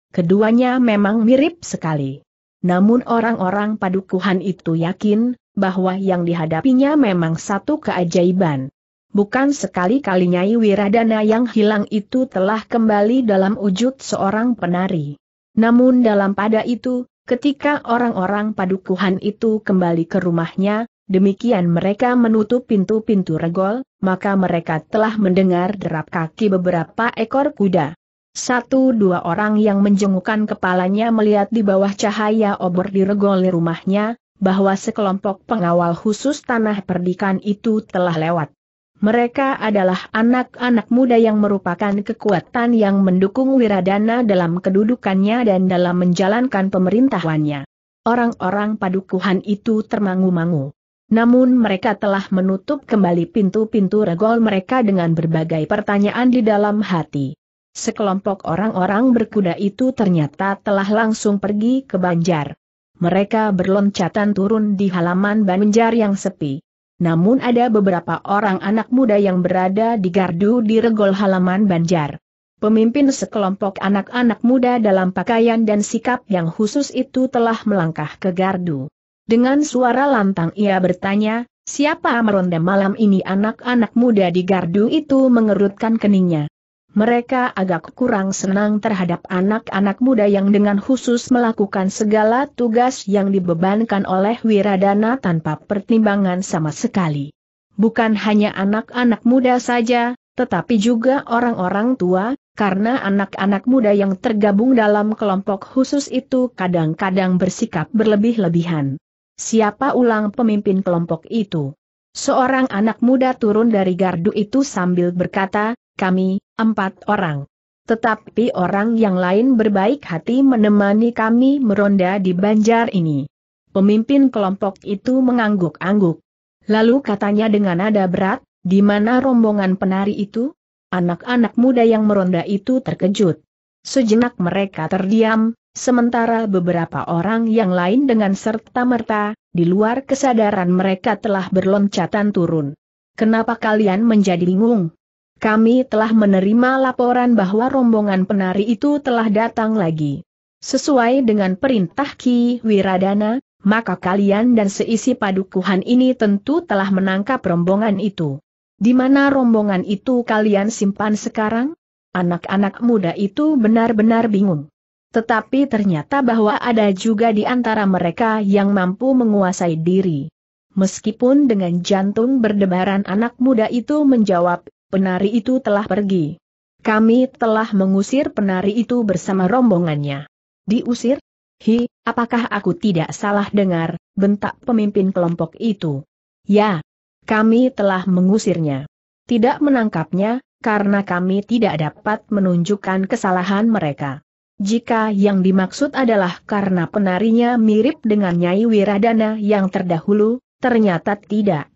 Keduanya memang mirip sekali. Namun orang-orang padukuhan itu yakin, bahwa yang dihadapinya memang satu keajaiban bukan sekali-kali Nyai Wiradana yang hilang itu telah kembali dalam wujud seorang penari. Namun dalam pada itu, ketika orang-orang padukuhan itu kembali ke rumahnya, demikian mereka menutup pintu-pintu regol, maka mereka telah mendengar derap kaki beberapa ekor kuda. Satu dua orang yang menjengukkan kepalanya melihat di bawah cahaya obor di regol rumahnya, bahwa sekelompok pengawal khusus tanah perdikan itu telah lewat. Mereka adalah anak-anak muda yang merupakan kekuatan yang mendukung Wiradana dalam kedudukannya dan dalam menjalankan pemerintahannya. Orang-orang padukuhan itu termangu-mangu. Namun mereka telah menutup kembali pintu-pintu regol mereka dengan berbagai pertanyaan di dalam hati. Sekelompok orang-orang berkuda itu ternyata telah langsung pergi ke Banjar. Mereka berloncatan turun di halaman Banjar yang sepi namun ada beberapa orang anak muda yang berada di gardu di regol halaman Banjar. Pemimpin sekelompok anak-anak muda dalam pakaian dan sikap yang khusus itu telah melangkah ke gardu. Dengan suara lantang ia bertanya, siapa meronda malam ini anak-anak muda di gardu itu mengerutkan keningnya mereka agak kurang senang terhadap anak-anak muda yang dengan khusus melakukan segala tugas yang dibebankan oleh Wiradana tanpa pertimbangan sama sekali. Bukan hanya anak-anak muda saja, tetapi juga orang-orang tua, karena anak-anak muda yang tergabung dalam kelompok khusus itu kadang-kadang bersikap berlebih-lebihan. Siapa ulang pemimpin kelompok itu? Seorang anak muda turun dari gardu itu sambil berkata, kami, empat orang. Tetapi orang yang lain berbaik hati menemani kami meronda di banjar ini. Pemimpin kelompok itu mengangguk-angguk. Lalu katanya dengan nada berat, di mana rombongan penari itu? Anak-anak muda yang meronda itu terkejut. Sejenak mereka terdiam, sementara beberapa orang yang lain dengan serta-merta, di luar kesadaran mereka telah berloncatan turun. Kenapa kalian menjadi bingung? Kami telah menerima laporan bahwa rombongan penari itu telah datang lagi. Sesuai dengan perintah Ki Wiradana, maka kalian dan seisi padukuhan ini tentu telah menangkap rombongan itu. Di mana rombongan itu kalian simpan sekarang? Anak-anak muda itu benar-benar bingung. Tetapi ternyata bahwa ada juga di antara mereka yang mampu menguasai diri. Meskipun dengan jantung berdebaran anak muda itu menjawab, penari itu telah pergi. Kami telah mengusir penari itu bersama rombongannya. Diusir? Hi, apakah aku tidak salah dengar, bentak pemimpin kelompok itu. Ya, kami telah mengusirnya. Tidak menangkapnya, karena kami tidak dapat menunjukkan kesalahan mereka. Jika yang dimaksud adalah karena penarinya mirip dengan Nyai Wiradana yang terdahulu, ternyata tidak.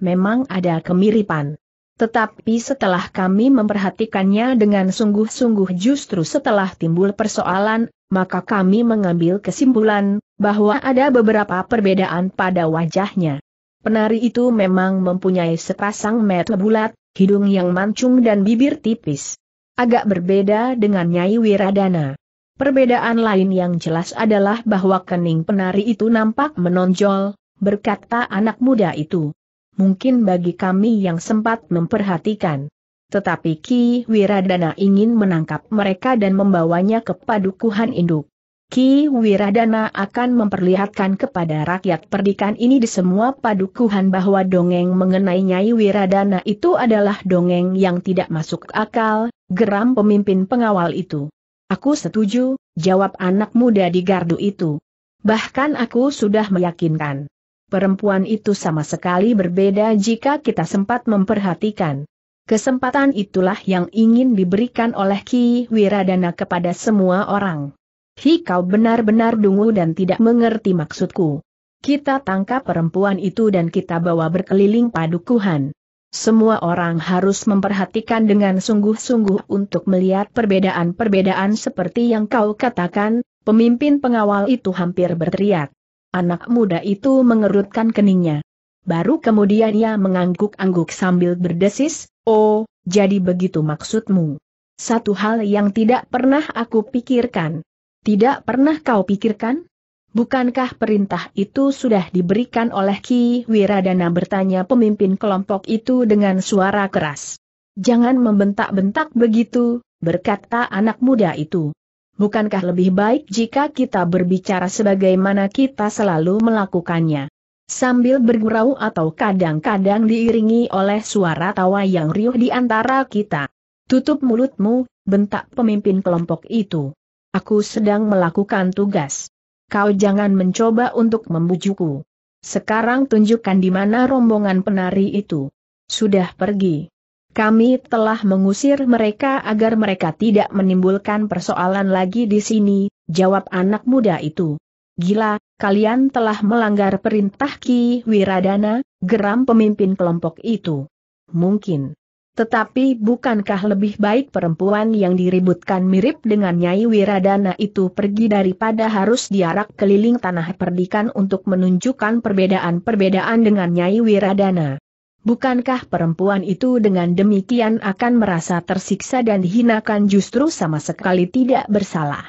Memang ada kemiripan. Tetapi setelah kami memperhatikannya dengan sungguh-sungguh justru setelah timbul persoalan, maka kami mengambil kesimpulan, bahwa ada beberapa perbedaan pada wajahnya. Penari itu memang mempunyai sepasang mata bulat, hidung yang mancung dan bibir tipis. Agak berbeda dengan Nyai Wiradana. Perbedaan lain yang jelas adalah bahwa kening penari itu nampak menonjol, berkata anak muda itu mungkin bagi kami yang sempat memperhatikan. Tetapi Ki Wiradana ingin menangkap mereka dan membawanya ke padukuhan induk. Ki Wiradana akan memperlihatkan kepada rakyat perdikan ini di semua padukuhan bahwa dongeng mengenai Nyai Wiradana itu adalah dongeng yang tidak masuk akal, geram pemimpin pengawal itu. Aku setuju, jawab anak muda di gardu itu. Bahkan aku sudah meyakinkan perempuan itu sama sekali berbeda jika kita sempat memperhatikan. Kesempatan itulah yang ingin diberikan oleh Ki Wiradana kepada semua orang. Hi kau benar-benar dungu dan tidak mengerti maksudku. Kita tangkap perempuan itu dan kita bawa berkeliling padukuhan. Semua orang harus memperhatikan dengan sungguh-sungguh untuk melihat perbedaan-perbedaan seperti yang kau katakan, pemimpin pengawal itu hampir berteriak. Anak muda itu mengerutkan keningnya. Baru kemudian ia mengangguk-angguk sambil berdesis, Oh, jadi begitu maksudmu. Satu hal yang tidak pernah aku pikirkan. Tidak pernah kau pikirkan? Bukankah perintah itu sudah diberikan oleh Ki Wiradana bertanya pemimpin kelompok itu dengan suara keras. Jangan membentak-bentak begitu, berkata anak muda itu bukankah lebih baik jika kita berbicara sebagaimana kita selalu melakukannya? Sambil bergurau atau kadang-kadang diiringi oleh suara tawa yang riuh di antara kita. Tutup mulutmu, bentak pemimpin kelompok itu. Aku sedang melakukan tugas. Kau jangan mencoba untuk membujukku. Sekarang tunjukkan di mana rombongan penari itu. Sudah pergi. Kami telah mengusir mereka agar mereka tidak menimbulkan persoalan lagi di sini, jawab anak muda itu. Gila, kalian telah melanggar perintah Ki Wiradana, geram pemimpin kelompok itu. Mungkin. Tetapi bukankah lebih baik perempuan yang diributkan mirip dengan Nyai Wiradana itu pergi daripada harus diarak keliling tanah perdikan untuk menunjukkan perbedaan-perbedaan dengan Nyai Wiradana? Bukankah perempuan itu dengan demikian akan merasa tersiksa dan dihinakan justru sama sekali tidak bersalah?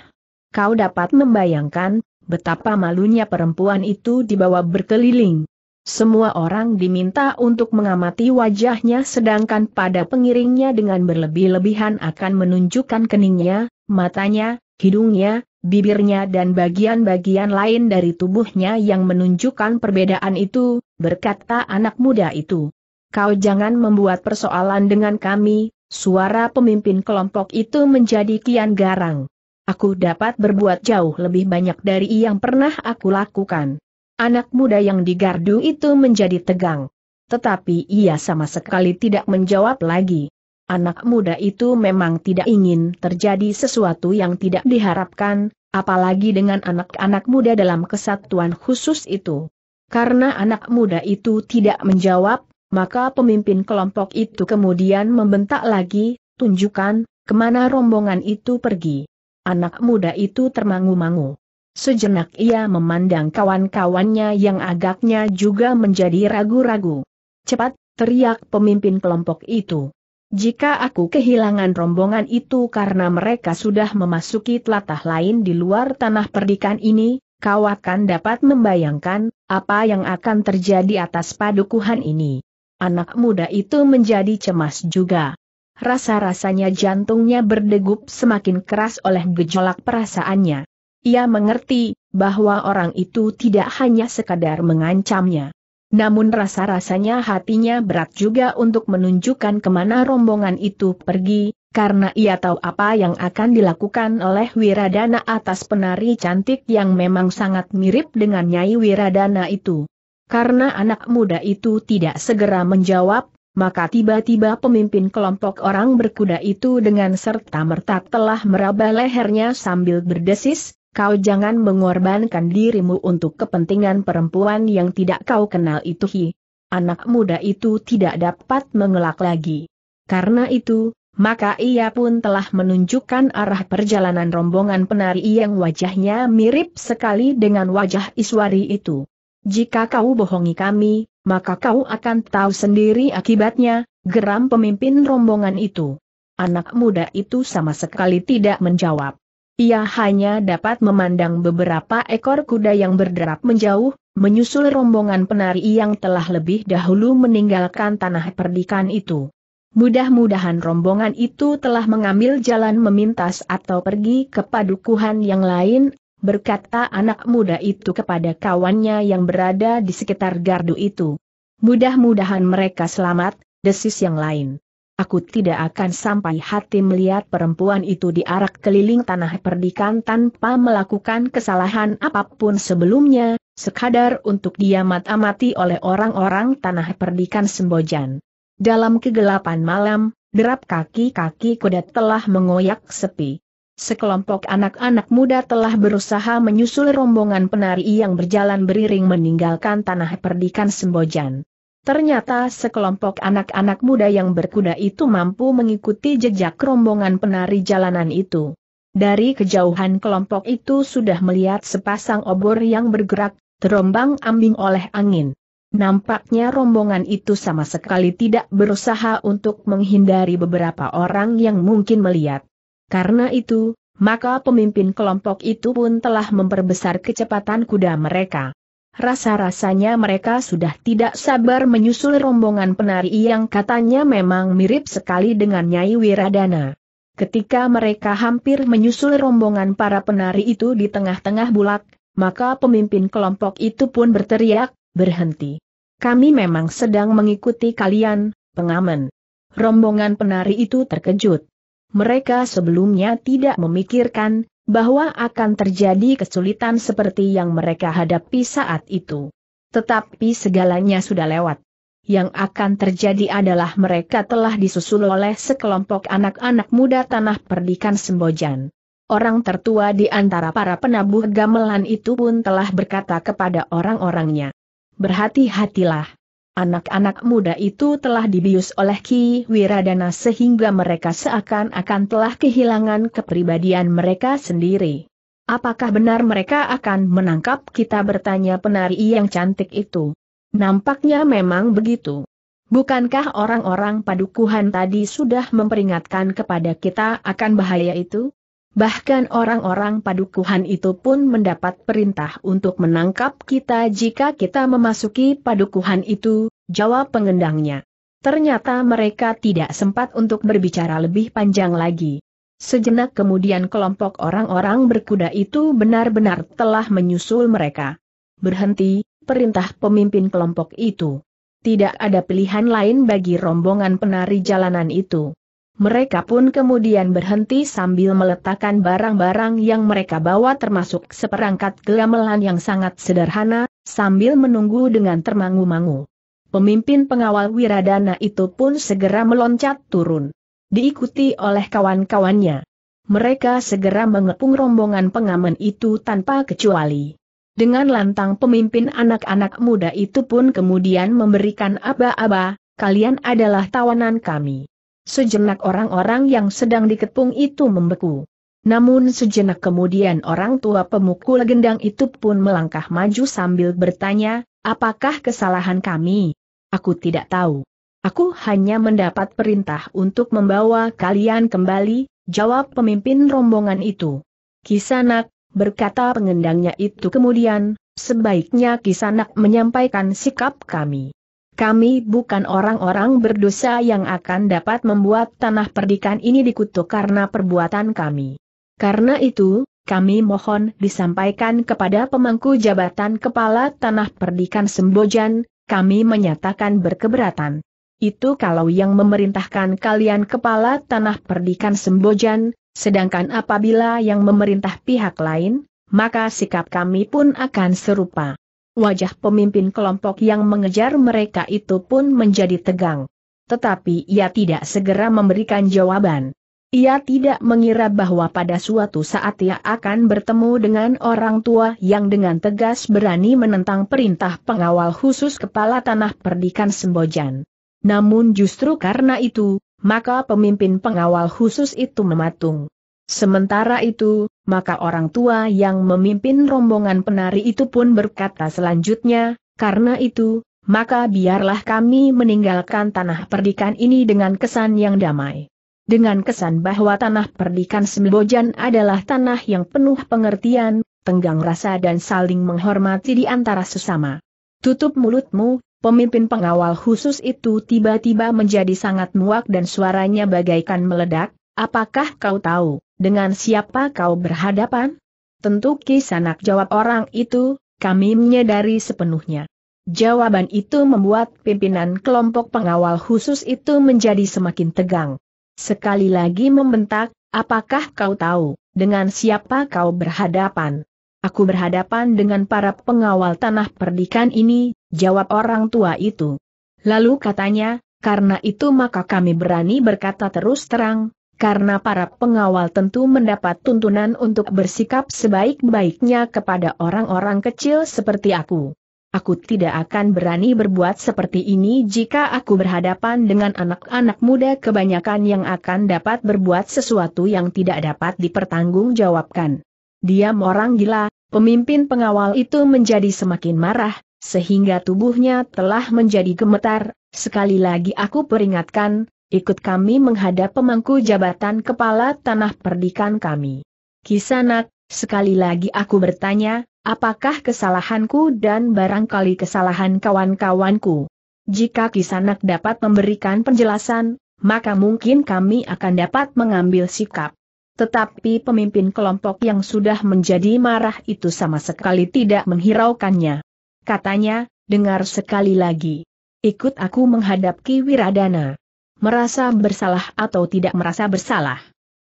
Kau dapat membayangkan betapa malunya perempuan itu dibawa berkeliling. Semua orang diminta untuk mengamati wajahnya sedangkan pada pengiringnya dengan berlebih-lebihan akan menunjukkan keningnya, matanya, hidungnya, bibirnya dan bagian-bagian lain dari tubuhnya yang menunjukkan perbedaan itu, berkata anak muda itu kau jangan membuat persoalan dengan kami, suara pemimpin kelompok itu menjadi kian garang. Aku dapat berbuat jauh lebih banyak dari yang pernah aku lakukan. Anak muda yang digardu itu menjadi tegang. Tetapi ia sama sekali tidak menjawab lagi. Anak muda itu memang tidak ingin terjadi sesuatu yang tidak diharapkan, apalagi dengan anak-anak muda dalam kesatuan khusus itu. Karena anak muda itu tidak menjawab, maka pemimpin kelompok itu kemudian membentak lagi, tunjukkan, kemana rombongan itu pergi. Anak muda itu termangu-mangu. Sejenak ia memandang kawan-kawannya yang agaknya juga menjadi ragu-ragu. Cepat, teriak pemimpin kelompok itu. Jika aku kehilangan rombongan itu karena mereka sudah memasuki telatah lain di luar tanah perdikan ini, kau akan dapat membayangkan, apa yang akan terjadi atas padukuhan ini. Anak muda itu menjadi cemas juga. Rasa-rasanya jantungnya berdegup semakin keras oleh gejolak perasaannya. Ia mengerti bahwa orang itu tidak hanya sekadar mengancamnya. Namun rasa-rasanya hatinya berat juga untuk menunjukkan kemana rombongan itu pergi, karena ia tahu apa yang akan dilakukan oleh Wiradana atas penari cantik yang memang sangat mirip dengan Nyai Wiradana itu. Karena anak muda itu tidak segera menjawab, maka tiba-tiba pemimpin kelompok orang berkuda itu dengan serta-merta telah meraba lehernya sambil berdesis, kau jangan mengorbankan dirimu untuk kepentingan perempuan yang tidak kau kenal itu hi. Anak muda itu tidak dapat mengelak lagi. Karena itu, maka ia pun telah menunjukkan arah perjalanan rombongan penari yang wajahnya mirip sekali dengan wajah Iswari itu. Jika kau bohongi kami, maka kau akan tahu sendiri akibatnya, geram pemimpin rombongan itu. Anak muda itu sama sekali tidak menjawab. Ia hanya dapat memandang beberapa ekor kuda yang berderap menjauh, menyusul rombongan penari yang telah lebih dahulu meninggalkan tanah perdikan itu. Mudah-mudahan rombongan itu telah mengambil jalan memintas atau pergi ke padukuhan yang lain, berkata anak muda itu kepada kawannya yang berada di sekitar gardu itu. Mudah-mudahan mereka selamat, desis yang lain. Aku tidak akan sampai hati melihat perempuan itu diarak keliling tanah perdikan tanpa melakukan kesalahan apapun sebelumnya, sekadar untuk diamat-amati oleh orang-orang tanah perdikan Sembojan. Dalam kegelapan malam, derap kaki-kaki kuda telah mengoyak sepi. Sekelompok anak-anak muda telah berusaha menyusul rombongan penari yang berjalan beriring meninggalkan tanah perdikan Sembojan. Ternyata sekelompok anak-anak muda yang berkuda itu mampu mengikuti jejak rombongan penari jalanan itu. Dari kejauhan kelompok itu sudah melihat sepasang obor yang bergerak, terombang ambing oleh angin. Nampaknya rombongan itu sama sekali tidak berusaha untuk menghindari beberapa orang yang mungkin melihat. Karena itu, maka pemimpin kelompok itu pun telah memperbesar kecepatan kuda mereka. Rasa-rasanya mereka sudah tidak sabar menyusul rombongan penari yang katanya memang mirip sekali dengan Nyai Wiradana. Ketika mereka hampir menyusul rombongan para penari itu di tengah-tengah bulak, maka pemimpin kelompok itu pun berteriak, berhenti. Kami memang sedang mengikuti kalian, pengamen. Rombongan penari itu terkejut mereka sebelumnya tidak memikirkan bahwa akan terjadi kesulitan seperti yang mereka hadapi saat itu. Tetapi segalanya sudah lewat. Yang akan terjadi adalah mereka telah disusul oleh sekelompok anak-anak muda tanah perdikan Sembojan. Orang tertua di antara para penabuh gamelan itu pun telah berkata kepada orang-orangnya. Berhati-hatilah. Anak-anak muda itu telah dibius oleh Ki Wiradana sehingga mereka seakan-akan telah kehilangan kepribadian mereka sendiri. Apakah benar mereka akan menangkap kita bertanya penari yang cantik itu? Nampaknya memang begitu. Bukankah orang-orang padukuhan tadi sudah memperingatkan kepada kita akan bahaya itu? Bahkan orang-orang padukuhan itu pun mendapat perintah untuk menangkap kita jika kita memasuki padukuhan itu, jawab pengendangnya. Ternyata mereka tidak sempat untuk berbicara lebih panjang lagi. Sejenak kemudian kelompok orang-orang berkuda itu benar-benar telah menyusul mereka. Berhenti, perintah pemimpin kelompok itu. Tidak ada pilihan lain bagi rombongan penari jalanan itu. Mereka pun kemudian berhenti sambil meletakkan barang-barang yang mereka bawa termasuk seperangkat gamelan yang sangat sederhana, sambil menunggu dengan termangu-mangu. Pemimpin pengawal Wiradana itu pun segera meloncat turun. Diikuti oleh kawan-kawannya. Mereka segera mengepung rombongan pengamen itu tanpa kecuali. Dengan lantang pemimpin anak-anak muda itu pun kemudian memberikan aba-aba, kalian adalah tawanan kami. Sejenak orang-orang yang sedang dikepung itu membeku. Namun sejenak kemudian orang tua pemukul gendang itu pun melangkah maju sambil bertanya, apakah kesalahan kami? Aku tidak tahu. Aku hanya mendapat perintah untuk membawa kalian kembali, jawab pemimpin rombongan itu. Kisanak, berkata pengendangnya itu kemudian, sebaiknya Kisanak menyampaikan sikap kami. Kami bukan orang-orang berdosa yang akan dapat membuat tanah perdikan ini dikutuk karena perbuatan kami. Karena itu, kami mohon disampaikan kepada pemangku jabatan kepala tanah perdikan Sembojan, kami menyatakan berkeberatan. Itu kalau yang memerintahkan kalian kepala tanah perdikan Sembojan, sedangkan apabila yang memerintah pihak lain, maka sikap kami pun akan serupa. Wajah pemimpin kelompok yang mengejar mereka itu pun menjadi tegang. Tetapi ia tidak segera memberikan jawaban. Ia tidak mengira bahwa pada suatu saat ia akan bertemu dengan orang tua yang dengan tegas berani menentang perintah pengawal khusus kepala tanah perdikan Sembojan. Namun justru karena itu, maka pemimpin pengawal khusus itu mematung. Sementara itu, maka orang tua yang memimpin rombongan penari itu pun berkata selanjutnya, karena itu, maka biarlah kami meninggalkan tanah perdikan ini dengan kesan yang damai. Dengan kesan bahwa tanah perdikan Sembojan adalah tanah yang penuh pengertian, tenggang rasa dan saling menghormati di antara sesama. Tutup mulutmu, pemimpin pengawal khusus itu tiba-tiba menjadi sangat muak dan suaranya bagaikan meledak, apakah kau tahu? Dengan siapa kau berhadapan? Tentu kisanak jawab orang itu, kami menyadari sepenuhnya. Jawaban itu membuat pimpinan kelompok pengawal khusus itu menjadi semakin tegang. Sekali lagi membentak, apakah kau tahu, dengan siapa kau berhadapan? Aku berhadapan dengan para pengawal tanah perdikan ini, jawab orang tua itu. Lalu katanya, karena itu maka kami berani berkata terus terang, karena para pengawal tentu mendapat tuntunan untuk bersikap sebaik-baiknya kepada orang-orang kecil seperti aku. Aku tidak akan berani berbuat seperti ini jika aku berhadapan dengan anak-anak muda kebanyakan yang akan dapat berbuat sesuatu yang tidak dapat dipertanggungjawabkan. Diam orang gila, pemimpin pengawal itu menjadi semakin marah, sehingga tubuhnya telah menjadi gemetar, sekali lagi aku peringatkan, ikut kami menghadap pemangku jabatan kepala tanah perdikan kami. Kisanak, sekali lagi aku bertanya, apakah kesalahanku dan barangkali kesalahan kawan-kawanku? Jika Kisanak dapat memberikan penjelasan, maka mungkin kami akan dapat mengambil sikap. Tetapi pemimpin kelompok yang sudah menjadi marah itu sama sekali tidak menghiraukannya. Katanya, dengar sekali lagi. Ikut aku menghadap Ki Wiradana. Merasa bersalah atau tidak merasa bersalah.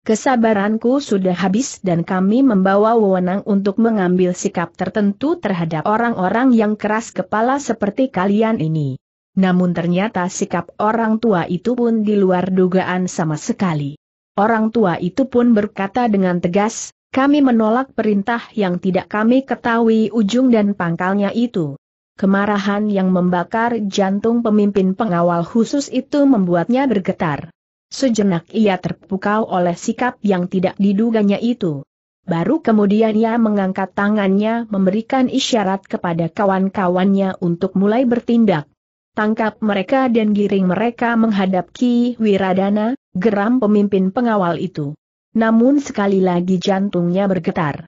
Kesabaranku sudah habis dan kami membawa wewenang untuk mengambil sikap tertentu terhadap orang-orang yang keras kepala seperti kalian ini. Namun ternyata sikap orang tua itu pun di luar dugaan sama sekali. Orang tua itu pun berkata dengan tegas, kami menolak perintah yang tidak kami ketahui ujung dan pangkalnya itu. Kemarahan yang membakar jantung pemimpin pengawal khusus itu membuatnya bergetar. Sejenak ia terpukau oleh sikap yang tidak diduganya itu. Baru kemudian ia mengangkat tangannya memberikan isyarat kepada kawan-kawannya untuk mulai bertindak. Tangkap mereka dan giring mereka menghadap Ki Wiradana, geram pemimpin pengawal itu. Namun sekali lagi jantungnya bergetar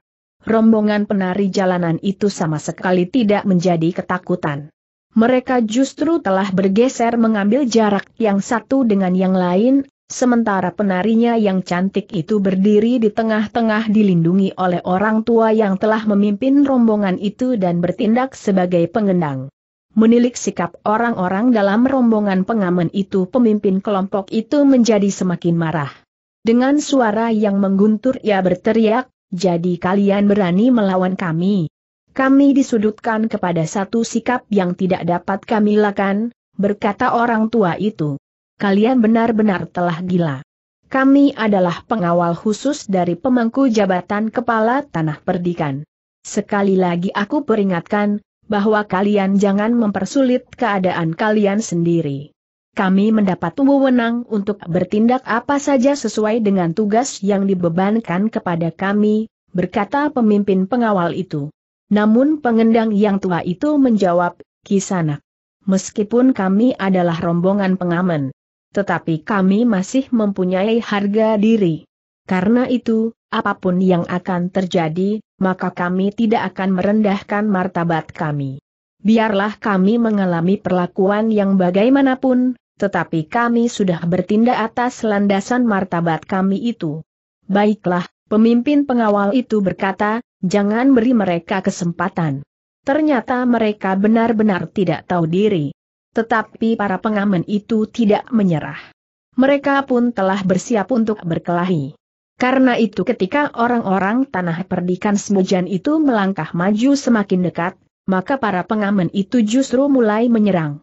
rombongan penari jalanan itu sama sekali tidak menjadi ketakutan. Mereka justru telah bergeser mengambil jarak yang satu dengan yang lain, sementara penarinya yang cantik itu berdiri di tengah-tengah dilindungi oleh orang tua yang telah memimpin rombongan itu dan bertindak sebagai pengendang. Menilik sikap orang-orang dalam rombongan pengamen itu pemimpin kelompok itu menjadi semakin marah. Dengan suara yang mengguntur ia berteriak, jadi kalian berani melawan kami. Kami disudutkan kepada satu sikap yang tidak dapat kami lakukan, berkata orang tua itu. Kalian benar-benar telah gila. Kami adalah pengawal khusus dari pemangku jabatan kepala tanah perdikan. Sekali lagi aku peringatkan, bahwa kalian jangan mempersulit keadaan kalian sendiri kami mendapat wewenang untuk bertindak apa saja sesuai dengan tugas yang dibebankan kepada kami, berkata pemimpin pengawal itu. Namun pengendang yang tua itu menjawab, Kisanak, meskipun kami adalah rombongan pengamen, tetapi kami masih mempunyai harga diri. Karena itu, apapun yang akan terjadi, maka kami tidak akan merendahkan martabat kami biarlah kami mengalami perlakuan yang bagaimanapun, tetapi kami sudah bertindak atas landasan martabat kami itu. Baiklah, pemimpin pengawal itu berkata, jangan beri mereka kesempatan. Ternyata mereka benar-benar tidak tahu diri. Tetapi para pengamen itu tidak menyerah. Mereka pun telah bersiap untuk berkelahi. Karena itu ketika orang-orang tanah perdikan Semujan itu melangkah maju semakin dekat, maka para pengamen itu justru mulai menyerang.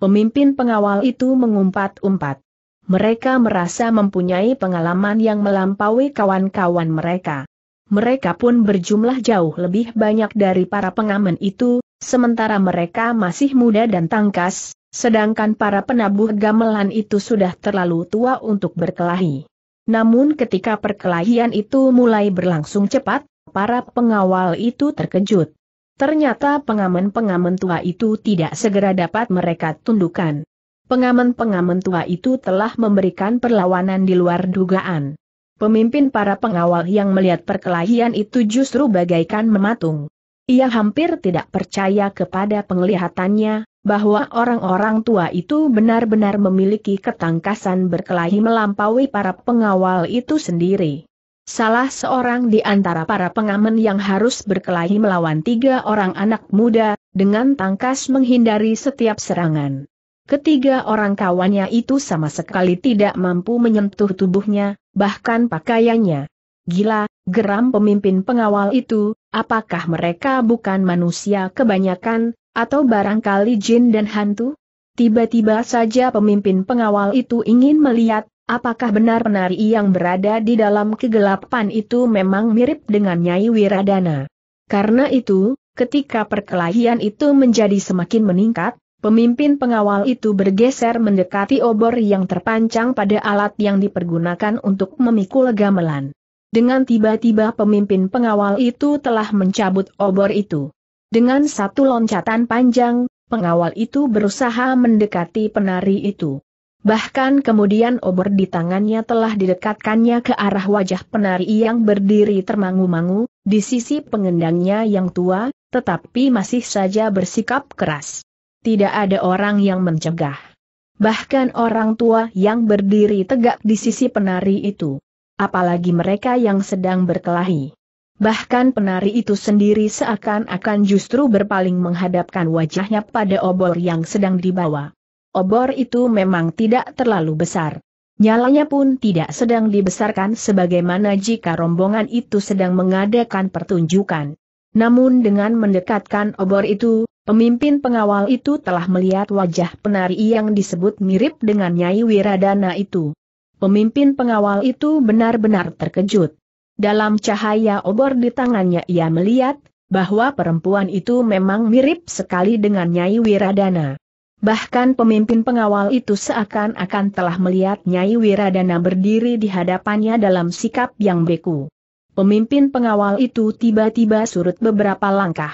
Pemimpin pengawal itu mengumpat-umpat. Mereka merasa mempunyai pengalaman yang melampaui kawan-kawan mereka. Mereka pun berjumlah jauh lebih banyak dari para pengamen itu, sementara mereka masih muda dan tangkas, sedangkan para penabuh gamelan itu sudah terlalu tua untuk berkelahi. Namun ketika perkelahian itu mulai berlangsung cepat, para pengawal itu terkejut. Ternyata pengamen-pengamen tua itu tidak segera dapat mereka tundukkan. Pengamen-pengamen tua itu telah memberikan perlawanan di luar dugaan. Pemimpin para pengawal yang melihat perkelahian itu justru bagaikan mematung. Ia hampir tidak percaya kepada penglihatannya, bahwa orang-orang tua itu benar-benar memiliki ketangkasan berkelahi melampaui para pengawal itu sendiri. Salah seorang di antara para pengamen yang harus berkelahi melawan tiga orang anak muda, dengan tangkas menghindari setiap serangan. Ketiga orang kawannya itu sama sekali tidak mampu menyentuh tubuhnya, bahkan pakaiannya. Gila, geram pemimpin pengawal itu, apakah mereka bukan manusia kebanyakan, atau barangkali jin dan hantu? Tiba-tiba saja pemimpin pengawal itu ingin melihat Apakah benar penari yang berada di dalam kegelapan itu memang mirip dengan Nyai Wiradana? Karena itu, ketika perkelahian itu menjadi semakin meningkat, pemimpin pengawal itu bergeser mendekati obor yang terpancang pada alat yang dipergunakan untuk memikul gamelan. Dengan tiba-tiba pemimpin pengawal itu telah mencabut obor itu. Dengan satu loncatan panjang, pengawal itu berusaha mendekati penari itu. Bahkan kemudian obor di tangannya telah didekatkannya ke arah wajah penari yang berdiri termangu-mangu, di sisi pengendangnya yang tua, tetapi masih saja bersikap keras. Tidak ada orang yang mencegah. Bahkan orang tua yang berdiri tegak di sisi penari itu. Apalagi mereka yang sedang berkelahi. Bahkan penari itu sendiri seakan-akan justru berpaling menghadapkan wajahnya pada obor yang sedang dibawa obor itu memang tidak terlalu besar. Nyalanya pun tidak sedang dibesarkan sebagaimana jika rombongan itu sedang mengadakan pertunjukan. Namun dengan mendekatkan obor itu, pemimpin pengawal itu telah melihat wajah penari yang disebut mirip dengan Nyai Wiradana itu. Pemimpin pengawal itu benar-benar terkejut. Dalam cahaya obor di tangannya ia melihat, bahwa perempuan itu memang mirip sekali dengan Nyai Wiradana. Bahkan pemimpin pengawal itu seakan-akan telah melihat Nyai Wiradana berdiri di hadapannya dalam sikap yang beku. Pemimpin pengawal itu tiba-tiba surut beberapa langkah.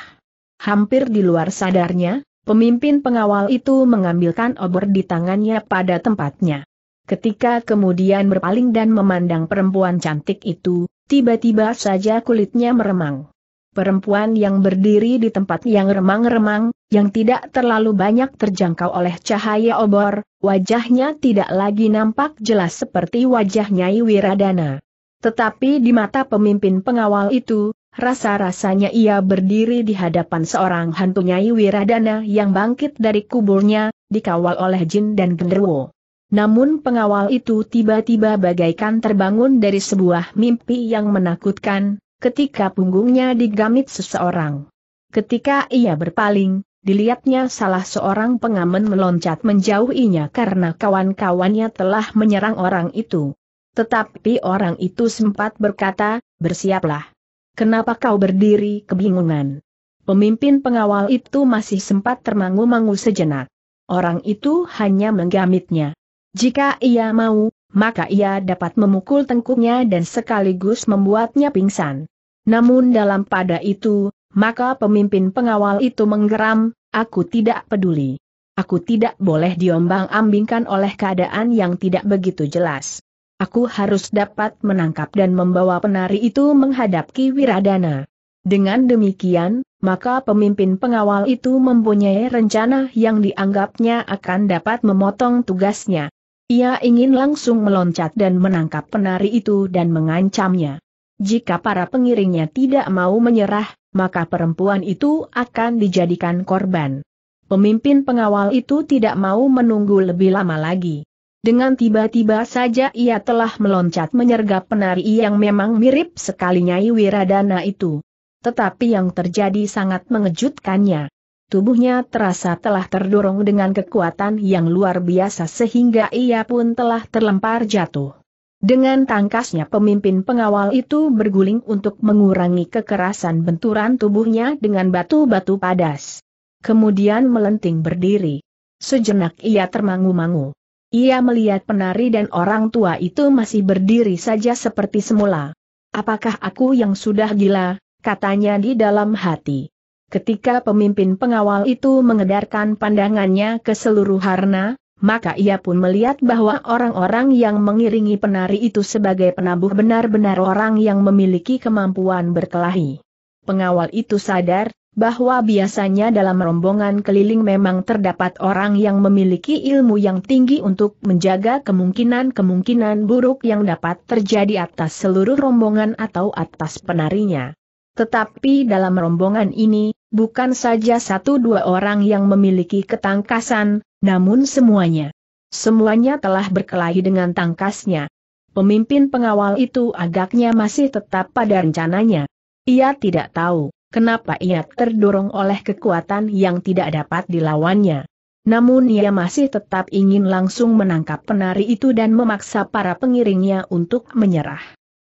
Hampir di luar sadarnya, pemimpin pengawal itu mengambilkan obor di tangannya pada tempatnya. Ketika kemudian berpaling dan memandang perempuan cantik itu, tiba-tiba saja kulitnya meremang perempuan yang berdiri di tempat yang remang-remang, yang tidak terlalu banyak terjangkau oleh cahaya obor, wajahnya tidak lagi nampak jelas seperti wajah Nyai Wiradana. Tetapi di mata pemimpin pengawal itu, rasa-rasanya ia berdiri di hadapan seorang hantu Nyai Wiradana yang bangkit dari kuburnya, dikawal oleh jin dan genderuwo. Namun pengawal itu tiba-tiba bagaikan terbangun dari sebuah mimpi yang menakutkan, ketika punggungnya digamit seseorang. Ketika ia berpaling, dilihatnya salah seorang pengamen meloncat menjauhinya karena kawan-kawannya telah menyerang orang itu. Tetapi orang itu sempat berkata, bersiaplah. Kenapa kau berdiri kebingungan? Pemimpin pengawal itu masih sempat termangu-mangu sejenak. Orang itu hanya menggamitnya. Jika ia mau, maka ia dapat memukul tengkuknya dan sekaligus membuatnya pingsan. Namun dalam pada itu, maka pemimpin pengawal itu menggeram, aku tidak peduli. Aku tidak boleh diombang-ambingkan oleh keadaan yang tidak begitu jelas. Aku harus dapat menangkap dan membawa penari itu menghadapi Wiradana. Dengan demikian, maka pemimpin pengawal itu mempunyai rencana yang dianggapnya akan dapat memotong tugasnya. Ia ingin langsung meloncat dan menangkap penari itu dan mengancamnya. Jika para pengiringnya tidak mau menyerah, maka perempuan itu akan dijadikan korban. Pemimpin pengawal itu tidak mau menunggu lebih lama lagi. Dengan tiba-tiba saja ia telah meloncat menyergap penari yang memang mirip sekali Nyai Wiradana itu. Tetapi yang terjadi sangat mengejutkannya. Tubuhnya terasa telah terdorong dengan kekuatan yang luar biasa sehingga ia pun telah terlempar jatuh. Dengan tangkasnya pemimpin pengawal itu berguling untuk mengurangi kekerasan benturan tubuhnya dengan batu-batu padas. Kemudian melenting berdiri. Sejenak ia termangu-mangu. Ia melihat penari dan orang tua itu masih berdiri saja seperti semula. Apakah aku yang sudah gila, katanya di dalam hati. Ketika pemimpin pengawal itu mengedarkan pandangannya ke seluruh harna, maka ia pun melihat bahwa orang-orang yang mengiringi penari itu sebagai penabuh benar-benar orang yang memiliki kemampuan berkelahi. Pengawal itu sadar bahwa biasanya dalam rombongan keliling memang terdapat orang yang memiliki ilmu yang tinggi untuk menjaga kemungkinan-kemungkinan buruk yang dapat terjadi atas seluruh rombongan atau atas penarinya. Tetapi dalam rombongan ini, bukan saja satu dua orang yang memiliki ketangkasan, namun semuanya. Semuanya telah berkelahi dengan tangkasnya. Pemimpin pengawal itu agaknya masih tetap pada rencananya. Ia tidak tahu kenapa ia terdorong oleh kekuatan yang tidak dapat dilawannya. Namun ia masih tetap ingin langsung menangkap penari itu dan memaksa para pengiringnya untuk menyerah.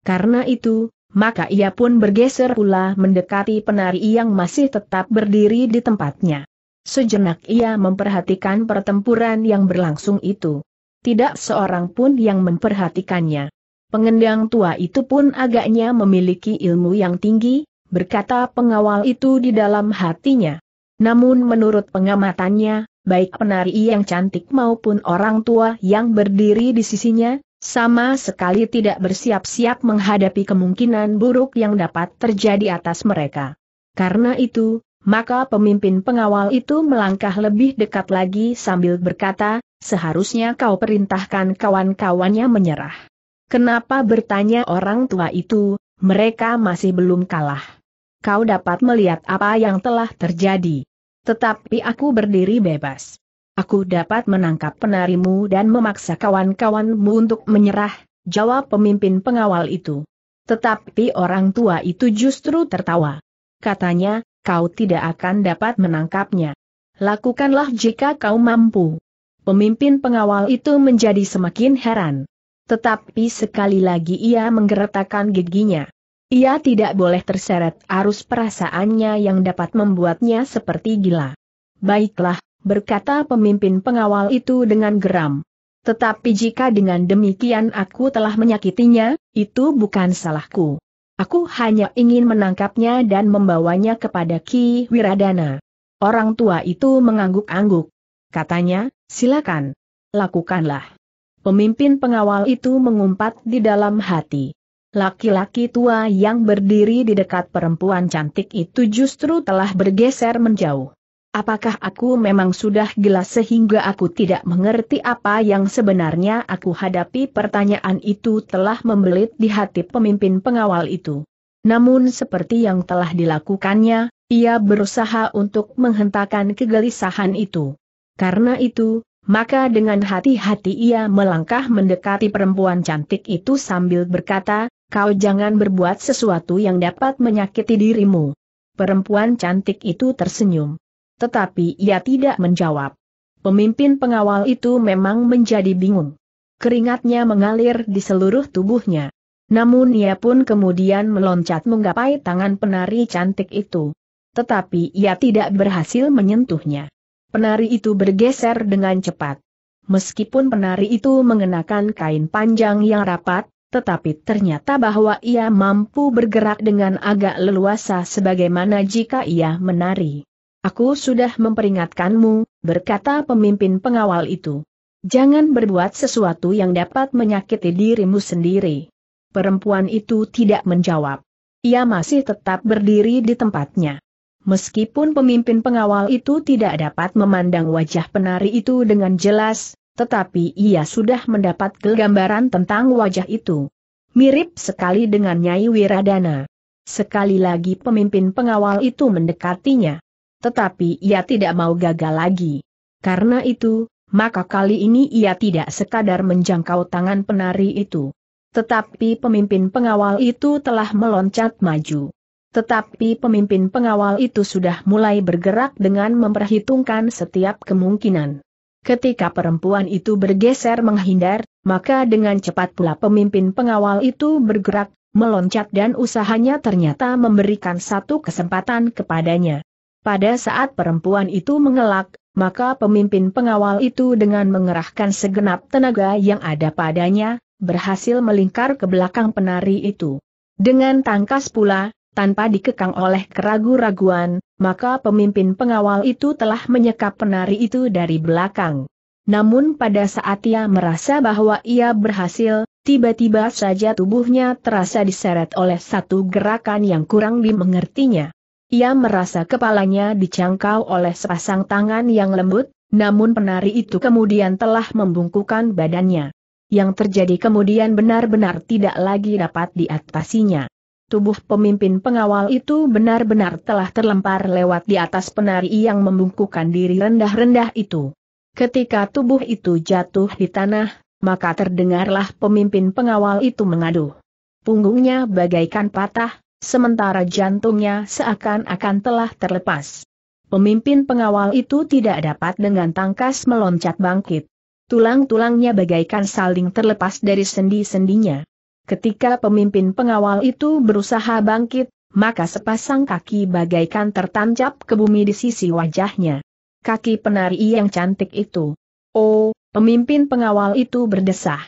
Karena itu, maka ia pun bergeser pula mendekati penari yang masih tetap berdiri di tempatnya. Sejenak ia memperhatikan pertempuran yang berlangsung itu. Tidak seorang pun yang memperhatikannya. Pengendang tua itu pun agaknya memiliki ilmu yang tinggi, berkata pengawal itu di dalam hatinya. Namun menurut pengamatannya, baik penari yang cantik maupun orang tua yang berdiri di sisinya, sama sekali tidak bersiap-siap menghadapi kemungkinan buruk yang dapat terjadi atas mereka. Karena itu, maka pemimpin pengawal itu melangkah lebih dekat lagi sambil berkata, seharusnya kau perintahkan kawan-kawannya menyerah. Kenapa bertanya orang tua itu, mereka masih belum kalah. Kau dapat melihat apa yang telah terjadi. Tetapi aku berdiri bebas. Aku dapat menangkap penarimu dan memaksa kawan-kawanmu untuk menyerah, jawab pemimpin pengawal itu. Tetapi orang tua itu justru tertawa. Katanya, kau tidak akan dapat menangkapnya. Lakukanlah jika kau mampu. Pemimpin pengawal itu menjadi semakin heran. Tetapi sekali lagi ia menggeretakkan giginya. Ia tidak boleh terseret arus perasaannya yang dapat membuatnya seperti gila. Baiklah, berkata pemimpin pengawal itu dengan geram. Tetapi jika dengan demikian aku telah menyakitinya, itu bukan salahku. Aku hanya ingin menangkapnya dan membawanya kepada Ki Wiradana. Orang tua itu mengangguk-angguk. Katanya, silakan. Lakukanlah. Pemimpin pengawal itu mengumpat di dalam hati. Laki-laki tua yang berdiri di dekat perempuan cantik itu justru telah bergeser menjauh. Apakah aku memang sudah gila sehingga aku tidak mengerti apa yang sebenarnya aku hadapi pertanyaan itu telah membelit di hati pemimpin pengawal itu. Namun seperti yang telah dilakukannya, ia berusaha untuk menghentakkan kegelisahan itu. Karena itu, maka dengan hati-hati ia melangkah mendekati perempuan cantik itu sambil berkata, kau jangan berbuat sesuatu yang dapat menyakiti dirimu. Perempuan cantik itu tersenyum. Tetapi ia tidak menjawab. Pemimpin pengawal itu memang menjadi bingung. Keringatnya mengalir di seluruh tubuhnya. Namun ia pun kemudian meloncat menggapai tangan penari cantik itu. Tetapi ia tidak berhasil menyentuhnya. Penari itu bergeser dengan cepat. Meskipun penari itu mengenakan kain panjang yang rapat, tetapi ternyata bahwa ia mampu bergerak dengan agak leluasa sebagaimana jika ia menari. Aku sudah memperingatkanmu, berkata pemimpin pengawal itu. Jangan berbuat sesuatu yang dapat menyakiti dirimu sendiri. Perempuan itu tidak menjawab. Ia masih tetap berdiri di tempatnya. Meskipun pemimpin pengawal itu tidak dapat memandang wajah penari itu dengan jelas, tetapi ia sudah mendapat gambaran tentang wajah itu. Mirip sekali dengan Nyai Wiradana. Sekali lagi pemimpin pengawal itu mendekatinya. Tetapi ia tidak mau gagal lagi. Karena itu, maka kali ini ia tidak sekadar menjangkau tangan penari itu. Tetapi pemimpin pengawal itu telah meloncat maju. Tetapi pemimpin pengawal itu sudah mulai bergerak dengan memperhitungkan setiap kemungkinan. Ketika perempuan itu bergeser menghindar, maka dengan cepat pula pemimpin pengawal itu bergerak, meloncat dan usahanya ternyata memberikan satu kesempatan kepadanya. Pada saat perempuan itu mengelak, maka pemimpin pengawal itu dengan mengerahkan segenap tenaga yang ada padanya, berhasil melingkar ke belakang penari itu. Dengan tangkas pula, tanpa dikekang oleh keraguan raguan maka pemimpin pengawal itu telah menyekap penari itu dari belakang. Namun pada saat ia merasa bahwa ia berhasil, tiba-tiba saja tubuhnya terasa diseret oleh satu gerakan yang kurang dimengertinya. Ia merasa kepalanya dicangkau oleh sepasang tangan yang lembut, namun penari itu kemudian telah membungkukan badannya. Yang terjadi kemudian benar-benar tidak lagi dapat diatasinya. Tubuh pemimpin pengawal itu benar-benar telah terlempar lewat di atas penari yang membungkukan diri rendah-rendah itu. Ketika tubuh itu jatuh di tanah, maka terdengarlah pemimpin pengawal itu mengadu. Punggungnya bagaikan patah, sementara jantungnya seakan-akan telah terlepas. Pemimpin pengawal itu tidak dapat dengan tangkas meloncat bangkit. Tulang-tulangnya bagaikan saling terlepas dari sendi-sendinya. Ketika pemimpin pengawal itu berusaha bangkit, maka sepasang kaki bagaikan tertancap ke bumi di sisi wajahnya. Kaki penari yang cantik itu. Oh, pemimpin pengawal itu berdesah.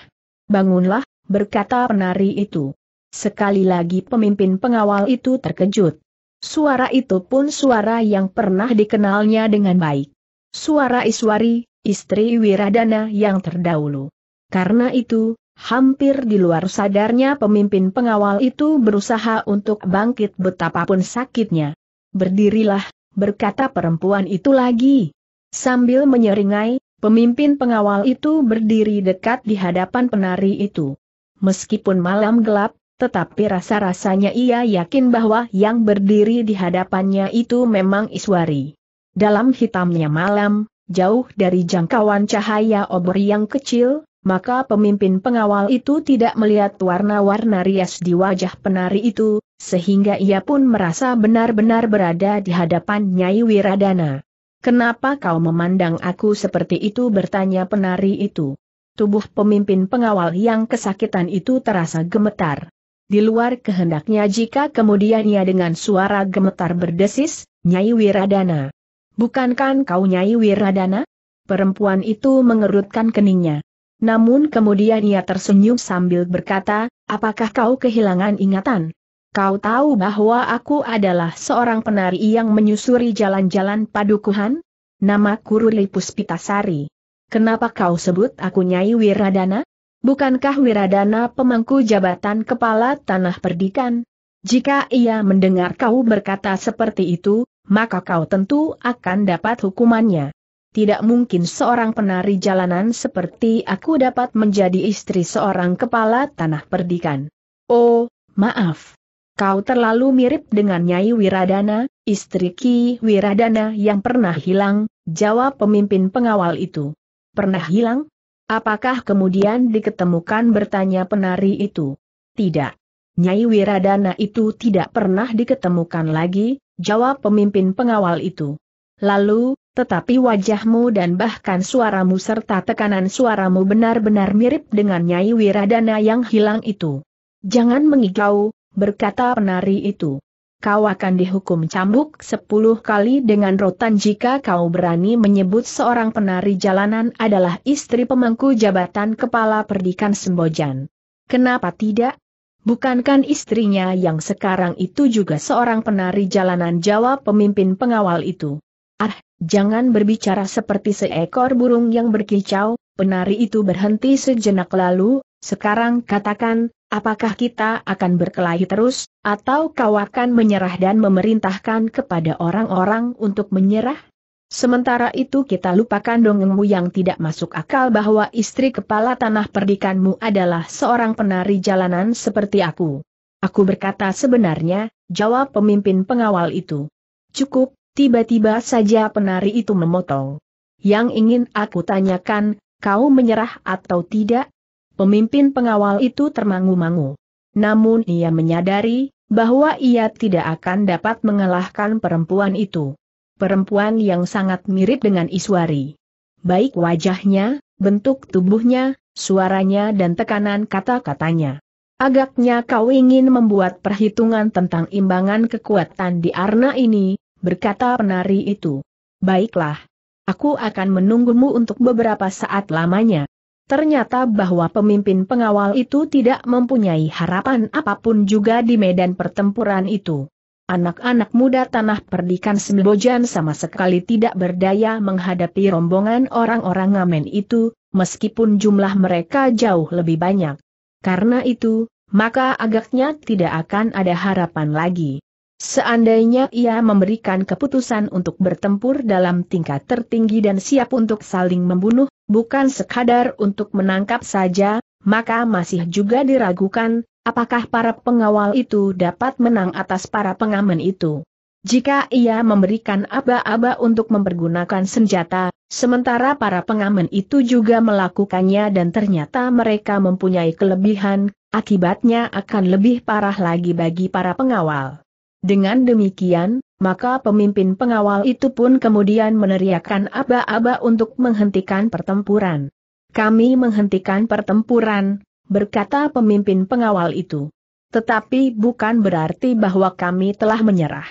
Bangunlah, berkata penari itu. Sekali lagi pemimpin pengawal itu terkejut. Suara itu pun suara yang pernah dikenalnya dengan baik. Suara Iswari, istri Wiradana yang terdahulu. Karena itu, hampir di luar sadarnya pemimpin pengawal itu berusaha untuk bangkit betapapun sakitnya. Berdirilah, berkata perempuan itu lagi. Sambil menyeringai, pemimpin pengawal itu berdiri dekat di hadapan penari itu. Meskipun malam gelap, tetapi rasa-rasanya ia yakin bahwa yang berdiri di hadapannya itu memang Iswari. Dalam hitamnya malam, jauh dari jangkauan cahaya obor yang kecil, maka pemimpin pengawal itu tidak melihat warna-warna rias di wajah penari itu, sehingga ia pun merasa benar-benar berada di hadapan Nyai Wiradana. Kenapa kau memandang aku seperti itu bertanya penari itu. Tubuh pemimpin pengawal yang kesakitan itu terasa gemetar. Di luar kehendaknya jika kemudian ia dengan suara gemetar berdesis, Nyai Wiradana. Bukankan kau Nyai Wiradana? Perempuan itu mengerutkan keningnya. Namun kemudian ia tersenyum sambil berkata, apakah kau kehilangan ingatan? Kau tahu bahwa aku adalah seorang penari yang menyusuri jalan-jalan padukuhan? Nama Kuruli Puspitasari. Kenapa kau sebut aku Nyai Wiradana? Bukankah Wiradana pemangku jabatan kepala tanah perdikan? Jika ia mendengar kau berkata seperti itu, maka kau tentu akan dapat hukumannya. Tidak mungkin seorang penari jalanan seperti aku dapat menjadi istri seorang kepala tanah perdikan. Oh, maaf. Kau terlalu mirip dengan Nyai Wiradana, istri Ki Wiradana yang pernah hilang, jawab pemimpin pengawal itu. Pernah hilang? Apakah kemudian diketemukan bertanya penari itu? Tidak. Nyai Wiradana itu tidak pernah diketemukan lagi, jawab pemimpin pengawal itu. Lalu, tetapi wajahmu dan bahkan suaramu serta tekanan suaramu benar-benar mirip dengan Nyai Wiradana yang hilang itu. Jangan mengigau, berkata penari itu kau akan dihukum cambuk sepuluh kali dengan rotan jika kau berani menyebut seorang penari jalanan adalah istri pemangku jabatan kepala perdikan Sembojan. Kenapa tidak? Bukankan istrinya yang sekarang itu juga seorang penari jalanan Jawa pemimpin pengawal itu? Ah, jangan berbicara seperti seekor burung yang berkicau, penari itu berhenti sejenak lalu, sekarang katakan, apakah kita akan berkelahi terus, atau kau akan menyerah dan memerintahkan kepada orang-orang untuk menyerah? Sementara itu kita lupakan dongengmu yang tidak masuk akal bahwa istri kepala tanah perdikanmu adalah seorang penari jalanan seperti aku. Aku berkata sebenarnya, jawab pemimpin pengawal itu. Cukup, tiba-tiba saja penari itu memotong. Yang ingin aku tanyakan, kau menyerah atau tidak? Pemimpin pengawal itu termangu-mangu. Namun ia menyadari, bahwa ia tidak akan dapat mengalahkan perempuan itu. Perempuan yang sangat mirip dengan Iswari. Baik wajahnya, bentuk tubuhnya, suaranya dan tekanan kata-katanya. Agaknya kau ingin membuat perhitungan tentang imbangan kekuatan di Arna ini, berkata penari itu. Baiklah. Aku akan menunggumu untuk beberapa saat lamanya. Ternyata bahwa pemimpin pengawal itu tidak mempunyai harapan apapun juga di medan pertempuran itu. Anak-anak muda tanah perdikan Sembojan sama sekali tidak berdaya menghadapi rombongan orang-orang ngamen itu, meskipun jumlah mereka jauh lebih banyak. Karena itu, maka agaknya tidak akan ada harapan lagi. Seandainya ia memberikan keputusan untuk bertempur dalam tingkat tertinggi dan siap untuk saling membunuh, bukan sekadar untuk menangkap saja, maka masih juga diragukan, apakah para pengawal itu dapat menang atas para pengamen itu. Jika ia memberikan aba-aba untuk mempergunakan senjata, sementara para pengamen itu juga melakukannya dan ternyata mereka mempunyai kelebihan, akibatnya akan lebih parah lagi bagi para pengawal. Dengan demikian, maka pemimpin pengawal itu pun kemudian meneriakkan aba-aba untuk menghentikan pertempuran. Kami menghentikan pertempuran, berkata pemimpin pengawal itu. Tetapi bukan berarti bahwa kami telah menyerah.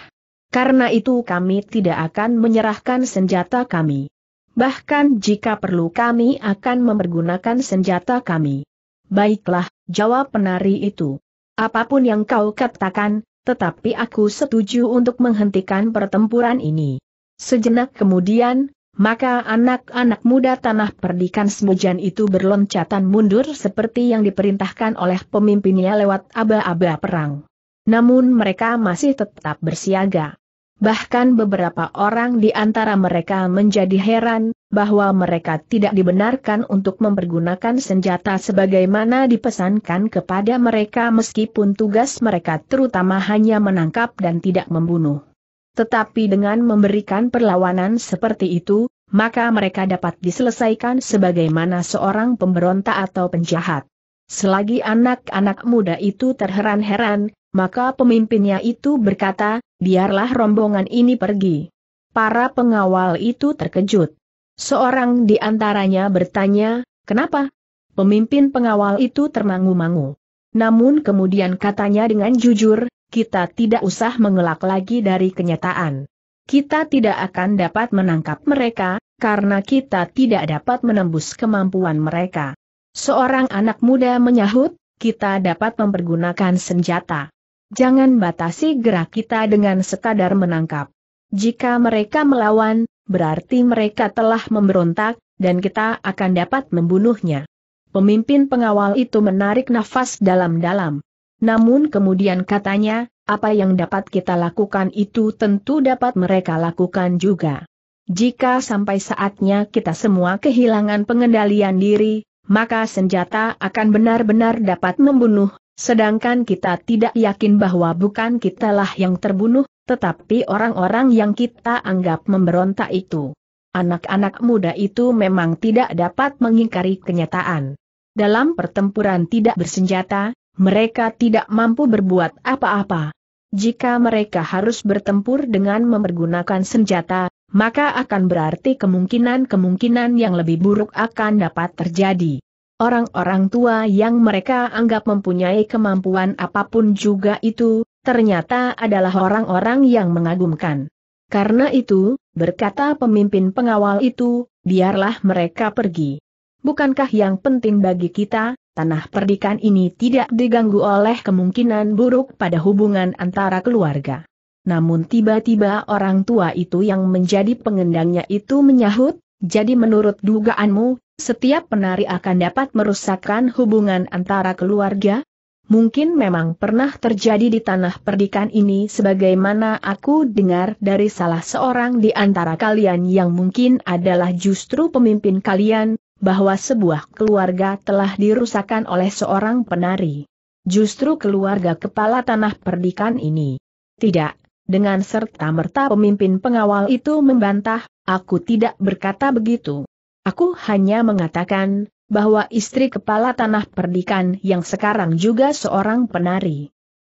Karena itu kami tidak akan menyerahkan senjata kami. Bahkan jika perlu kami akan mempergunakan senjata kami. Baiklah, jawab penari itu. Apapun yang kau katakan, tetapi aku setuju untuk menghentikan pertempuran ini. Sejenak kemudian, maka anak-anak muda tanah perdikan Semujan itu berloncatan mundur seperti yang diperintahkan oleh pemimpinnya lewat aba-aba perang. Namun mereka masih tetap bersiaga. Bahkan beberapa orang di antara mereka menjadi heran, bahwa mereka tidak dibenarkan untuk mempergunakan senjata sebagaimana dipesankan kepada mereka meskipun tugas mereka terutama hanya menangkap dan tidak membunuh. Tetapi dengan memberikan perlawanan seperti itu, maka mereka dapat diselesaikan sebagaimana seorang pemberontak atau penjahat. Selagi anak-anak muda itu terheran-heran, maka pemimpinnya itu berkata, biarlah rombongan ini pergi. Para pengawal itu terkejut. Seorang di antaranya bertanya, kenapa? Pemimpin pengawal itu termangu-mangu. Namun kemudian katanya dengan jujur, kita tidak usah mengelak lagi dari kenyataan. Kita tidak akan dapat menangkap mereka, karena kita tidak dapat menembus kemampuan mereka. Seorang anak muda menyahut, kita dapat mempergunakan senjata. Jangan batasi gerak kita dengan sekadar menangkap. Jika mereka melawan, berarti mereka telah memberontak, dan kita akan dapat membunuhnya. Pemimpin pengawal itu menarik nafas dalam-dalam. Namun kemudian katanya, apa yang dapat kita lakukan itu tentu dapat mereka lakukan juga. Jika sampai saatnya kita semua kehilangan pengendalian diri, maka senjata akan benar-benar dapat membunuh, sedangkan kita tidak yakin bahwa bukan kitalah yang terbunuh, tetapi orang-orang yang kita anggap memberontak itu. Anak-anak muda itu memang tidak dapat mengingkari kenyataan. Dalam pertempuran tidak bersenjata, mereka tidak mampu berbuat apa-apa. Jika mereka harus bertempur dengan mempergunakan senjata, maka akan berarti kemungkinan-kemungkinan yang lebih buruk akan dapat terjadi. Orang-orang tua yang mereka anggap mempunyai kemampuan apapun juga itu, ternyata adalah orang-orang yang mengagumkan. Karena itu, berkata pemimpin pengawal itu, biarlah mereka pergi. Bukankah yang penting bagi kita, tanah perdikan ini tidak diganggu oleh kemungkinan buruk pada hubungan antara keluarga. Namun tiba-tiba orang tua itu yang menjadi pengendangnya itu menyahut, jadi menurut dugaanmu, setiap penari akan dapat merusakkan hubungan antara keluarga? mungkin memang pernah terjadi di tanah perdikan ini sebagaimana aku dengar dari salah seorang di antara kalian yang mungkin adalah justru pemimpin kalian, bahwa sebuah keluarga telah dirusakan oleh seorang penari. Justru keluarga kepala tanah perdikan ini. Tidak, dengan serta-merta pemimpin pengawal itu membantah, aku tidak berkata begitu. Aku hanya mengatakan, bahwa istri kepala tanah perdikan yang sekarang juga seorang penari.